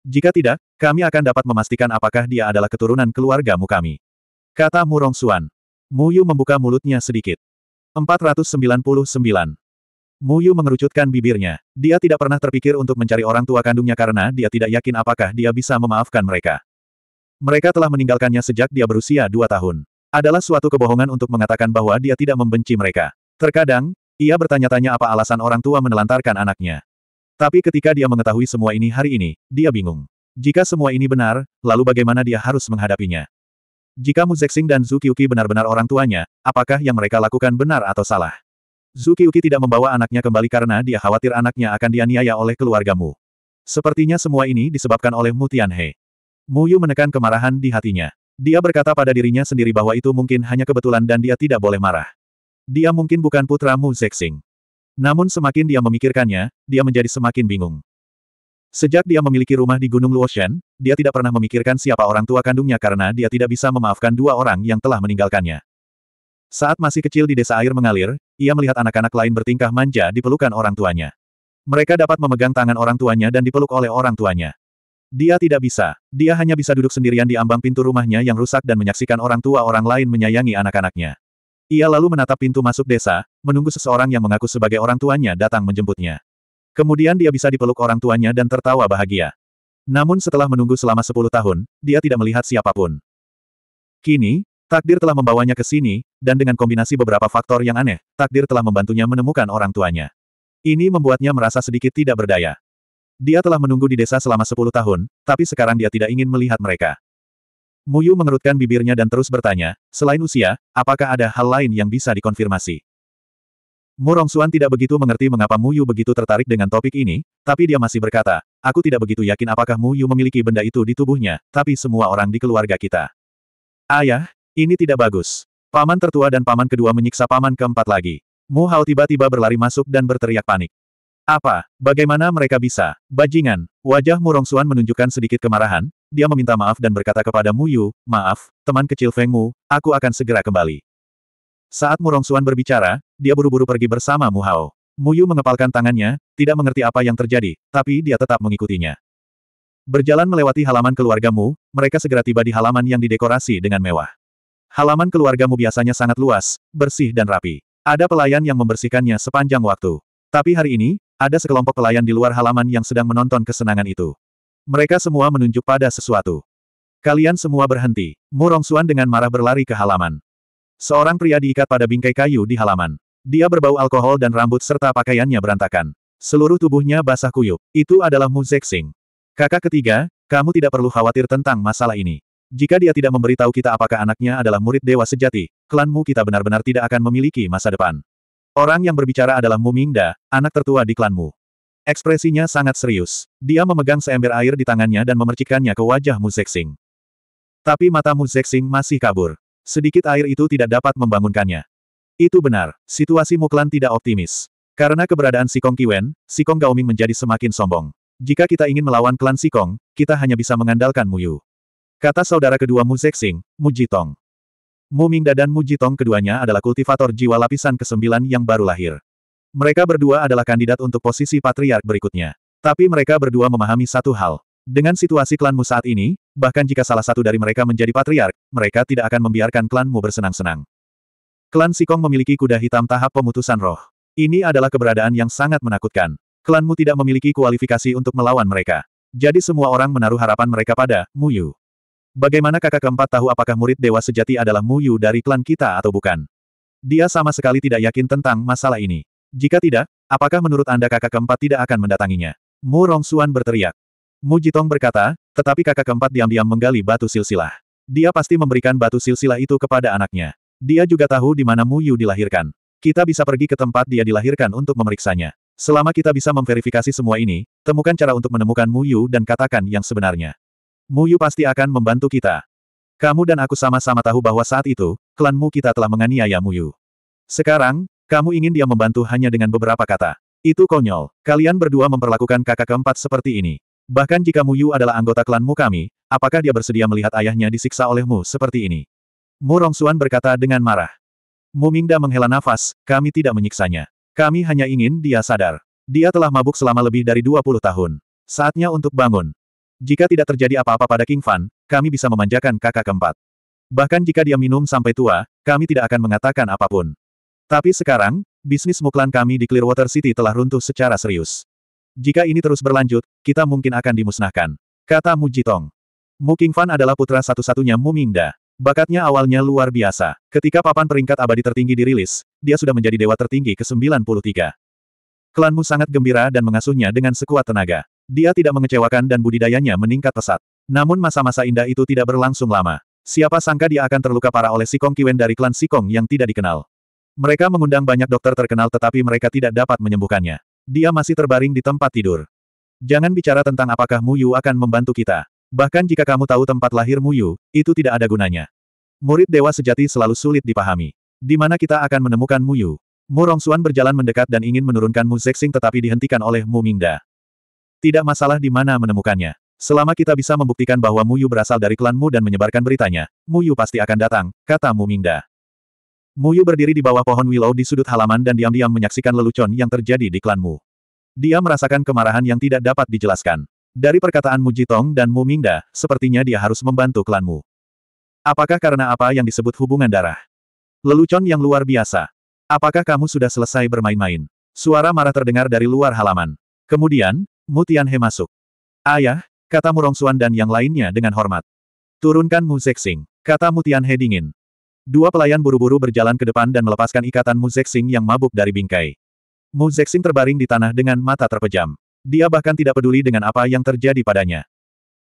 Jika tidak, kami akan dapat memastikan apakah dia adalah keturunan keluargamu kami. Kata Murong Suan. Muyu membuka mulutnya sedikit. 499. Muyu mengerucutkan bibirnya. Dia tidak pernah terpikir untuk mencari orang tua kandungnya karena dia tidak yakin apakah dia bisa memaafkan mereka. Mereka telah meninggalkannya sejak dia berusia dua tahun. Adalah suatu kebohongan untuk mengatakan bahwa dia tidak membenci mereka. Terkadang, ia bertanya-tanya apa alasan orang tua menelantarkan anaknya. Tapi ketika dia mengetahui semua ini hari ini, dia bingung. Jika semua ini benar, lalu bagaimana dia harus menghadapinya? Jika Mu Zexing dan Zukiuki benar-benar orang tuanya, apakah yang mereka lakukan benar atau salah? Zukiuki tidak membawa anaknya kembali karena dia khawatir anaknya akan dianiaya oleh keluargamu. Sepertinya semua ini disebabkan oleh Mu Tianhe. Mu Yu menekan kemarahan di hatinya. Dia berkata pada dirinya sendiri bahwa itu mungkin hanya kebetulan dan dia tidak boleh marah. Dia mungkin bukan putramu Zexing. Namun semakin dia memikirkannya, dia menjadi semakin bingung. Sejak dia memiliki rumah di Gunung Luoshan, dia tidak pernah memikirkan siapa orang tua kandungnya karena dia tidak bisa memaafkan dua orang yang telah meninggalkannya. Saat masih kecil di desa air mengalir, ia melihat anak-anak lain bertingkah manja di pelukan orang tuanya. Mereka dapat memegang tangan orang tuanya dan dipeluk oleh orang tuanya. Dia tidak bisa. Dia hanya bisa duduk sendirian di ambang pintu rumahnya yang rusak dan menyaksikan orang tua orang lain menyayangi anak-anaknya. Ia lalu menatap pintu masuk desa, menunggu seseorang yang mengaku sebagai orang tuanya datang menjemputnya. Kemudian dia bisa dipeluk orang tuanya dan tertawa bahagia. Namun setelah menunggu selama sepuluh tahun, dia tidak melihat siapapun. Kini, takdir telah membawanya ke sini, dan dengan kombinasi beberapa faktor yang aneh, takdir telah membantunya menemukan orang tuanya. Ini membuatnya merasa sedikit tidak berdaya. Dia telah menunggu di desa selama sepuluh tahun, tapi sekarang dia tidak ingin melihat mereka. Muyu mengerutkan bibirnya dan terus bertanya, selain usia, apakah ada hal lain yang bisa dikonfirmasi? Murong Xuan tidak begitu mengerti mengapa Muyu begitu tertarik dengan topik ini, tapi dia masih berkata, aku tidak begitu yakin apakah Muyu memiliki benda itu di tubuhnya, tapi semua orang di keluarga kita. Ayah, ini tidak bagus. Paman tertua dan paman kedua menyiksa paman keempat lagi. Mu Hao tiba-tiba berlari masuk dan berteriak panik. Apa? Bagaimana mereka bisa? Bajingan, wajah Murong Suan menunjukkan sedikit kemarahan, dia meminta maaf dan berkata kepada Mu Yu maaf, teman kecil Feng Mu aku akan segera kembali. Saat Murong Suan berbicara, dia buru-buru pergi bersama Mu Hao. Mu Yu mengepalkan tangannya, tidak mengerti apa yang terjadi, tapi dia tetap mengikutinya. Berjalan melewati halaman keluargamu, mereka segera tiba di halaman yang didekorasi dengan mewah. Halaman keluargamu biasanya sangat luas, bersih dan rapi. Ada pelayan yang membersihkannya sepanjang waktu. Tapi hari ini, ada sekelompok pelayan di luar halaman yang sedang menonton kesenangan itu. Mereka semua menunjuk pada sesuatu. Kalian semua berhenti. Murong Suan dengan marah berlari ke halaman. Seorang pria diikat pada bingkai kayu di halaman. Dia berbau alkohol dan rambut serta pakaiannya berantakan. Seluruh tubuhnya basah kuyup. Itu adalah Mu Zexing. Kakak ketiga, kamu tidak perlu khawatir tentang masalah ini. Jika dia tidak memberitahu kita apakah anaknya adalah murid dewa sejati, klanmu kita benar-benar tidak akan memiliki masa depan. Orang yang berbicara adalah Mu Mingda, anak tertua di Klan Mu. Ekspresinya sangat serius. Dia memegang seember air di tangannya dan memercikannya ke wajah Mu Zexing. Tapi mata Mu Zexing masih kabur. Sedikit air itu tidak dapat membangunkannya. Itu benar, situasi Muklan tidak optimis. Karena keberadaan Si Sikong Kiwen, Kong Gaoming menjadi semakin sombong. Jika kita ingin melawan klan Sikong, kita hanya bisa mengandalkan Muyu. Kata saudara kedua Mu Zexing, Mu Jitong. Muming Da dan Mu Jitong keduanya adalah kultivator jiwa lapisan ke-9 yang baru lahir. Mereka berdua adalah kandidat untuk posisi patriark berikutnya. Tapi mereka berdua memahami satu hal. Dengan situasi klanmu saat ini, bahkan jika salah satu dari mereka menjadi patriark, mereka tidak akan membiarkan klanmu bersenang-senang. Klan Sikong memiliki kuda hitam tahap pemutusan roh. Ini adalah keberadaan yang sangat menakutkan. Klanmu tidak memiliki kualifikasi untuk melawan mereka. Jadi semua orang menaruh harapan mereka pada Mu Yu. Bagaimana kakak keempat tahu apakah murid dewa sejati adalah Mu Yu dari klan kita atau bukan? Dia sama sekali tidak yakin tentang masalah ini. Jika tidak, apakah menurut Anda kakak keempat tidak akan mendatanginya? Mu Rongsuan berteriak. Mu Jitong berkata, tetapi kakak keempat diam-diam menggali batu silsilah. Dia pasti memberikan batu silsilah itu kepada anaknya. Dia juga tahu di mana Mu Yu dilahirkan. Kita bisa pergi ke tempat dia dilahirkan untuk memeriksanya. Selama kita bisa memverifikasi semua ini, temukan cara untuk menemukan Mu Yu dan katakan yang sebenarnya. Muyu pasti akan membantu kita. Kamu dan aku sama-sama tahu bahwa saat itu, klanmu kita telah menganiaya Muyu. Sekarang, kamu ingin dia membantu hanya dengan beberapa kata. Itu konyol. Kalian berdua memperlakukan kakak keempat seperti ini. Bahkan jika Muyu adalah anggota klanmu kami, apakah dia bersedia melihat ayahnya disiksa olehmu seperti ini? Mu Rongsuan berkata dengan marah. Mingda menghela nafas, kami tidak menyiksanya. Kami hanya ingin dia sadar. Dia telah mabuk selama lebih dari 20 tahun. Saatnya untuk bangun. Jika tidak terjadi apa-apa pada King Fan, kami bisa memanjakan kakak keempat. Bahkan jika dia minum sampai tua, kami tidak akan mengatakan apapun. Tapi sekarang, bisnis muklan kami di Clearwater City telah runtuh secara serius. Jika ini terus berlanjut, kita mungkin akan dimusnahkan. Kata Mu Jitong. Mu King Fan adalah putra satu-satunya Mu Mingda. Bakatnya awalnya luar biasa. Ketika papan peringkat abadi tertinggi dirilis, dia sudah menjadi dewa tertinggi ke-93. Klanmu sangat gembira dan mengasuhnya dengan sekuat tenaga. Dia tidak mengecewakan dan budidayanya meningkat pesat. Namun masa-masa indah itu tidak berlangsung lama. Siapa sangka dia akan terluka parah oleh Sikong Kiwen dari klan Sikong yang tidak dikenal. Mereka mengundang banyak dokter terkenal tetapi mereka tidak dapat menyembuhkannya. Dia masih terbaring di tempat tidur. Jangan bicara tentang apakah Mu Yu akan membantu kita. Bahkan jika kamu tahu tempat lahir Mu Yu, itu tidak ada gunanya. Murid dewa sejati selalu sulit dipahami. Di mana kita akan menemukan Mu Yu? Murong Rongsuan berjalan mendekat dan ingin menurunkan Mu Zexing tetapi dihentikan oleh Mu Mingda. Tidak masalah di mana menemukannya. Selama kita bisa membuktikan bahwa Muyu berasal dari klanmu dan menyebarkan beritanya, Muyu pasti akan datang, kata Mu Muyu berdiri di bawah pohon willow di sudut halaman dan diam-diam menyaksikan lelucon yang terjadi di klanmu. Dia merasakan kemarahan yang tidak dapat dijelaskan. Dari perkataan Mujitong dan Mingda, sepertinya dia harus membantu klanmu. Apakah karena apa yang disebut hubungan darah? Lelucon yang luar biasa. Apakah kamu sudah selesai bermain-main? Suara marah terdengar dari luar halaman. Kemudian, Mutianhe He masuk. Ayah, kata Murong Xuan dan yang lainnya dengan hormat. Turunkan Mu Zexing, kata Mutianhe He dingin. Dua pelayan buru-buru berjalan ke depan dan melepaskan ikatan Mu Zexing yang mabuk dari bingkai. Mu Zexing terbaring di tanah dengan mata terpejam. Dia bahkan tidak peduli dengan apa yang terjadi padanya.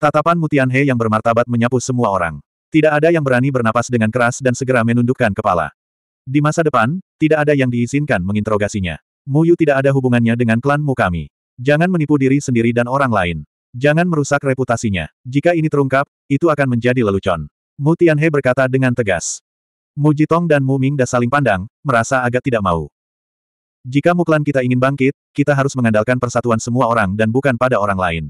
Tatapan Mutianhe He yang bermartabat menyapu semua orang. Tidak ada yang berani bernapas dengan keras dan segera menundukkan kepala. Di masa depan, tidak ada yang diizinkan menginterogasinya. Muyu tidak ada hubungannya dengan klanmu kami. Jangan menipu diri sendiri dan orang lain. Jangan merusak reputasinya. Jika ini terungkap, itu akan menjadi lelucon. Mu Tianhe berkata dengan tegas. Mu Jitong dan Mu Mingda saling pandang, merasa agak tidak mau. Jika muklan kita ingin bangkit, kita harus mengandalkan persatuan semua orang dan bukan pada orang lain.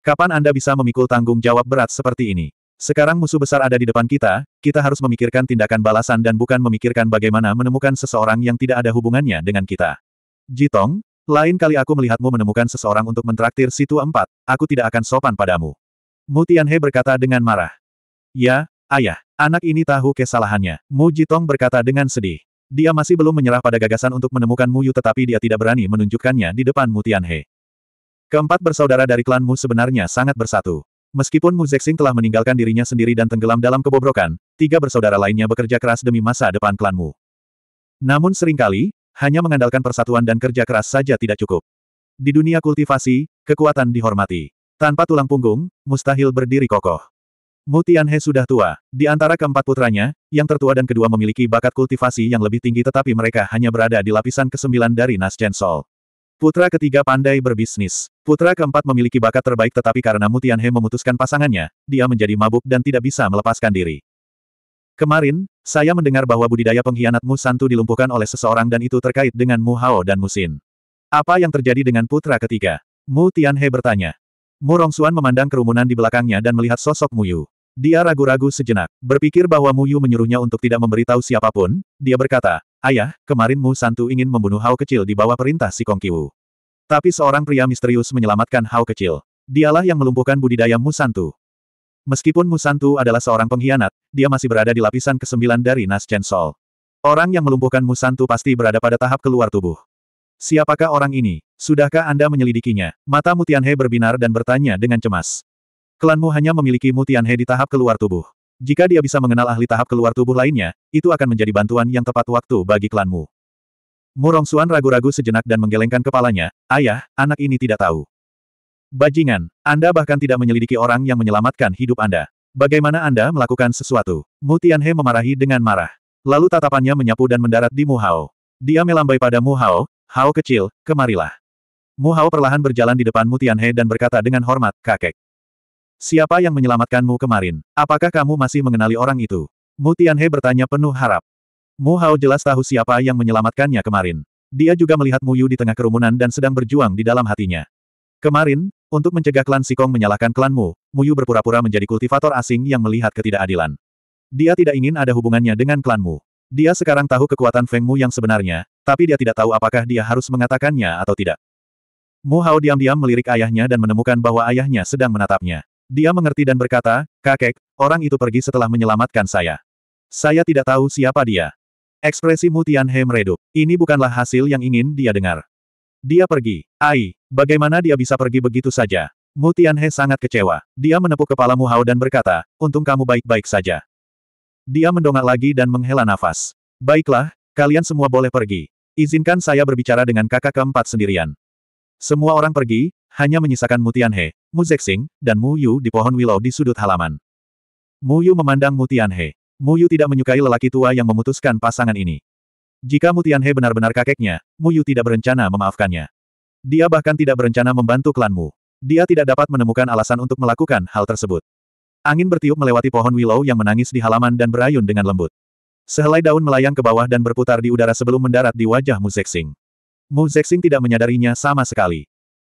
Kapan Anda bisa memikul tanggung jawab berat seperti ini? Sekarang musuh besar ada di depan kita, kita harus memikirkan tindakan balasan dan bukan memikirkan bagaimana menemukan seseorang yang tidak ada hubungannya dengan kita. Jitong, lain kali aku melihatmu menemukan seseorang untuk mentraktir situ empat, aku tidak akan sopan padamu. Mu Tianhe berkata dengan marah. Ya, ayah, anak ini tahu kesalahannya. Mu Jitong berkata dengan sedih. Dia masih belum menyerah pada gagasan untuk menemukan Mu Yu tetapi dia tidak berani menunjukkannya di depan Mu Tianhe. Keempat bersaudara dari klan Mu sebenarnya sangat bersatu. Meskipun Mu Zexing telah meninggalkan dirinya sendiri dan tenggelam dalam kebobrokan, tiga bersaudara lainnya bekerja keras demi masa depan klan Mu. Namun seringkali, hanya mengandalkan persatuan dan kerja keras saja tidak cukup. Di dunia kultivasi, kekuatan dihormati. Tanpa tulang punggung, mustahil berdiri kokoh. Mu Tianhe sudah tua. Di antara keempat putranya, yang tertua dan kedua memiliki bakat kultivasi yang lebih tinggi tetapi mereka hanya berada di lapisan ke-9 dari Nasjen Sol. Putra ketiga pandai berbisnis. Putra keempat memiliki bakat terbaik tetapi karena Mu Tianhe memutuskan pasangannya, dia menjadi mabuk dan tidak bisa melepaskan diri. Kemarin, saya mendengar bahwa budidaya pengkhianatmu Santu dilumpuhkan oleh seseorang dan itu terkait dengan Mu Hao dan Musin. Apa yang terjadi dengan putra ketiga? Mu Tianhe bertanya. Mu Rongsuan memandang kerumunan di belakangnya dan melihat sosok Mu Yu. Dia ragu-ragu sejenak, berpikir bahwa Mu Yu menyuruhnya untuk tidak memberitahu siapapun, dia berkata, Ayah, kemarin Mu Santu ingin membunuh Hao kecil di bawah perintah si Kong Kiwu. Tapi seorang pria misterius menyelamatkan Hao kecil. Dialah yang melumpuhkan budidaya Mu Santu. Meskipun Musantu adalah seorang pengkhianat, dia masih berada di lapisan ke-9 dari Chen Soul. Orang yang melumpuhkan Musantu pasti berada pada tahap keluar tubuh. Siapakah orang ini? Sudahkah Anda menyelidikinya? Mata Mutianhe berbinar dan bertanya dengan cemas. Klanmu hanya memiliki Mutianhe di tahap keluar tubuh. Jika dia bisa mengenal ahli tahap keluar tubuh lainnya, itu akan menjadi bantuan yang tepat waktu bagi klanmu. Murong Suan ragu-ragu sejenak dan menggelengkan kepalanya, ayah, anak ini tidak tahu. Bajingan, Anda bahkan tidak menyelidiki orang yang menyelamatkan hidup Anda. Bagaimana Anda melakukan sesuatu? Mu Tianhe memarahi dengan marah. Lalu tatapannya menyapu dan mendarat di Mu Hao. Dia melambai pada Mu Hao, Hao kecil, kemarilah. Mu Hao perlahan berjalan di depan Mu Tianhe dan berkata dengan hormat, kakek. Siapa yang menyelamatkanmu kemarin? Apakah kamu masih mengenali orang itu? Mu Tianhe bertanya penuh harap. Mu Hao jelas tahu siapa yang menyelamatkannya kemarin. Dia juga melihat Mu Yu di tengah kerumunan dan sedang berjuang di dalam hatinya. Kemarin, untuk mencegah klan Sikong menyalahkan klanmu, Muyu berpura-pura menjadi kultivator asing yang melihat ketidakadilan. Dia tidak ingin ada hubungannya dengan klanmu. Dia sekarang tahu kekuatan Fengmu yang sebenarnya, tapi dia tidak tahu apakah dia harus mengatakannya atau tidak. Mu Hao diam-diam melirik ayahnya dan menemukan bahwa ayahnya sedang menatapnya. Dia mengerti dan berkata, kakek, orang itu pergi setelah menyelamatkan saya. Saya tidak tahu siapa dia. Ekspresi Mu Tianhe meredup. Ini bukanlah hasil yang ingin dia dengar. Dia pergi. Ai, bagaimana dia bisa pergi begitu saja? Mu Tianhe sangat kecewa. Dia menepuk kepala Mu Hao dan berkata, untung kamu baik-baik saja. Dia mendongak lagi dan menghela nafas. Baiklah, kalian semua boleh pergi. Izinkan saya berbicara dengan kakak keempat sendirian. Semua orang pergi, hanya menyisakan Mu Tianhe, Mu Zexing, dan Mu Yu di pohon willow di sudut halaman. Mu Yu memandang Mu Tianhe. Mu Yu tidak menyukai lelaki tua yang memutuskan pasangan ini. Jika Mu Tianhe benar-benar kakeknya, Mu Yu tidak berencana memaafkannya. Dia bahkan tidak berencana membantu klanmu. Dia tidak dapat menemukan alasan untuk melakukan hal tersebut. Angin bertiup melewati pohon willow yang menangis di halaman dan berayun dengan lembut. Sehelai daun melayang ke bawah dan berputar di udara sebelum mendarat di wajah Mu Zexing. Mu Zexing tidak menyadarinya sama sekali.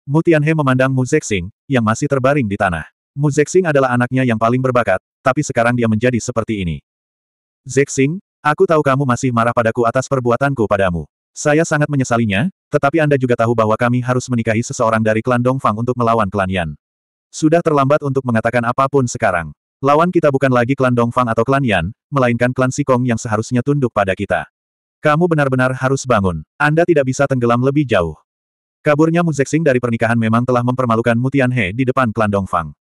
Mu Tianhe memandang Mu Zexing, yang masih terbaring di tanah. Mu Zexing adalah anaknya yang paling berbakat, tapi sekarang dia menjadi seperti ini. Zexing, Aku tahu kamu masih marah padaku atas perbuatanku padamu. Saya sangat menyesalinya, tetapi Anda juga tahu bahwa kami harus menikahi seseorang dari klan Dongfang untuk melawan klan Yan. Sudah terlambat untuk mengatakan apapun sekarang. Lawan kita bukan lagi klan Dongfang atau klan Yan, melainkan klan Sikong yang seharusnya tunduk pada kita. Kamu benar-benar harus bangun. Anda tidak bisa tenggelam lebih jauh. Kaburnya Mu Zexing dari pernikahan memang telah mempermalukan Mu Tianhe di depan klan Dongfang.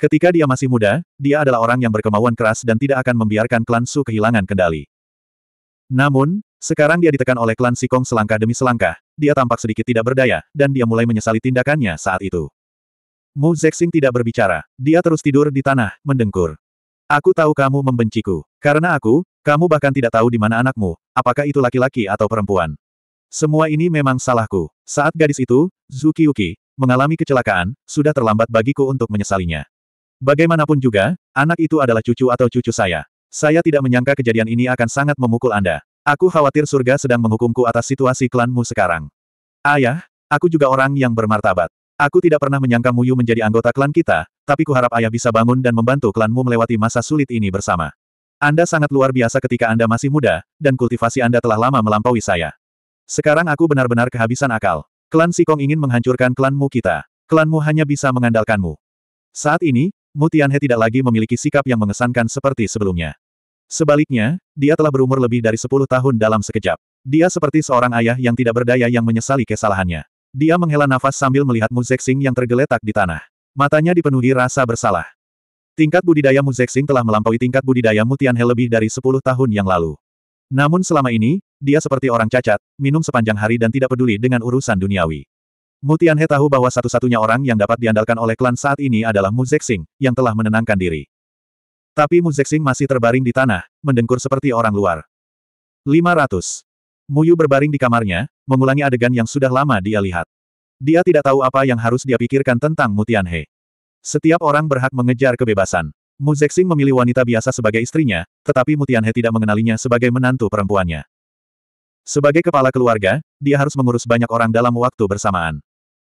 Ketika dia masih muda, dia adalah orang yang berkemauan keras dan tidak akan membiarkan klan Su kehilangan kendali. Namun, sekarang dia ditekan oleh klan Sikong selangkah demi selangkah, dia tampak sedikit tidak berdaya, dan dia mulai menyesali tindakannya saat itu. Mu Zexing tidak berbicara, dia terus tidur di tanah, mendengkur. Aku tahu kamu membenciku. Karena aku, kamu bahkan tidak tahu di mana anakmu, apakah itu laki-laki atau perempuan. Semua ini memang salahku. Saat gadis itu, Zukiyuki, mengalami kecelakaan, sudah terlambat bagiku untuk menyesalinya. Bagaimanapun juga, anak itu adalah cucu atau cucu saya. Saya tidak menyangka kejadian ini akan sangat memukul Anda. Aku khawatir surga sedang menghukumku atas situasi klanmu sekarang. Ayah, aku juga orang yang bermartabat. Aku tidak pernah menyangka Muyu menjadi anggota klan kita, tapi kuharap ayah bisa bangun dan membantu klanmu melewati masa sulit ini bersama. Anda sangat luar biasa ketika Anda masih muda, dan kultivasi Anda telah lama melampaui saya. Sekarang aku benar-benar kehabisan akal. Klan Sikong ingin menghancurkan klanmu kita. Klanmu hanya bisa mengandalkanmu. Saat ini, Mutianhe tidak lagi memiliki sikap yang mengesankan seperti sebelumnya. Sebaliknya, dia telah berumur lebih dari sepuluh tahun dalam sekejap. Dia seperti seorang ayah yang tidak berdaya yang menyesali kesalahannya. Dia menghela nafas sambil melihat Mu Zexing yang tergeletak di tanah. Matanya dipenuhi rasa bersalah. Tingkat budidaya Mu Zexing telah melampaui tingkat budidaya Mu Tianhe lebih dari sepuluh tahun yang lalu. Namun selama ini, dia seperti orang cacat, minum sepanjang hari dan tidak peduli dengan urusan duniawi. Mu Tianhe tahu bahwa satu-satunya orang yang dapat diandalkan oleh klan saat ini adalah Mu Zexing yang telah menenangkan diri. Tapi Mu Zexing masih terbaring di tanah, mendengkur seperti orang luar. 500. Yu berbaring di kamarnya, mengulangi adegan yang sudah lama dia lihat. Dia tidak tahu apa yang harus dia pikirkan tentang Mu Tianhe. Setiap orang berhak mengejar kebebasan. Mu Zexing memilih wanita biasa sebagai istrinya, tetapi Mu Tianhe tidak mengenalinya sebagai menantu perempuannya. Sebagai kepala keluarga, dia harus mengurus banyak orang dalam waktu bersamaan.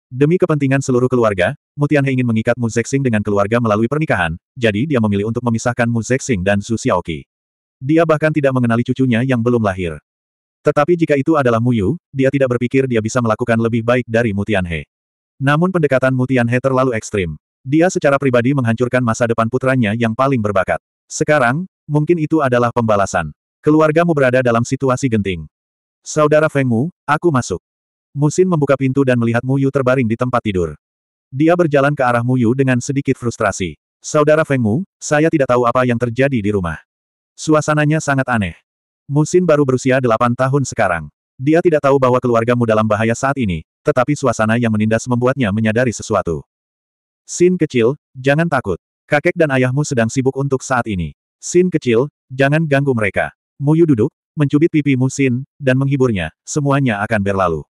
Demi kepentingan seluruh keluarga, Mutianhe ingin mengikat Mu Zexing dengan keluarga melalui pernikahan, jadi dia memilih untuk memisahkan Mu Zexing dan Su Xiaoqi. Dia bahkan tidak mengenali cucunya yang belum lahir. Tetapi jika itu adalah Mu Yu, dia tidak berpikir dia bisa melakukan lebih baik dari Mutianhe. Namun pendekatan Mutianhe terlalu ekstrim. Dia secara pribadi menghancurkan masa depan putranya yang paling berbakat. Sekarang, mungkin itu adalah pembalasan. Keluargamu berada dalam situasi genting. Saudara Feng Mu, aku masuk. Musin membuka pintu dan melihat Muyu terbaring di tempat tidur. Dia berjalan ke arah Muyu dengan sedikit frustrasi. Saudara Feng Mu, saya tidak tahu apa yang terjadi di rumah. Suasananya sangat aneh. Musin baru berusia delapan tahun sekarang. Dia tidak tahu bahwa keluargamu dalam bahaya saat ini, tetapi suasana yang menindas membuatnya menyadari sesuatu. Sin kecil, jangan takut. Kakek dan ayahmu sedang sibuk untuk saat ini. Sin kecil, jangan ganggu mereka. Muyu duduk, mencubit pipi Musin, dan menghiburnya, semuanya akan berlalu.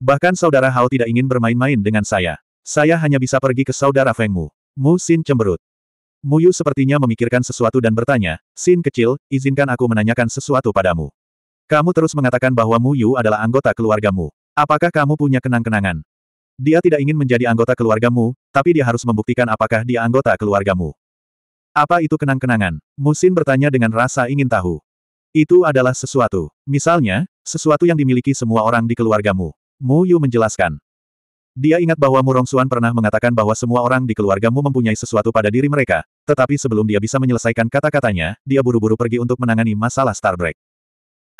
Bahkan saudara Hao tidak ingin bermain-main dengan saya. Saya hanya bisa pergi ke saudara Fengmu. Mu Xin cemberut. Mu Yu sepertinya memikirkan sesuatu dan bertanya, Xin kecil, izinkan aku menanyakan sesuatu padamu. Kamu terus mengatakan bahwa Mu Yu adalah anggota keluargamu. Apakah kamu punya kenang-kenangan? Dia tidak ingin menjadi anggota keluargamu, tapi dia harus membuktikan apakah dia anggota keluargamu. Apa itu kenang-kenangan? Musin bertanya dengan rasa ingin tahu. Itu adalah sesuatu. Misalnya, sesuatu yang dimiliki semua orang di keluargamu. Mu Yu menjelaskan. Dia ingat bahwa Murong Xuan pernah mengatakan bahwa semua orang di keluargamu mempunyai sesuatu pada diri mereka, tetapi sebelum dia bisa menyelesaikan kata-katanya, dia buru-buru pergi untuk menangani masalah Starbreak.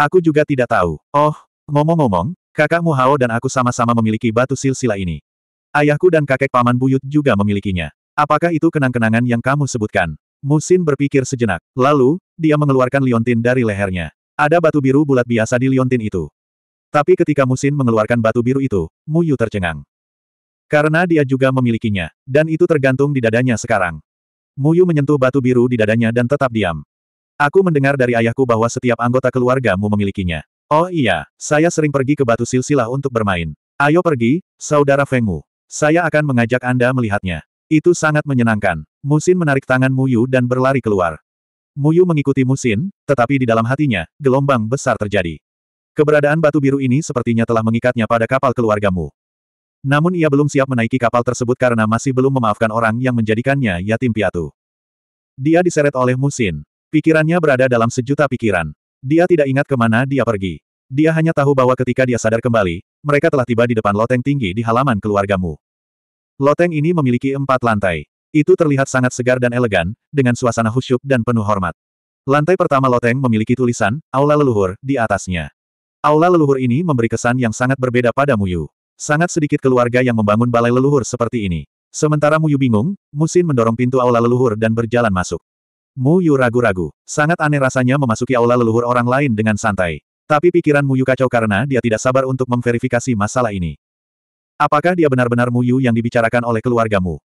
Aku juga tidak tahu. Oh, ngomong-ngomong, kakakmu Hao dan aku sama-sama memiliki batu silsilah ini. Ayahku dan kakek paman Buyut juga memilikinya. Apakah itu kenang-kenangan yang kamu sebutkan? Musin berpikir sejenak. Lalu, dia mengeluarkan liontin dari lehernya. Ada batu biru bulat biasa di liontin itu. Tapi ketika Musin mengeluarkan batu biru itu, Muyu tercengang. Karena dia juga memilikinya, dan itu tergantung di dadanya sekarang. Muyu menyentuh batu biru di dadanya dan tetap diam. Aku mendengar dari ayahku bahwa setiap anggota keluargamu memilikinya. Oh iya, saya sering pergi ke batu silsilah untuk bermain. Ayo pergi, saudara Fengmu. Saya akan mengajak Anda melihatnya. Itu sangat menyenangkan. Musin menarik tangan Muyu dan berlari keluar. Muyu mengikuti Musin, tetapi di dalam hatinya, gelombang besar terjadi. Keberadaan batu biru ini sepertinya telah mengikatnya pada kapal keluargamu. Namun ia belum siap menaiki kapal tersebut karena masih belum memaafkan orang yang menjadikannya yatim piatu. Dia diseret oleh Musin. Pikirannya berada dalam sejuta pikiran. Dia tidak ingat kemana dia pergi. Dia hanya tahu bahwa ketika dia sadar kembali, mereka telah tiba di depan loteng tinggi di halaman keluargamu. Loteng ini memiliki empat lantai. Itu terlihat sangat segar dan elegan, dengan suasana khusyuk dan penuh hormat. Lantai pertama loteng memiliki tulisan, Aula Leluhur, di atasnya. Aula leluhur ini memberi kesan yang sangat berbeda pada Muyu. Sangat sedikit keluarga yang membangun balai leluhur seperti ini. Sementara Muyu bingung, Musin mendorong pintu aula leluhur dan berjalan masuk. Muyu ragu-ragu. Sangat aneh rasanya memasuki aula leluhur orang lain dengan santai. Tapi pikiran Muyu kacau karena dia tidak sabar untuk memverifikasi masalah ini. Apakah dia benar-benar Muyu yang dibicarakan oleh keluargamu?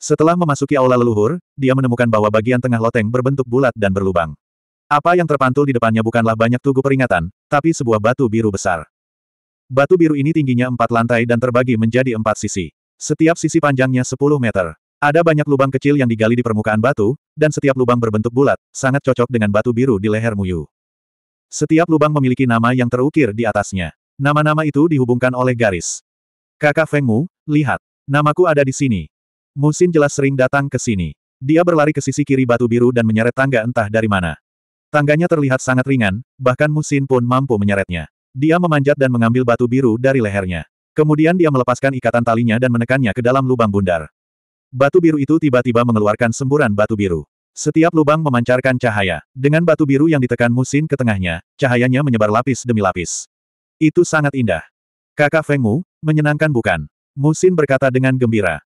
Setelah memasuki aula leluhur, dia menemukan bahwa bagian tengah loteng berbentuk bulat dan berlubang. Apa yang terpantul di depannya bukanlah banyak tugu peringatan, tapi sebuah batu biru besar. Batu biru ini tingginya empat lantai dan terbagi menjadi empat sisi. Setiap sisi panjangnya 10 meter. Ada banyak lubang kecil yang digali di permukaan batu, dan setiap lubang berbentuk bulat, sangat cocok dengan batu biru di leher Muyu. Setiap lubang memiliki nama yang terukir di atasnya. Nama-nama itu dihubungkan oleh garis. Kakak Feng Mu, lihat. Namaku ada di sini. Musin jelas sering datang ke sini. Dia berlari ke sisi kiri batu biru dan menyeret tangga entah dari mana. Tangganya terlihat sangat ringan, bahkan Musin pun mampu menyeretnya. Dia memanjat dan mengambil batu biru dari lehernya. Kemudian dia melepaskan ikatan talinya dan menekannya ke dalam lubang bundar. Batu biru itu tiba-tiba mengeluarkan semburan batu biru. Setiap lubang memancarkan cahaya. Dengan batu biru yang ditekan Musin ke tengahnya, cahayanya menyebar lapis demi lapis. Itu sangat indah. Kakak Feng Mu, menyenangkan bukan? Musin berkata dengan gembira.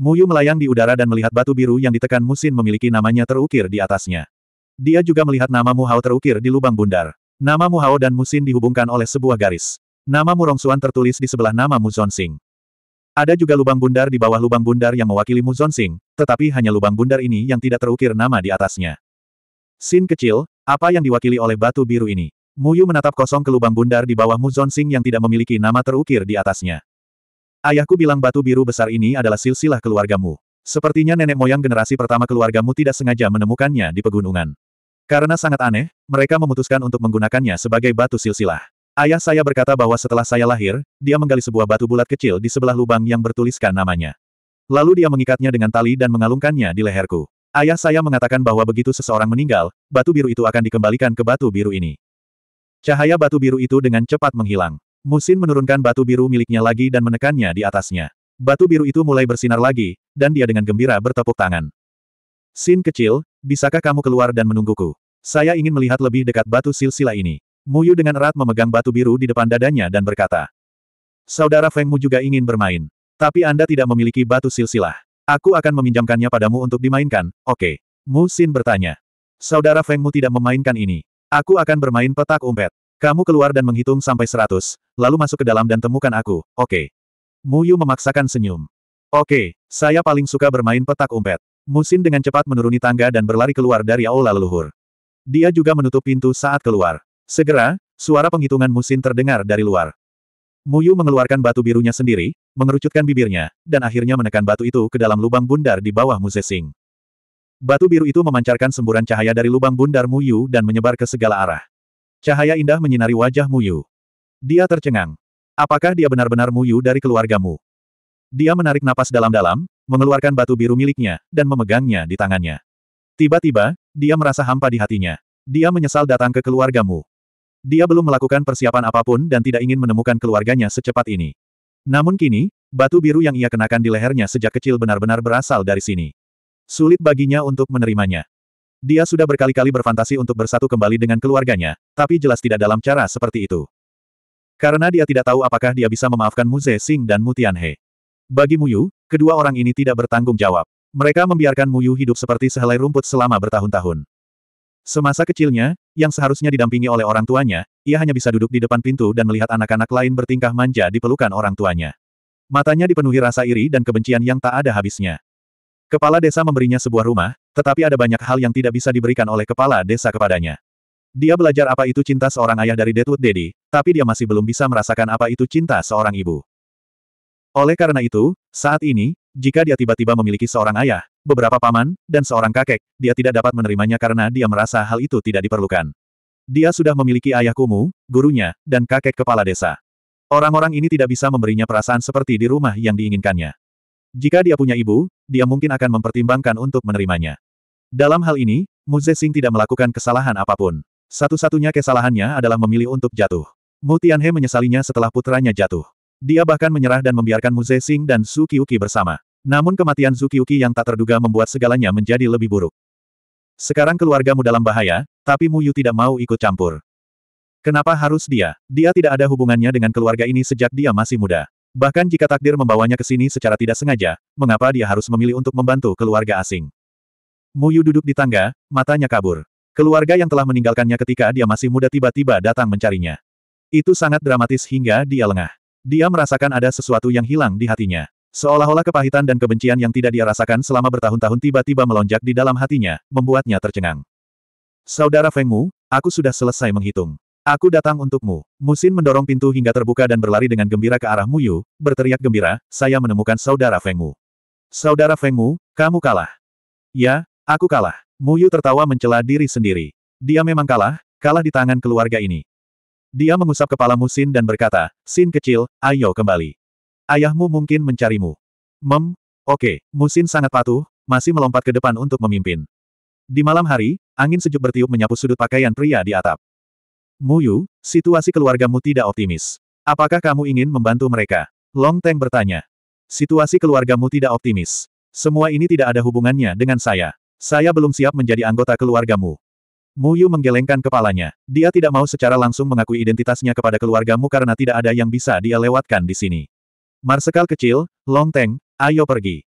Muyu melayang di udara dan melihat batu biru yang ditekan Musin memiliki namanya terukir di atasnya. Dia juga melihat nama Mu Hao terukir di lubang bundar. Nama Mu Hao dan Mu Xin dihubungkan oleh sebuah garis. Nama Mu Rongsuan tertulis di sebelah nama Mu Zonsing. Ada juga lubang bundar di bawah lubang bundar yang mewakili Mu Zonsing, tetapi hanya lubang bundar ini yang tidak terukir nama di atasnya. Sin kecil, apa yang diwakili oleh batu biru ini? Muyu menatap kosong ke lubang bundar di bawah Mu Zonsing yang tidak memiliki nama terukir di atasnya. Ayahku bilang batu biru besar ini adalah silsilah keluargamu. Sepertinya nenek moyang generasi pertama keluargamu tidak sengaja menemukannya di pegunungan. Karena sangat aneh, mereka memutuskan untuk menggunakannya sebagai batu silsilah. Ayah saya berkata bahwa setelah saya lahir, dia menggali sebuah batu bulat kecil di sebelah lubang yang bertuliskan namanya. Lalu dia mengikatnya dengan tali dan mengalungkannya di leherku. Ayah saya mengatakan bahwa begitu seseorang meninggal, batu biru itu akan dikembalikan ke batu biru ini. Cahaya batu biru itu dengan cepat menghilang. Musin menurunkan batu biru miliknya lagi dan menekannya di atasnya. Batu biru itu mulai bersinar lagi, dan dia dengan gembira bertepuk tangan. Sin kecil, bisakah kamu keluar dan menungguku? Saya ingin melihat lebih dekat batu silsila ini. Muyu dengan erat memegang batu biru di depan dadanya dan berkata. Saudara Fengmu juga ingin bermain. Tapi Anda tidak memiliki batu silsilah. Aku akan meminjamkannya padamu untuk dimainkan, oke. Mu Sin bertanya. Saudara Fengmu tidak memainkan ini. Aku akan bermain petak umpet. Kamu keluar dan menghitung sampai seratus, lalu masuk ke dalam dan temukan aku, oke. Muyu memaksakan senyum. Oke, saya paling suka bermain petak umpet. Musin dengan cepat menuruni tangga dan berlari keluar dari aula leluhur. Dia juga menutup pintu saat keluar. Segera, suara penghitungan Musin terdengar dari luar. Muyu mengeluarkan batu birunya sendiri, mengerucutkan bibirnya, dan akhirnya menekan batu itu ke dalam lubang bundar di bawah Musesing. Batu biru itu memancarkan semburan cahaya dari lubang bundar Muyu dan menyebar ke segala arah. Cahaya indah menyinari wajah Muyu. Dia tercengang. Apakah dia benar-benar Muyu dari keluargamu? Dia menarik napas dalam-dalam, mengeluarkan batu biru miliknya, dan memegangnya di tangannya. Tiba-tiba, dia merasa hampa di hatinya. Dia menyesal datang ke keluargamu. Dia belum melakukan persiapan apapun dan tidak ingin menemukan keluarganya secepat ini. Namun kini, batu biru yang ia kenakan di lehernya sejak kecil benar-benar berasal dari sini. Sulit baginya untuk menerimanya. Dia sudah berkali-kali berfantasi untuk bersatu kembali dengan keluarganya, tapi jelas tidak dalam cara seperti itu. Karena dia tidak tahu apakah dia bisa memaafkan Mu Zexing dan Mu Tianhe. Bagi Mu Yu, kedua orang ini tidak bertanggung jawab. Mereka membiarkan Mu Yu hidup seperti sehelai rumput selama bertahun-tahun. Semasa kecilnya, yang seharusnya didampingi oleh orang tuanya, ia hanya bisa duduk di depan pintu dan melihat anak-anak lain bertingkah manja di pelukan orang tuanya. Matanya dipenuhi rasa iri dan kebencian yang tak ada habisnya. Kepala desa memberinya sebuah rumah, tetapi ada banyak hal yang tidak bisa diberikan oleh kepala desa kepadanya. Dia belajar apa itu cinta seorang ayah dari Deadwood Daddy, tapi dia masih belum bisa merasakan apa itu cinta seorang ibu. Oleh karena itu, saat ini, jika dia tiba-tiba memiliki seorang ayah, beberapa paman, dan seorang kakek, dia tidak dapat menerimanya karena dia merasa hal itu tidak diperlukan. Dia sudah memiliki ayah kumu, gurunya, dan kakek kepala desa. Orang-orang ini tidak bisa memberinya perasaan seperti di rumah yang diinginkannya. Jika dia punya ibu, dia mungkin akan mempertimbangkan untuk menerimanya. Dalam hal ini, Muzesing tidak melakukan kesalahan apapun. Satu-satunya kesalahannya adalah memilih untuk jatuh. Mu Tianhe menyesalinya setelah putranya jatuh. Dia bahkan menyerah dan membiarkan Mu Zexing dan Su Qiuqi bersama. Namun kematian Su Qiuqi yang tak terduga membuat segalanya menjadi lebih buruk. Sekarang keluargamu dalam bahaya, tapi Mu Yu tidak mau ikut campur. Kenapa harus dia? Dia tidak ada hubungannya dengan keluarga ini sejak dia masih muda. Bahkan jika takdir membawanya ke sini secara tidak sengaja, mengapa dia harus memilih untuk membantu keluarga asing? Mu Yu duduk di tangga, matanya kabur. Keluarga yang telah meninggalkannya ketika dia masih muda tiba-tiba datang mencarinya. Itu sangat dramatis hingga dia lengah. Dia merasakan ada sesuatu yang hilang di hatinya. Seolah-olah kepahitan dan kebencian yang tidak dia rasakan selama bertahun-tahun tiba-tiba melonjak di dalam hatinya, membuatnya tercengang. Saudara Fengmu, aku sudah selesai menghitung. Aku datang untukmu. Musin mendorong pintu hingga terbuka dan berlari dengan gembira ke arah Muyu, berteriak gembira, saya menemukan saudara Fengmu. Saudara Fengmu, kamu kalah. Ya, aku kalah. Muyu tertawa mencela diri sendiri. Dia memang kalah, kalah di tangan keluarga ini. Dia mengusap kepala Musin dan berkata, Sin kecil, ayo kembali. Ayahmu mungkin mencarimu. Mem, oke, okay. Musin sangat patuh, masih melompat ke depan untuk memimpin. Di malam hari, angin sejuk bertiup menyapu sudut pakaian pria di atap. Muyu, situasi keluargamu tidak optimis. Apakah kamu ingin membantu mereka? Long Tang bertanya. Situasi keluargamu tidak optimis. Semua ini tidak ada hubungannya dengan saya. Saya belum siap menjadi anggota keluargamu. Mu Yu menggelengkan kepalanya. Dia tidak mau secara langsung mengakui identitasnya kepada keluargamu karena tidak ada yang bisa dia lewatkan di sini. Marsekal kecil, Long Teng, ayo pergi.